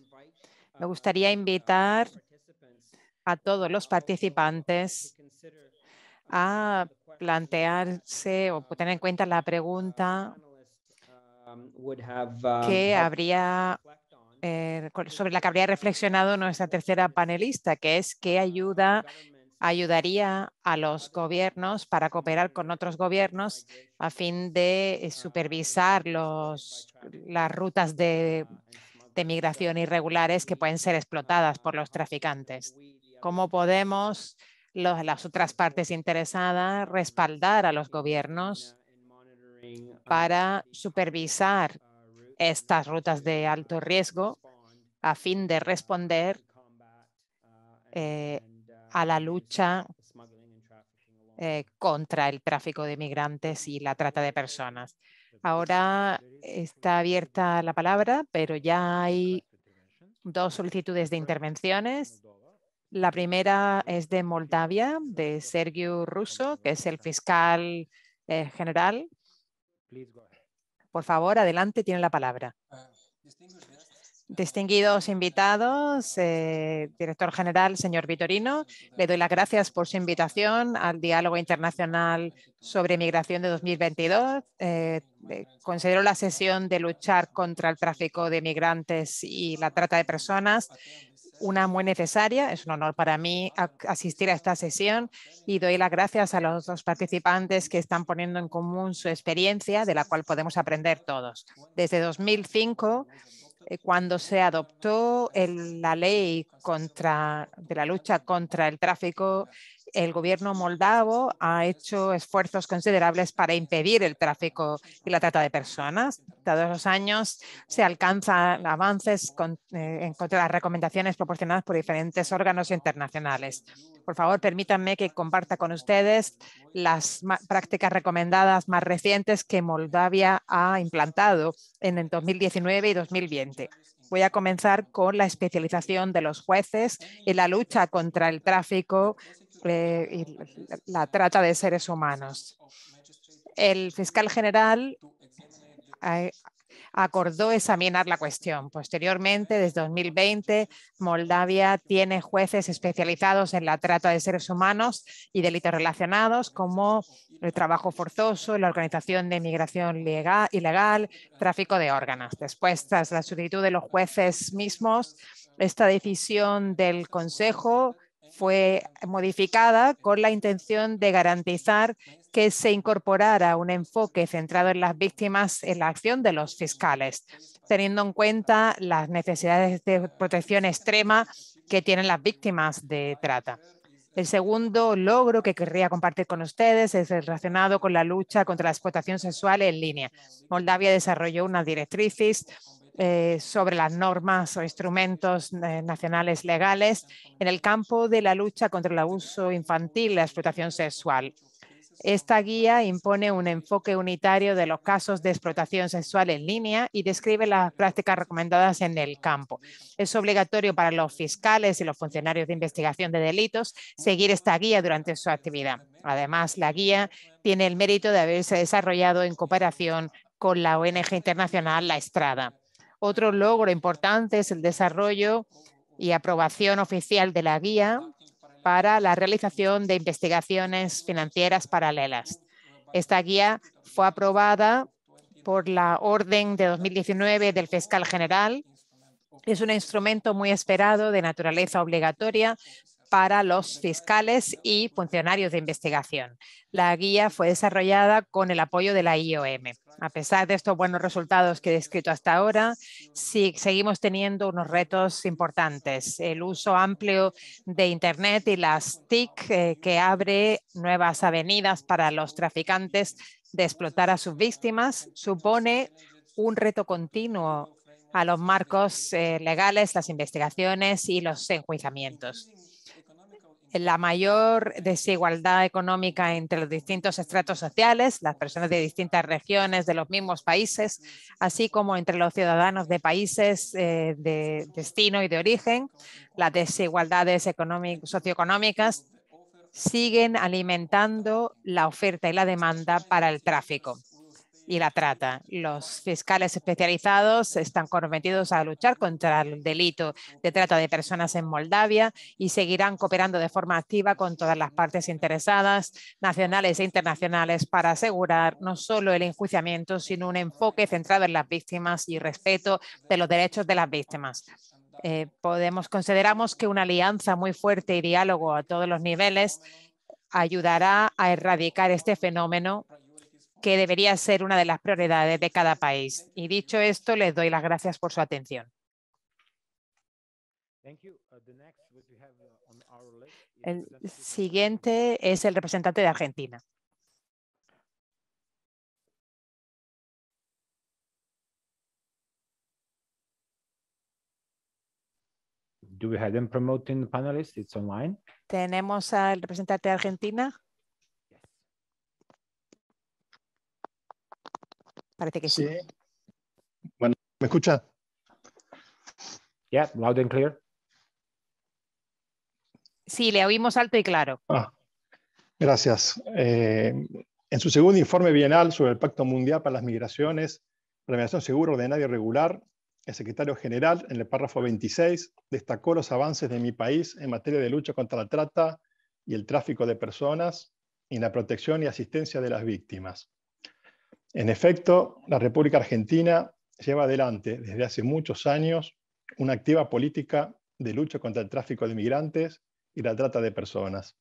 Me gustaría invitar a todos los participantes a plantearse o tener en cuenta la pregunta que habría eh, sobre la que habría reflexionado nuestra tercera panelista, que es qué ayuda ayudaría a los gobiernos para cooperar con otros gobiernos a fin de eh, supervisar los, las rutas de, migración irregulares que pueden ser explotadas por los traficantes. ¿Cómo podemos las otras partes interesadas respaldar a los gobiernos para supervisar estas rutas de alto riesgo a fin de responder eh, a la lucha eh, contra el tráfico de migrantes y la trata de personas. Ahora está abierta la palabra, pero ya hay dos solicitudes de intervenciones. La primera es de Moldavia, de Sergio Russo, que es el fiscal eh, general. Por favor, adelante, tiene la palabra. Distinguidos invitados, eh, director general, señor Vitorino, le doy las gracias por su invitación al diálogo internacional sobre migración de 2022. Eh, eh, considero la sesión de luchar contra el tráfico de migrantes y la trata de personas una muy necesaria. Es un honor para mí asistir a esta sesión y doy las gracias a los dos participantes que están poniendo en común su experiencia, de la cual podemos aprender todos. Desde 2005, eh, cuando se adoptó la ley contra, de la lucha contra el tráfico el gobierno moldavo ha hecho esfuerzos considerables para impedir el tráfico y la trata de personas. Todos los años se alcanzan avances con, eh, en contra de las recomendaciones proporcionadas por diferentes órganos internacionales. Por favor, permítanme que comparta con ustedes las prácticas recomendadas más recientes que Moldavia ha implantado en el 2019 y 2020. Voy a comenzar con la especialización de los jueces en la lucha contra el tráfico eh, y la trata de seres humanos. El fiscal general eh, acordó examinar la cuestión. Posteriormente, desde 2020, Moldavia tiene jueces especializados en la trata de seres humanos y delitos relacionados como el trabajo forzoso, la organización de migración ilegal, tráfico de órganos. Después, tras la solicitud de los jueces mismos, esta decisión del Consejo fue modificada con la intención de garantizar que se incorporara un enfoque centrado en las víctimas en la acción de los fiscales, teniendo en cuenta las necesidades de protección extrema que tienen las víctimas de trata. El segundo logro que querría compartir con ustedes es relacionado con la lucha contra la explotación sexual en línea. Moldavia desarrolló unas directrices eh, sobre las normas o instrumentos eh, nacionales legales en el campo de la lucha contra el abuso infantil y la explotación sexual. Esta guía impone un enfoque unitario de los casos de explotación sexual en línea y describe las prácticas recomendadas en el campo. Es obligatorio para los fiscales y los funcionarios de investigación de delitos seguir esta guía durante su actividad. Además, la guía tiene el mérito de haberse desarrollado en cooperación con la ONG internacional La Estrada. Otro logro importante es el desarrollo y aprobación oficial de la guía para la realización de investigaciones financieras paralelas. Esta guía fue aprobada por la Orden de 2019 del Fiscal General. Es un instrumento muy esperado de naturaleza obligatoria para los fiscales y funcionarios de investigación. La guía fue desarrollada con el apoyo de la IOM. A pesar de estos buenos resultados que he descrito hasta ahora, sí, seguimos teniendo unos retos importantes. El uso amplio de Internet y las TIC eh, que abre nuevas avenidas para los traficantes de explotar a sus víctimas supone un reto continuo a los marcos eh, legales, las investigaciones y los enjuiciamientos. Eh, la mayor desigualdad económica entre los distintos estratos sociales, las personas de distintas regiones, de los mismos países, así como entre los ciudadanos de países eh, de destino y de origen, las desigualdades socioeconómicas siguen alimentando la oferta y la demanda para el tráfico y la trata. Los fiscales especializados están comprometidos a luchar contra el delito de trata de personas en Moldavia y seguirán cooperando de forma activa con todas las partes interesadas, nacionales e internacionales, para asegurar no solo el enjuiciamiento, sino un enfoque centrado en las víctimas y respeto de los derechos de las víctimas. Eh, podemos consideramos que una alianza muy fuerte y diálogo a todos los niveles ayudará a erradicar este fenómeno que debería ser una de las prioridades de cada país. Y dicho esto, les doy las gracias por su atención. Uh, uh, el siguiente es el representante de Argentina. Tenemos al representante de Argentina. Parece que sí. Bueno, ¿me escucha? Yeah, loud and clear. Sí, le oímos alto y claro. Ah, gracias. Eh, en su segundo informe bienal sobre el Pacto Mundial para las Migraciones, la migración segura, ordenada y regular, el secretario general, en el párrafo 26, destacó los avances de mi país en materia de lucha contra la trata y el tráfico de personas y la protección y asistencia de las víctimas. En efecto, la República Argentina lleva adelante desde hace muchos años una activa política de lucha contra el tráfico de migrantes y la trata de personas.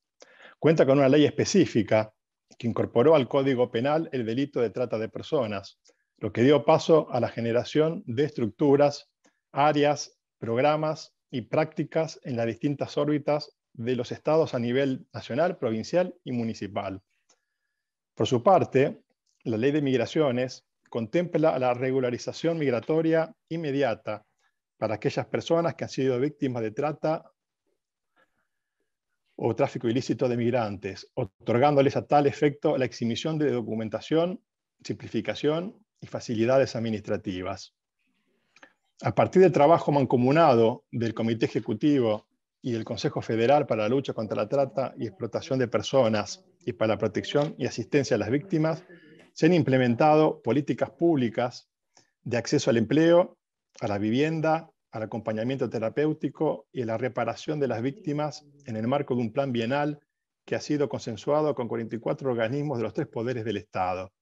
Cuenta con una ley específica que incorporó al Código Penal el delito de trata de personas, lo que dio paso a la generación de estructuras, áreas, programas y prácticas en las distintas órbitas de los estados a nivel nacional, provincial y municipal. Por su parte, la ley de migraciones contempla la regularización migratoria inmediata para aquellas personas que han sido víctimas de trata o tráfico ilícito de migrantes, otorgándoles a tal efecto la exhibición de documentación, simplificación y facilidades administrativas. A partir del trabajo mancomunado del Comité Ejecutivo y del Consejo Federal para la lucha contra la trata y explotación de personas y para la protección y asistencia a las víctimas, se han implementado políticas públicas de acceso al empleo, a la vivienda, al acompañamiento terapéutico y a la reparación de las víctimas en el marco de un plan bienal que ha sido consensuado con 44 organismos de los tres poderes del Estado.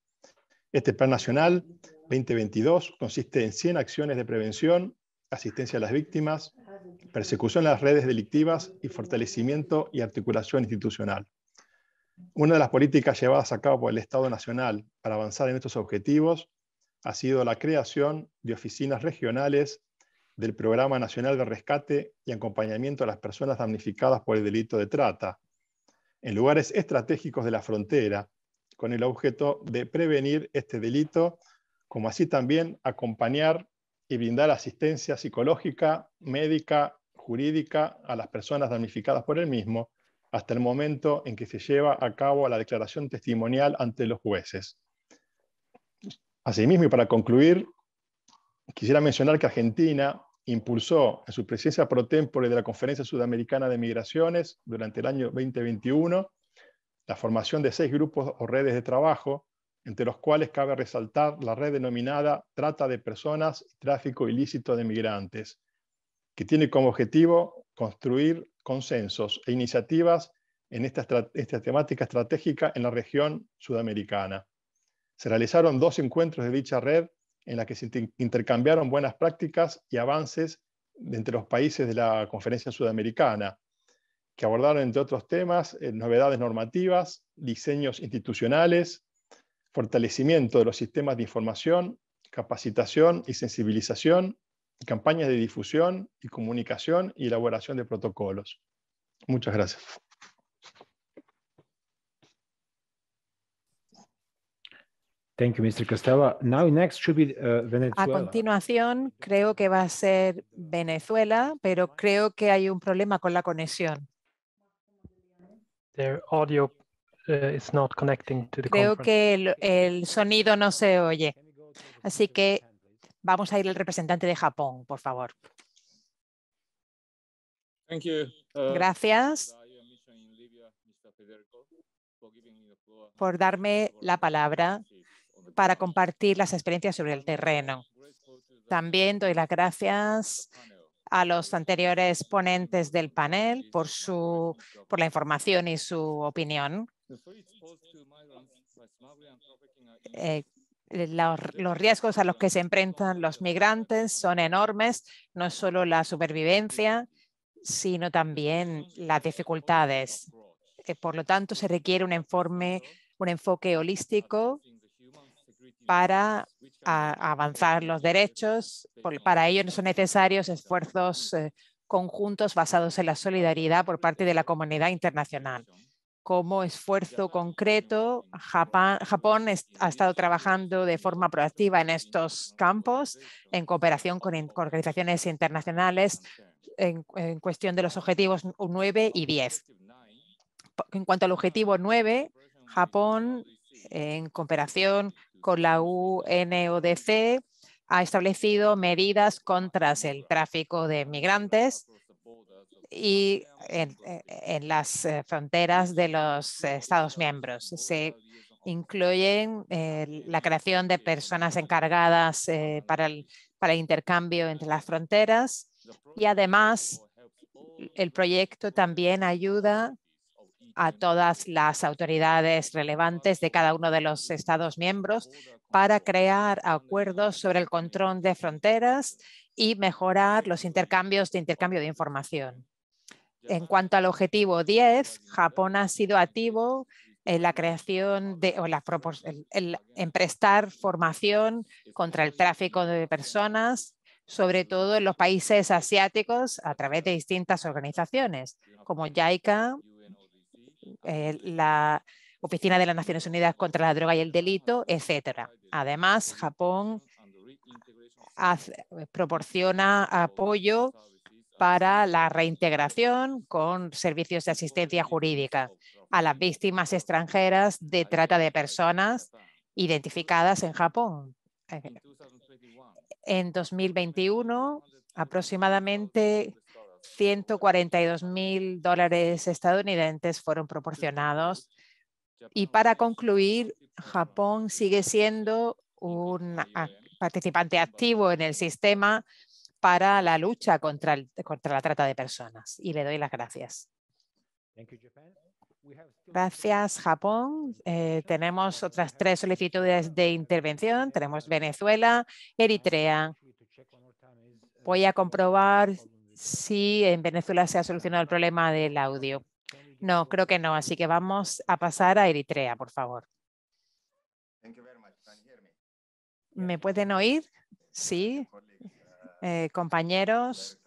Este Plan Nacional 2022 consiste en 100 acciones de prevención, asistencia a las víctimas, persecución a las redes delictivas y fortalecimiento y articulación institucional. Una de las políticas llevadas a cabo por el Estado Nacional para avanzar en estos objetivos ha sido la creación de oficinas regionales del Programa Nacional de Rescate y Acompañamiento a las Personas Damnificadas por el Delito de Trata, en lugares estratégicos de la frontera, con el objeto de prevenir este delito, como así también acompañar y brindar asistencia psicológica, médica, jurídica a las personas damnificadas por el mismo, hasta el momento en que se lleva a cabo la declaración testimonial ante los jueces. Asimismo, y para concluir, quisiera mencionar que Argentina impulsó en su presencia pro tempore de la Conferencia Sudamericana de Migraciones durante el año 2021 la formación de seis grupos o redes de trabajo, entre los cuales cabe resaltar la red denominada Trata de Personas y Tráfico Ilícito de Migrantes, que tiene como objetivo construir consensos e iniciativas en esta, temática estratégica en la región sudamericana. Se realizaron dos encuentros de dicha red en la que se intercambiaron buenas prácticas y avances entre los países de la conferencia sudamericana, que abordaron, entre otros temas, eh, novedades normativas, diseños institucionales, fortalecimiento de los sistemas de información, capacitación y sensibilización, campañas de difusión y comunicación y elaboración de protocolos. Muchas gracias. Thank you, Mr. Ahora, Now next should be uh, Venezuela. A continuación, creo que va a ser Venezuela, pero creo que hay un problema con la conexión. audio uh, creo que el sonido no se oye. Así que Vamos a ir el representante de Japón, por favor. Uh, gracias por darme la palabra para compartir las experiencias sobre el terreno. También doy las gracias a los anteriores ponentes del panel por, su, por la información y su opinión. Eh, eh, los, riesgos a los que se enfrentan los migrantes son enormes, no solo la supervivencia, sino también las dificultades. Eh, por lo tanto, se requiere un, informe, un enfoque holístico para avanzar los derechos. Para ello son necesarios esfuerzos eh, conjuntos basados en la solidaridad por parte de la comunidad internacional como esfuerzo concreto. Japón, ha estado trabajando de forma proactiva en estos campos, en cooperación con, organizaciones internacionales, en, en cuestión de los objetivos 9 y 10. En cuanto al objetivo 9, Japón, en cooperación con la UNODC, ha establecido medidas contra el tráfico de migrantes y en, eh, las eh, fronteras de los Estados miembros. Se incluyen eh, la creación de personas encargadas para, el, para el intercambio entre las fronteras y además el proyecto también ayuda a todas las autoridades relevantes de cada uno de los Estados miembros para crear acuerdos sobre el control de fronteras y mejorar los intercambios de intercambio de información. En cuanto al objetivo 10, Japón ha sido activo en la creación de, o la, en, prestar formación contra el tráfico de personas, sobre todo en los países asiáticos a través de distintas organizaciones como JICA, eh, la Oficina de las Naciones Unidas contra la Droga y el Delito, etc. Además, Japón proporciona apoyo para la reintegración con servicios de asistencia jurídica a las víctimas extranjeras de trata de personas identificadas en Japón. Eh, en 2021, aproximadamente 142 mil dólares estadounidenses fueron proporcionados. Y para concluir, Japón sigue siendo un participante activo en el sistema para la lucha contra, contra la trata de personas. Y le doy las gracias. Gracias, Japón. Eh, tenemos otras tres solicitudes de intervención. Tenemos Venezuela, Eritrea. Uh, Voy a comprobar si en Venezuela se ha solucionado el problema del audio. No, creo que no. Así que vamos a pasar a Eritrea, por favor. ¿Me pueden oír? Sí. Eh, compañeros,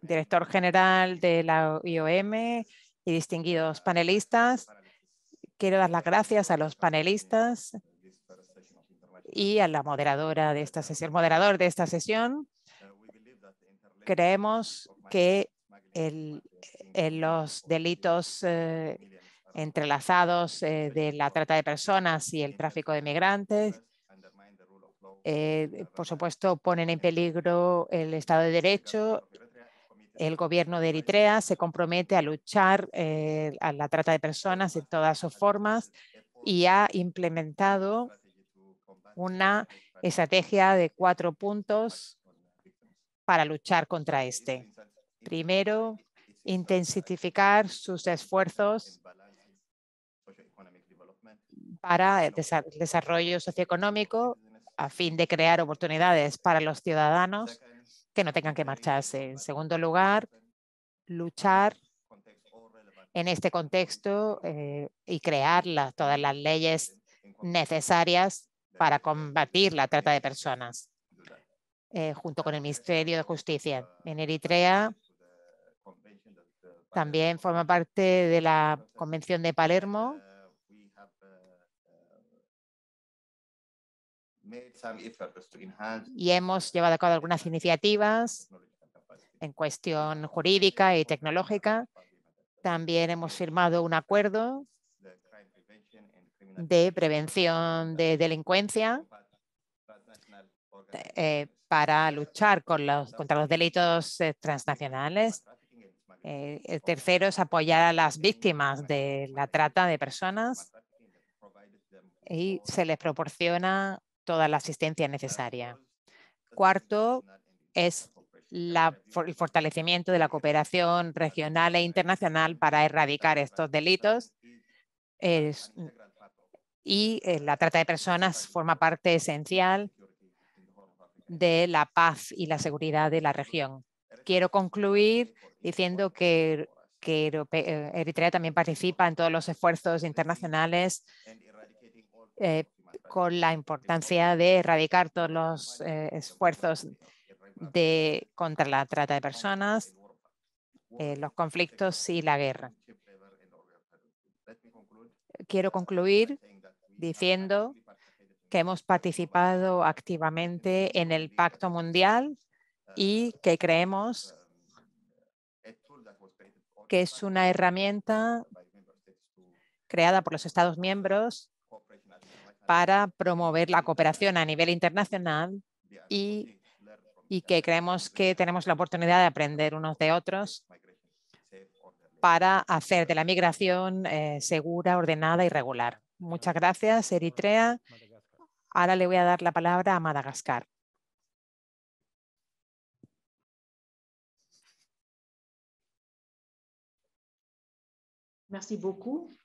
director general de la eh, IOM y distinguidos panelistas. Quiero dar las gracias a los panelistas y a la moderadora de esta sesión, moderador de esta sesión. Creemos que eh, los delitos entrelazados de la trata de personas y el tráfico de migrantes eh, por supuesto, ponen en peligro el Estado de Derecho. El gobierno de Eritrea se compromete a luchar eh, a la trata de personas en todas sus formas y ha implementado una estrategia de cuatro puntos para luchar contra este. Primero, intensificar sus esfuerzos para el desarrollo socioeconómico a fin de crear oportunidades para los ciudadanos que no tengan que marcharse. En segundo lugar, luchar en este contexto eh, y crear todas las leyes necesarias para combatir la trata de personas, eh, junto con el Ministerio de Justicia. En Eritrea también forma parte de la Convención de Palermo y hemos llevado a cabo algunas iniciativas en cuestión jurídica y tecnológica. También hemos firmado un acuerdo de prevención de delincuencia eh, para luchar contra los delitos eh, transnacionales. Eh, el tercero es apoyar a las víctimas de la trata de personas y se les proporciona toda la asistencia necesaria. Cuarto, es el fortalecimiento de la cooperación regional e internacional para erradicar estos delitos. y eh, la trata de personas forma parte esencial de la paz y la seguridad de la región. Quiero concluir diciendo que, eh, Eritrea también participa en todos los esfuerzos internacionales eh, con la importancia de erradicar todos los esfuerzos contra la trata de personas, los conflictos y la guerra. Quiero concluir diciendo que hemos participado activamente en el Pacto Mundial y que creemos que es una herramienta creada por los Estados miembros para promover la cooperación a nivel internacional y, que creemos que tenemos la oportunidad de aprender unos de otros para hacer de la migración eh, segura, ordenada y regular. Muchas gracias, Eritrea. Ahora le voy a dar la palabra a Madagascar. Merci beaucoup.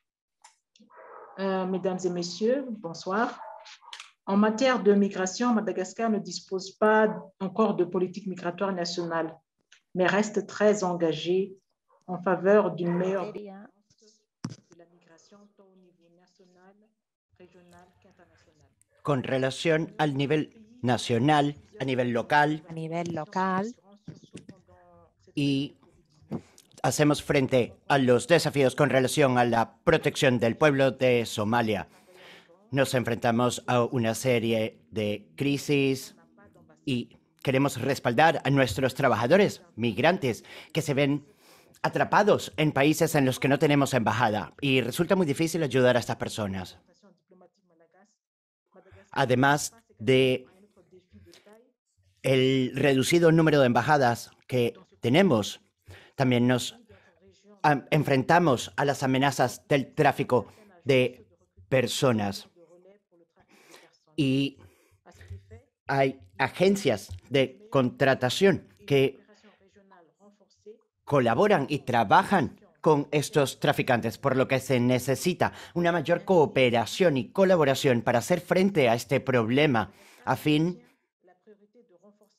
Euh, mesdames et messieurs, bonsoir. En matière de migration, Madagascar ne dispose pas encore de politique migratoire nationale, mais reste très engagée en faveur d'une meilleure de la migration au niveau national, régional qu'international. local, hacemos frente a los desafíos con relación a la protección del pueblo de Somalia. Nos enfrentamos a una serie de crisis y queremos respaldar a nuestros trabajadores migrantes que se ven atrapados en países en los que no tenemos embajada y resulta muy difícil ayudar a estas personas. Además de el reducido número de embajadas que tenemos también nos ah, enfrentamos a las amenazas del tráfico de personas. Y hay agencias de contratación que colaboran y trabajan con estos traficantes, por lo que se necesita una mayor cooperación y colaboración para hacer frente a este problema a fin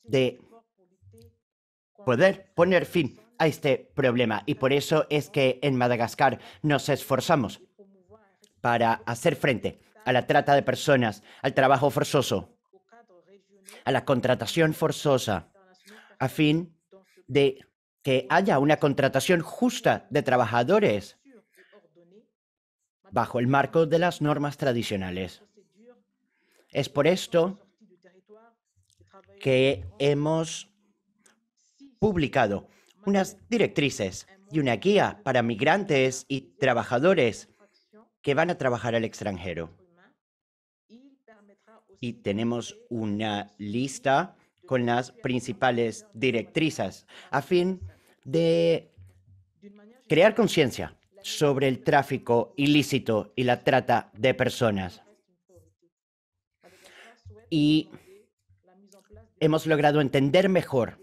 de poder poner fin a este problema y por eso es que en Madagascar nos esforzamos para hacer frente a la trata de personas, al trabajo forzoso, a la contratación forzosa, a fin de que haya una contratación justa de trabajadores bajo el marco de las normas tradicionales. Es por esto que hemos publicado unas directrices y una guía para migrantes y trabajadores que van a trabajar al extranjero. Y tenemos una lista con las principales directrices a fin de crear conciencia sobre el tráfico ilícito y la trata de personas. Y hemos logrado entender mejor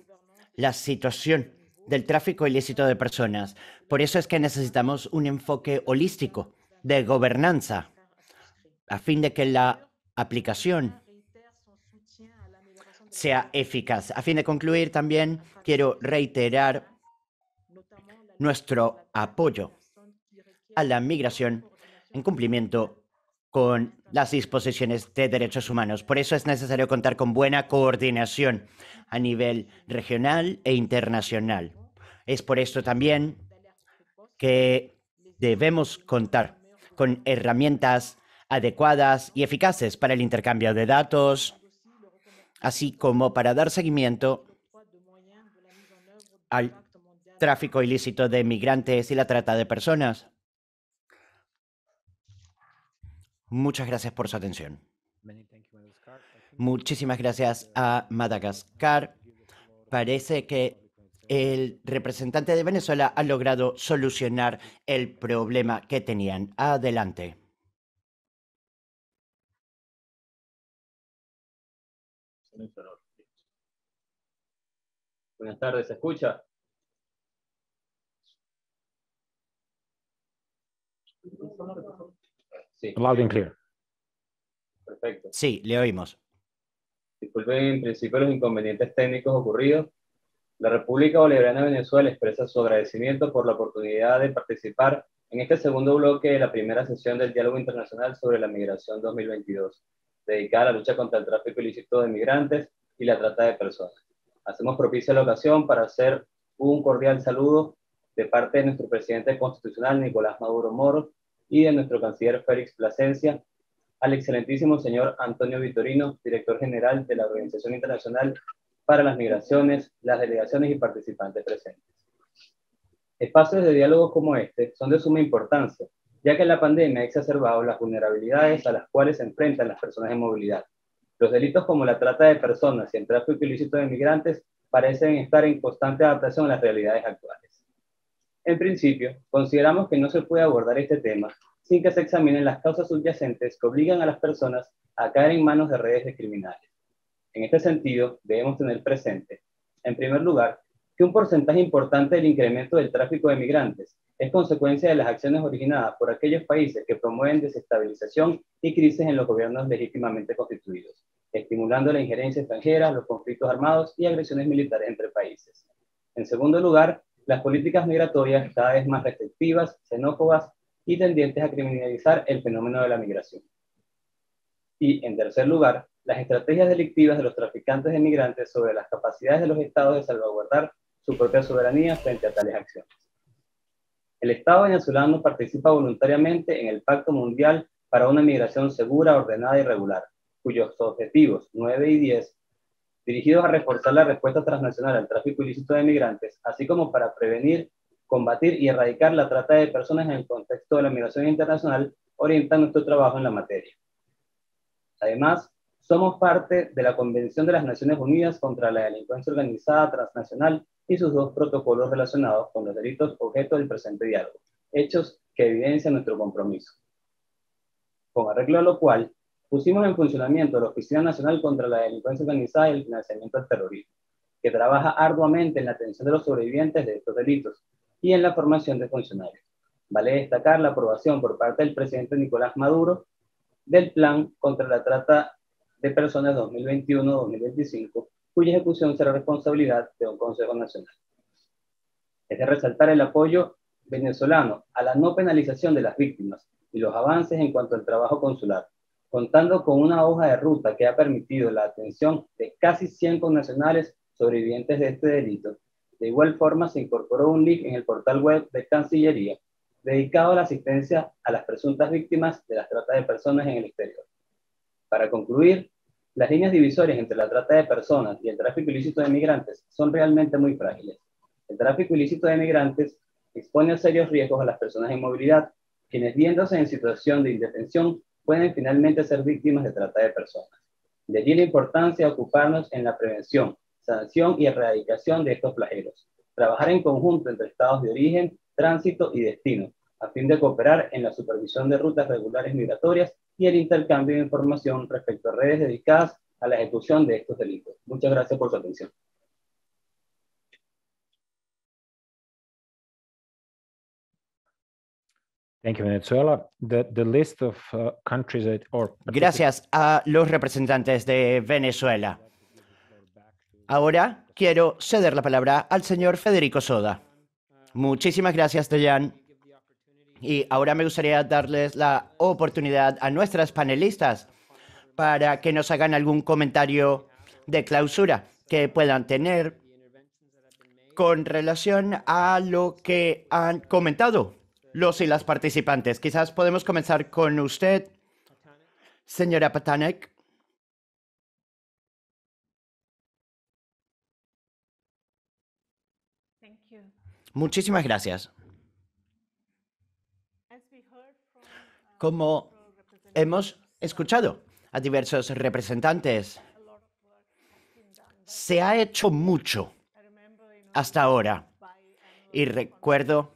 la situación del tráfico ilícito de personas. Por eso es que necesitamos un enfoque holístico de gobernanza, a fin de que la aplicación sea eficaz. A fin de concluir, también quiero reiterar nuestro apoyo a la migración en cumplimiento con las disposiciones de derechos humanos. Por eso es necesario contar con buena coordinación a nivel regional e internacional. Es por esto también que debemos contar con herramientas adecuadas y eficaces para el intercambio de datos, así como para dar seguimiento al tráfico ilícito de migrantes y la trata de personas. Muchas gracias por su atención. Muchísimas gracias a Madagascar. Parece que el representante de Venezuela ha logrado solucionar el problema que tenían. Adelante. Buenas tardes, ¿se escucha? Sí. clear. Perfecto. Sí, le oímos. Disculpe, en principio los inconvenientes técnicos ocurridos. La República Bolivariana de Venezuela expresa su agradecimiento por la oportunidad de participar en este segundo bloque de la primera sesión del Diálogo Internacional sobre la Migración 2022, dedicada a la lucha contra el tráfico ilícito de migrantes y la trata de personas. Hacemos propicia la ocasión para hacer un cordial saludo de parte de nuestro presidente constitucional, Nicolás Maduro Moros, y de nuestro canciller Félix Plasencia, al excelentísimo señor Antonio Vitorino, director general de la Organización Internacional para las Migraciones, las delegaciones y participantes presentes. Espacios de diálogo como este son de suma importancia, ya que la pandemia ha exacerbado las vulnerabilidades a las cuales se enfrentan las personas en movilidad. Los delitos como la trata de personas y el tráfico ilícito de migrantes parecen estar en constante adaptación a las realidades actuales. En principio, consideramos que no se puede abordar este tema sin que se examinen las causas subyacentes que obligan a las personas a caer en manos de redes de criminales. En este sentido, debemos tener presente, en primer lugar, que un porcentaje importante del incremento del tráfico de migrantes es consecuencia de las acciones originadas por aquellos países que promueven desestabilización y crisis en los gobiernos legítimamente constituidos, estimulando la injerencia extranjera, los conflictos armados y agresiones militares entre países. En segundo lugar, las políticas migratorias cada vez más restrictivas, xenófobas y tendientes a criminalizar el fenómeno de la migración. Y, en tercer lugar, las estrategias delictivas de los traficantes de migrantes sobre las capacidades de los estados de salvaguardar su propia soberanía frente a tales acciones. El Estado venezolano participa voluntariamente en el Pacto Mundial para una Migración Segura, Ordenada y Regular, cuyos objetivos 9 y 10 dirigidos a reforzar la respuesta transnacional al tráfico ilícito de migrantes, así como para prevenir, combatir y erradicar la trata de personas en el contexto de la migración internacional, orientan nuestro trabajo en la materia. Además, somos parte de la Convención de las Naciones Unidas contra la Delincuencia Organizada Transnacional y sus dos protocolos relacionados con los delitos objeto del presente diálogo, hechos que evidencian nuestro compromiso. Con arreglo a lo cual, pusimos en funcionamiento la Oficina Nacional contra la Delincuencia Organizada y el Financiamiento del Terrorismo, que trabaja arduamente en la atención de los sobrevivientes de estos delitos y en la formación de funcionarios. Vale destacar la aprobación por parte del presidente Nicolás Maduro del Plan contra la Trata de Personas 2021-2025, cuya ejecución será responsabilidad de un Consejo Nacional. Es de resaltar el apoyo venezolano a la no penalización de las víctimas y los avances en cuanto al trabajo consular, contando con una hoja de ruta que ha permitido la atención de casi 100 nacionales sobrevivientes de este delito. De igual forma, se incorporó un link en el portal web de Cancillería dedicado a la asistencia a las presuntas víctimas de las trata de personas en el exterior. Para concluir, las líneas divisorias entre la trata de personas y el tráfico ilícito de migrantes son realmente muy frágiles. El tráfico ilícito de migrantes expone a serios riesgos a las personas en movilidad, quienes viéndose en situación de indefensión pueden finalmente ser víctimas de trata de personas. De allí la importancia de ocuparnos en la prevención, sanción y erradicación de estos flagelos. Trabajar en conjunto entre estados de origen, tránsito y destino, a fin de cooperar en la supervisión de rutas regulares migratorias y el intercambio de información respecto a redes dedicadas a la ejecución de estos delitos. Muchas gracias por su atención. Gracias a los representantes de Venezuela. Ahora quiero ceder la palabra al señor Federico Soda. Muchísimas gracias, Dejan. Y ahora me gustaría darles la oportunidad a nuestras panelistas para que nos hagan algún comentario de clausura que puedan tener con relación a lo que han comentado los y las participantes. Quizás podemos comenzar con usted, señora Patanek. Muchísimas gracias. Como hemos escuchado a diversos representantes, se ha hecho mucho hasta ahora. Y recuerdo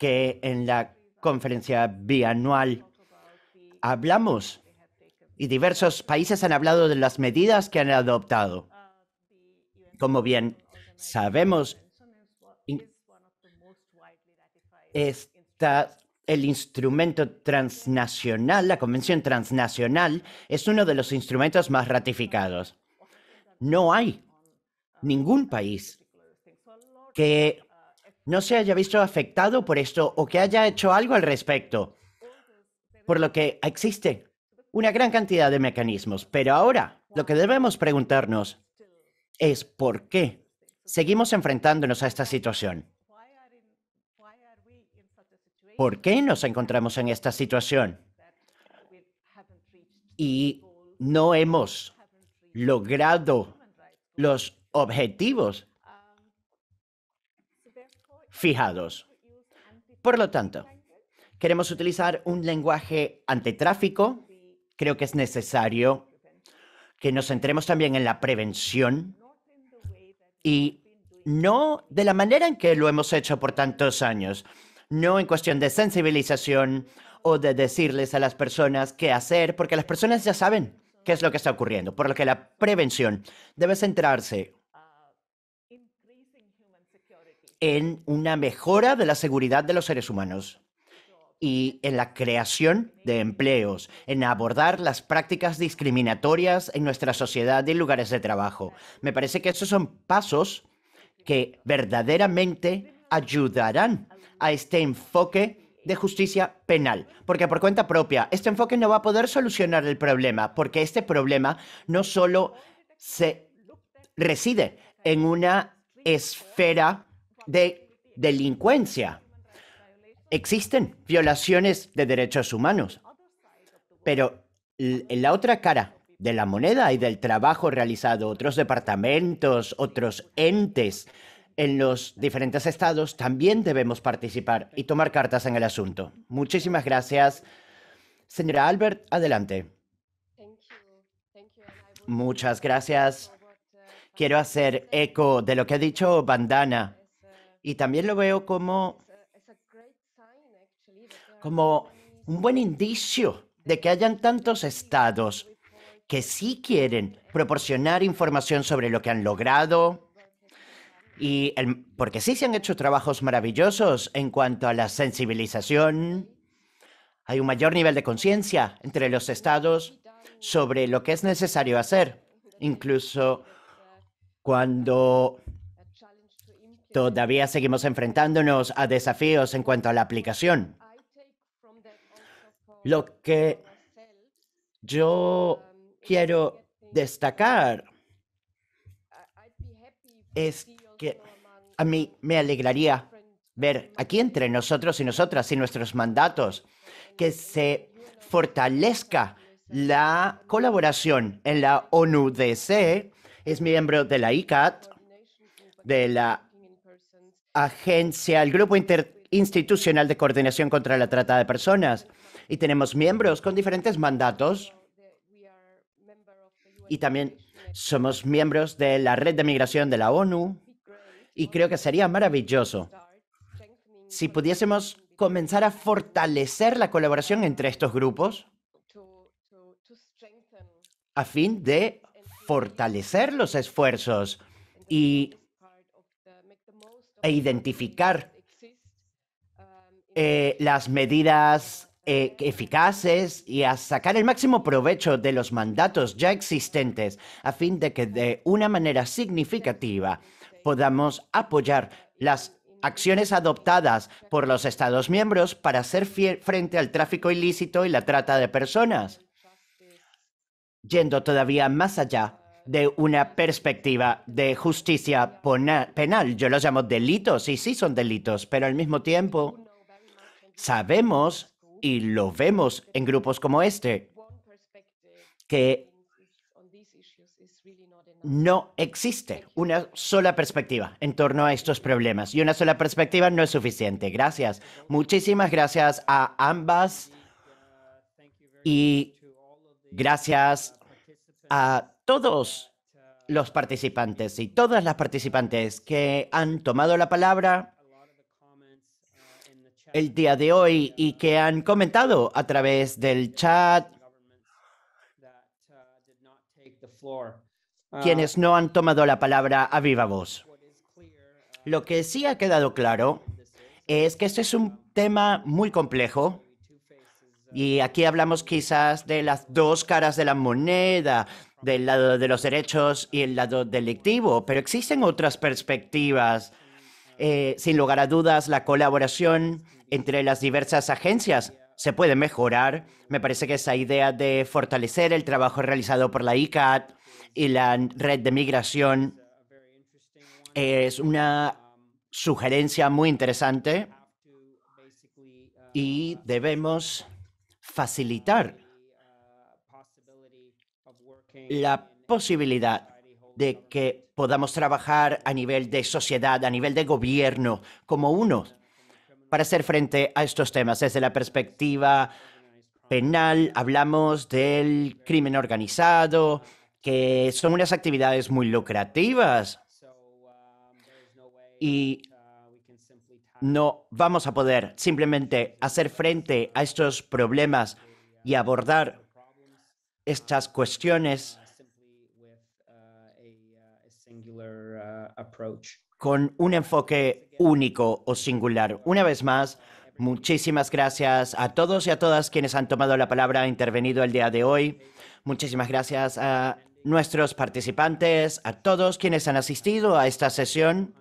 que en la conferencia bianual hablamos y diversos países han hablado de las medidas que han adoptado. Como bien sabemos, está el instrumento transnacional, la Convención Transnacional, es uno de los instrumentos más ratificados. No hay ningún país que no se haya visto afectado por esto o que haya hecho algo al respecto. Por lo que existe una gran cantidad de mecanismos, pero ahora lo que debemos preguntarnos es por qué seguimos enfrentándonos a esta situación. ¿Por qué nos encontramos en esta situación? Y no hemos logrado los objetivos fijados. Por lo tanto, queremos utilizar un lenguaje antitráfico. Creo que es necesario que nos centremos también en la prevención y no de la manera en que lo hemos hecho por tantos años, no en cuestión de sensibilización o de decirles a las personas qué hacer, porque las personas ya saben qué es lo que está ocurriendo, por lo que la prevención debe centrarse en una mejora de la seguridad de los seres humanos y en la creación de empleos, en abordar las prácticas discriminatorias en nuestra sociedad y lugares de trabajo. Me parece que esos son pasos que verdaderamente ayudarán a este enfoque de justicia penal, porque por cuenta propia, este enfoque no va a poder solucionar el problema, porque este problema no solo se reside en una esfera de delincuencia. Existen violaciones de derechos humanos, pero en la otra cara de la moneda y del trabajo realizado, otros departamentos, otros entes en los diferentes estados también debemos participar y tomar cartas en el asunto. Muchísimas gracias. Señora Albert, adelante. Muchas gracias. Quiero hacer eco de lo que ha dicho Bandana y también lo veo como, como un buen indicio de que hayan tantos estados que sí quieren proporcionar información sobre lo que han logrado, y porque sí se han hecho trabajos maravillosos en cuanto a la sensibilización. Hay un mayor nivel de conciencia entre los estados sobre lo que es necesario hacer. Incluso cuando Todavía seguimos enfrentándonos a desafíos en cuanto a la aplicación. Lo que yo quiero destacar es que a mí me alegraría ver aquí entre nosotros y nosotras y nuestros mandatos que se fortalezca la colaboración en la ONUDC, es miembro de la ICAT, de la agencia, el Grupo Interinstitucional de Coordinación contra la Trata de Personas. Y tenemos miembros con diferentes mandatos. Y también somos miembros de la Red de Migración de la ONU. Y creo que sería maravilloso si pudiésemos comenzar a fortalecer la colaboración entre estos grupos a fin de fortalecer los esfuerzos y e identificar eh, las medidas eh, eficaces y a sacar el máximo provecho de los mandatos ya existentes a fin de que de una manera significativa podamos apoyar las acciones adoptadas por los Estados miembros para hacer frente al tráfico ilícito y la trata de personas, yendo todavía más allá de una perspectiva de justicia penal. Yo los llamo delitos y sí son delitos, pero al mismo tiempo sabemos y lo vemos en grupos como este, que no existe una sola perspectiva en torno a estos problemas y una sola perspectiva no es suficiente. Gracias. Muchísimas gracias a ambas y gracias a todos los participantes y todas las participantes que han tomado la palabra el día de hoy y que han comentado a través del chat quienes no han tomado la palabra a viva voz. Lo que sí ha quedado claro es que este es un tema muy complejo y aquí hablamos quizás de las dos caras de la moneda, del lado de los derechos y el lado delictivo, pero existen otras perspectivas. Eh, sin lugar a dudas, la colaboración entre las diversas agencias se puede mejorar. Me parece que esa idea de fortalecer el trabajo realizado por la ICAT y la red de migración es una sugerencia muy interesante y debemos facilitar la posibilidad de que podamos trabajar a nivel de sociedad, a nivel de gobierno, como uno, para hacer frente a estos temas. Desde la perspectiva penal, hablamos del crimen organizado, que son unas actividades muy lucrativas. Y no vamos a poder simplemente hacer frente a estos problemas y abordar estas cuestiones con un enfoque único o singular. Una vez más, muchísimas gracias a todos y a todas quienes han tomado la palabra, intervenido el día de hoy. Muchísimas gracias a nuestros participantes, a todos quienes han asistido a esta sesión.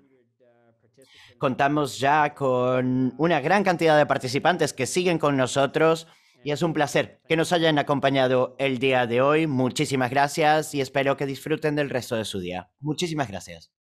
Contamos ya con una gran cantidad de participantes que siguen con nosotros y es un placer que nos hayan acompañado el día de hoy. Muchísimas gracias y espero que disfruten del resto de su día. Muchísimas gracias.